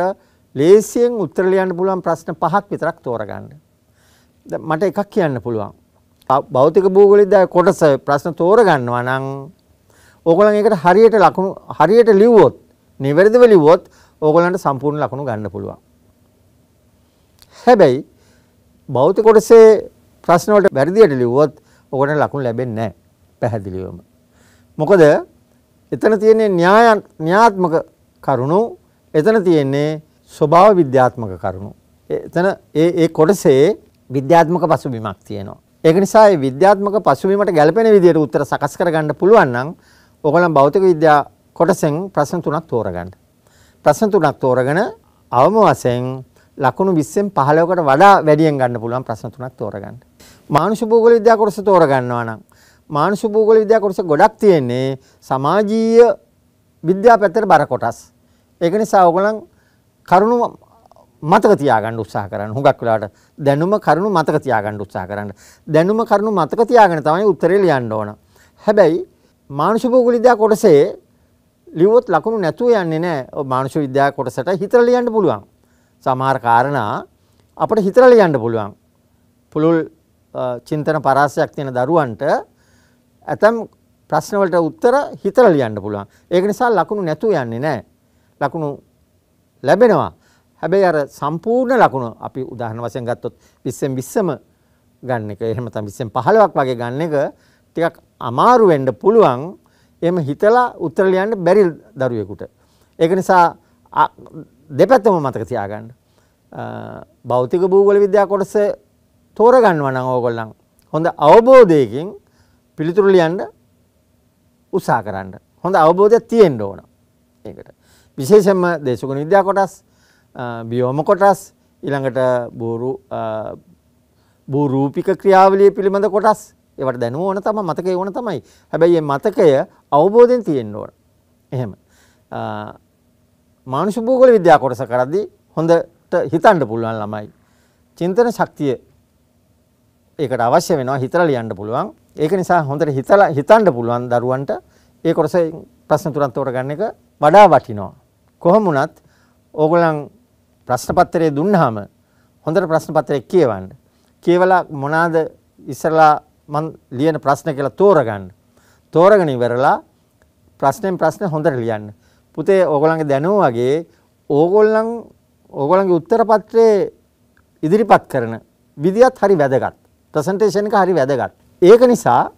ලේසියෙන් උත්තර ලියන්න පුළුවන් ප්‍රශ්න පහක් විතරක් තෝරගන්න. මට එකක් කියන්න පුළුවන්. භෞතික භූගෝලීය කොටස ප්‍රශ්න තෝරගන්නවා නම් ඕගොල්ලන් ඒකට හරියට ලකුණු හරියට ලිව්වොත් නිවැරදිව ලිව්වොත් ඕගොල්ලන්ට සම්පූර්ණ ලකුණු ගන්න පුළුවන්. හැබැයි භෞතික කොටසේ ප්‍රශ්න වලට වැරදියට ලිව්වොත් ඕකට ලකුණු ලැබෙන්නේ නැහැ පැහැදිලිවම. මොකද එතන තියෙන්නේ න්‍යාය න්‍යාත්මක කරුණු එතන තියෙන්නේ ස්වභාව විද්‍යාත්මක කරුණු. එතන ඒ ඒ කොටසේ විද්‍යාත්මක පසුබිමක් තියෙනවා. ඒක නිසා මේ විද්‍යාත්මක පසුබිමට ගැළපෙන විදිහට උත්තර සකස් කරගන්න පුළුවන් නම් ඔයගොල්ලන් භෞතික විද්‍යා කොටසෙන් ප්‍රශ්න තුනක් තෝරගන්න. ප්‍රශ්න තුනක් තෝරගෙන අවම වශයෙන් ලකුණු 20න් 15කට වඩා වැඩියෙන් ගන්න පුළුවන් ප්‍රශ්න තුනක් තෝරගන්න. මානුෂ භූගෝල විද්‍යා කොටස තෝරගන්නවා නම් මානුෂ භූගෝල විද්‍යා කොටස ගොඩක් තියෙන්නේ සමාජීය විද්‍යා පැත්තට බර කොටස්. ඒක නිසා ඕගොල්ලන් කරුණු මතක තියාගන්න උත්සාහ කරන්න. හුඟක් වෙලාවට දැනුම කරුණු මතක තියාගන්න උත්සාහ කරන්න. දැනුම කරුණු මතක තියාගෙන තමයි උත්තරේ ලියන්න ඕන. හැබැයි මානුෂ භූගෝල විද්‍යා කොටසේ ලිවොත් ලකුණු නැතුව යන්නේ නැහැ. මානුෂ විද්‍යා කොටසට හිතලා ලියන්න පුළුවන්. සමහර කාරණා අපිට හිතලා ලියන්න පුළුවන්. පුළුල් චින්තන පරාසයක් තියෙන දරුවන්ට ඇතම් ප්‍රශ්න වලට උත්තර හිතලා ලියන්න පුළුවන්. ඒක නිසා ලකුණු නැතු යන්නේ නැහැ. ලකුණු ලැබෙනවා. හැබැයි අර සම්පූර්ණ ලකුණු අපි උදාහරණ වශයෙන් ගත්තොත් 20න් 20ම ගන්න එක එහෙම තමයි 20න් 15ක් වගේ ගන්න එක ටිකක් අමාරු වෙන්න පුළුවන්. එහෙම හිතලා උත්තර ලියන්න බැරි දරුවෙකුට. ඒක නිසා දෙපැත්තම මතක තියාගන්න. භෞතික භූගෝල විද්‍යා කොටසේ තෝරගන්නවා නම් ඕගොල්ලන් හොඳ අවබෝධයකින් පිළිතුරු ලියන්න උත්සාහ කරන්න. හොඳ අවබෝධයක් තියෙන්න ඕන. ඒකට. විශේෂයෙන්ම දේශගුණ විද්‍යා කොටස්, බියෝම කොටස්, ඊළඟට බෝරු බෝරූපික ක්‍රියාවලිය පිළිබඳ කොටස් ඒවට දැනුම ඕන තමයි මතකය ඕන තමයි. හැබැයි මේ මතකය අවබෝධයෙන් තියෙන්න ඕන. එහෙම. මානුෂ භූගෝල විද්‍යා කොටස කරද්දී හොඳට හිතන්න පුළුවන් ළමයි. චින්තන ශක්තිය ඒකට අවශ්‍ය වෙනවා හිතලා ලියන්න පුළුවන්. ඒක නිසා හොඳට හිතලා හිතන්න පුළුවන් දරුවන්ට ඒ කොටසේ ප්‍රශ්න තුනක් තෝරගන්න එක වඩා වටිනවා. කොහොම වුණත් ඕගොල්ලන් ප්‍රශ්න පත්‍රය දුන්නාම හොඳට ප්‍රශ්න පත්‍රය කියවන්න. කියවලා මොනවාද ඉස්සරලා මම ලියන ප්‍රශ්න කියලා තෝරගන්න. තෝරගෙන ඉවරලා ප්‍රශ්නෙන් ප්‍රශ්න හොඳට ලියන්න. පුතේ ඕගොල්ලන්ගේ දැනුම වගේ ඕගොල්ලන් ඕගොල්ලන්ගේ උත්තර පත්‍රයේ ඉදිරිපත් කරන විදියත් හරි වැදගත්. ප්‍රසන්ටේෂන් එක හරි වැදගත්. ඒක නිසා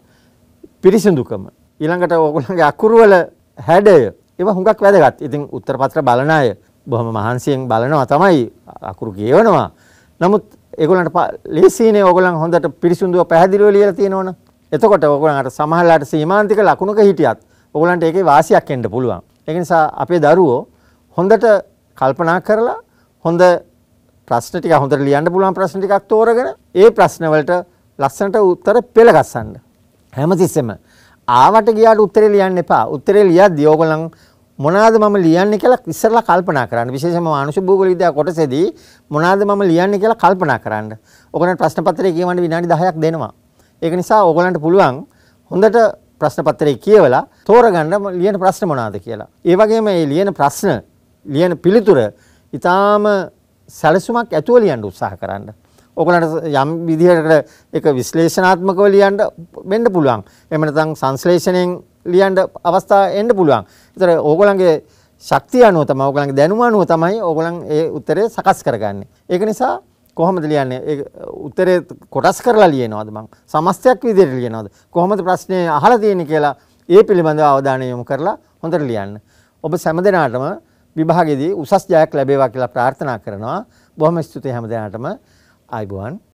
පිරිසිදුකම ඊළඟට ඕගොල්ලන්ගේ අකුරුවල හැඩය ඒවා හුඟක් වැදගත්. ඉතින් උත්තර පත්‍ර බලන අය බොහොම මහන්සියෙන් බලනවා තමයි අකුරු කියවනවා. නමුත් ඒගොල්ලන්ට ලේසියනේ ඕගොල්ලන් හොඳට පිරිසිදුව පැහැදිලිව ලියලා තියෙනවනේ. එතකොට ඕගොල්ලන්ට සමහරලාට සීමාන්තික ලකුණක හිටියත් ඕගොල්ලන්ට ඒකේ වාසියක් එන්න පුළුවන්. ඒ නිසා අපේ දරුවෝ හොඳට කල්පනා කරලා හොඳ ප්‍රශ්න ටික හොඳට ලියන්න පුළුවන් ප්‍රශ්න ටිකක් තෝරගෙන ඒ ප්‍රශ්න වලට ලස්සනට උත්තර පෙළගස්සන්න. හැමතිස්සෙම ආවට ගියාට උත්තරේ ලියන්න එපා. උත්තරේ ලියද්දී ඕගොල්ලන් මොනවාද මම ලියන්නේ කියලා ඉස්සරලා කල්පනා කරන්න. විශේෂයෙන්ම ආනුෂ භූගෝල විද්‍යාව කොටසේදී මොනවාද මම ලියන්නේ කියලා කල්පනා කරන්න. ඕගොල්ලන්ට ප්‍රශ්න පත්‍රය කියවන්න විනාඩි 10ක් දෙනවා. ඒක නිසා ඕගොල්ලන්ට පුළුවන් හොඳට ප්‍රශ්න පත්‍රය කියවලා තෝරගන්න ලියන ප්‍රශ්න මොනවාද කියලා. ඒ වගේම මේ ලියන ප්‍රශ්න ලියන පිළිතුර ඊටාම සැලසුමක් ඇතුව ලියන්න උත්සාහ කරන්න. ඔගලන්ට යම් විදිහකට ඒක විශ්ලේෂණාත්මකව ලියන්න වෙන්න පුළුවන්. එහෙම නැත්නම් සංශ්ලේෂණයෙන් ලියන්න අවස්ථා එන්න පුළුවන්. ඒතර ඕගලන්ගේ ශක්තිය අනුව තමයි ඕගලන්ගේ දැනුම අනුව තමයි ඕගලන් ඒ උත්තරේ සකස් කරගන්නේ. ඒක නිසා කොහොමද ලියන්නේ? ඒ උත්තරේ කොටස් කරලා ලියනවද මං? සමස්තයක් විදිහට ලියනවද? කොහොමද ප්‍රශ්නේ අහලා තියෙන්නේ කියලා ඒ පිළිබඳව අවධානය යොමු කරලා හොඳට ලියන්න. ඔබ සෑම දිනාටම විභාගයේදී උසස් ජයක් ලැබේවා කියලා ප්‍රාර්ථනා කරනවා. බොහොම ස්තුතියි හැමදෙනාටම. ආයුබෝවන්.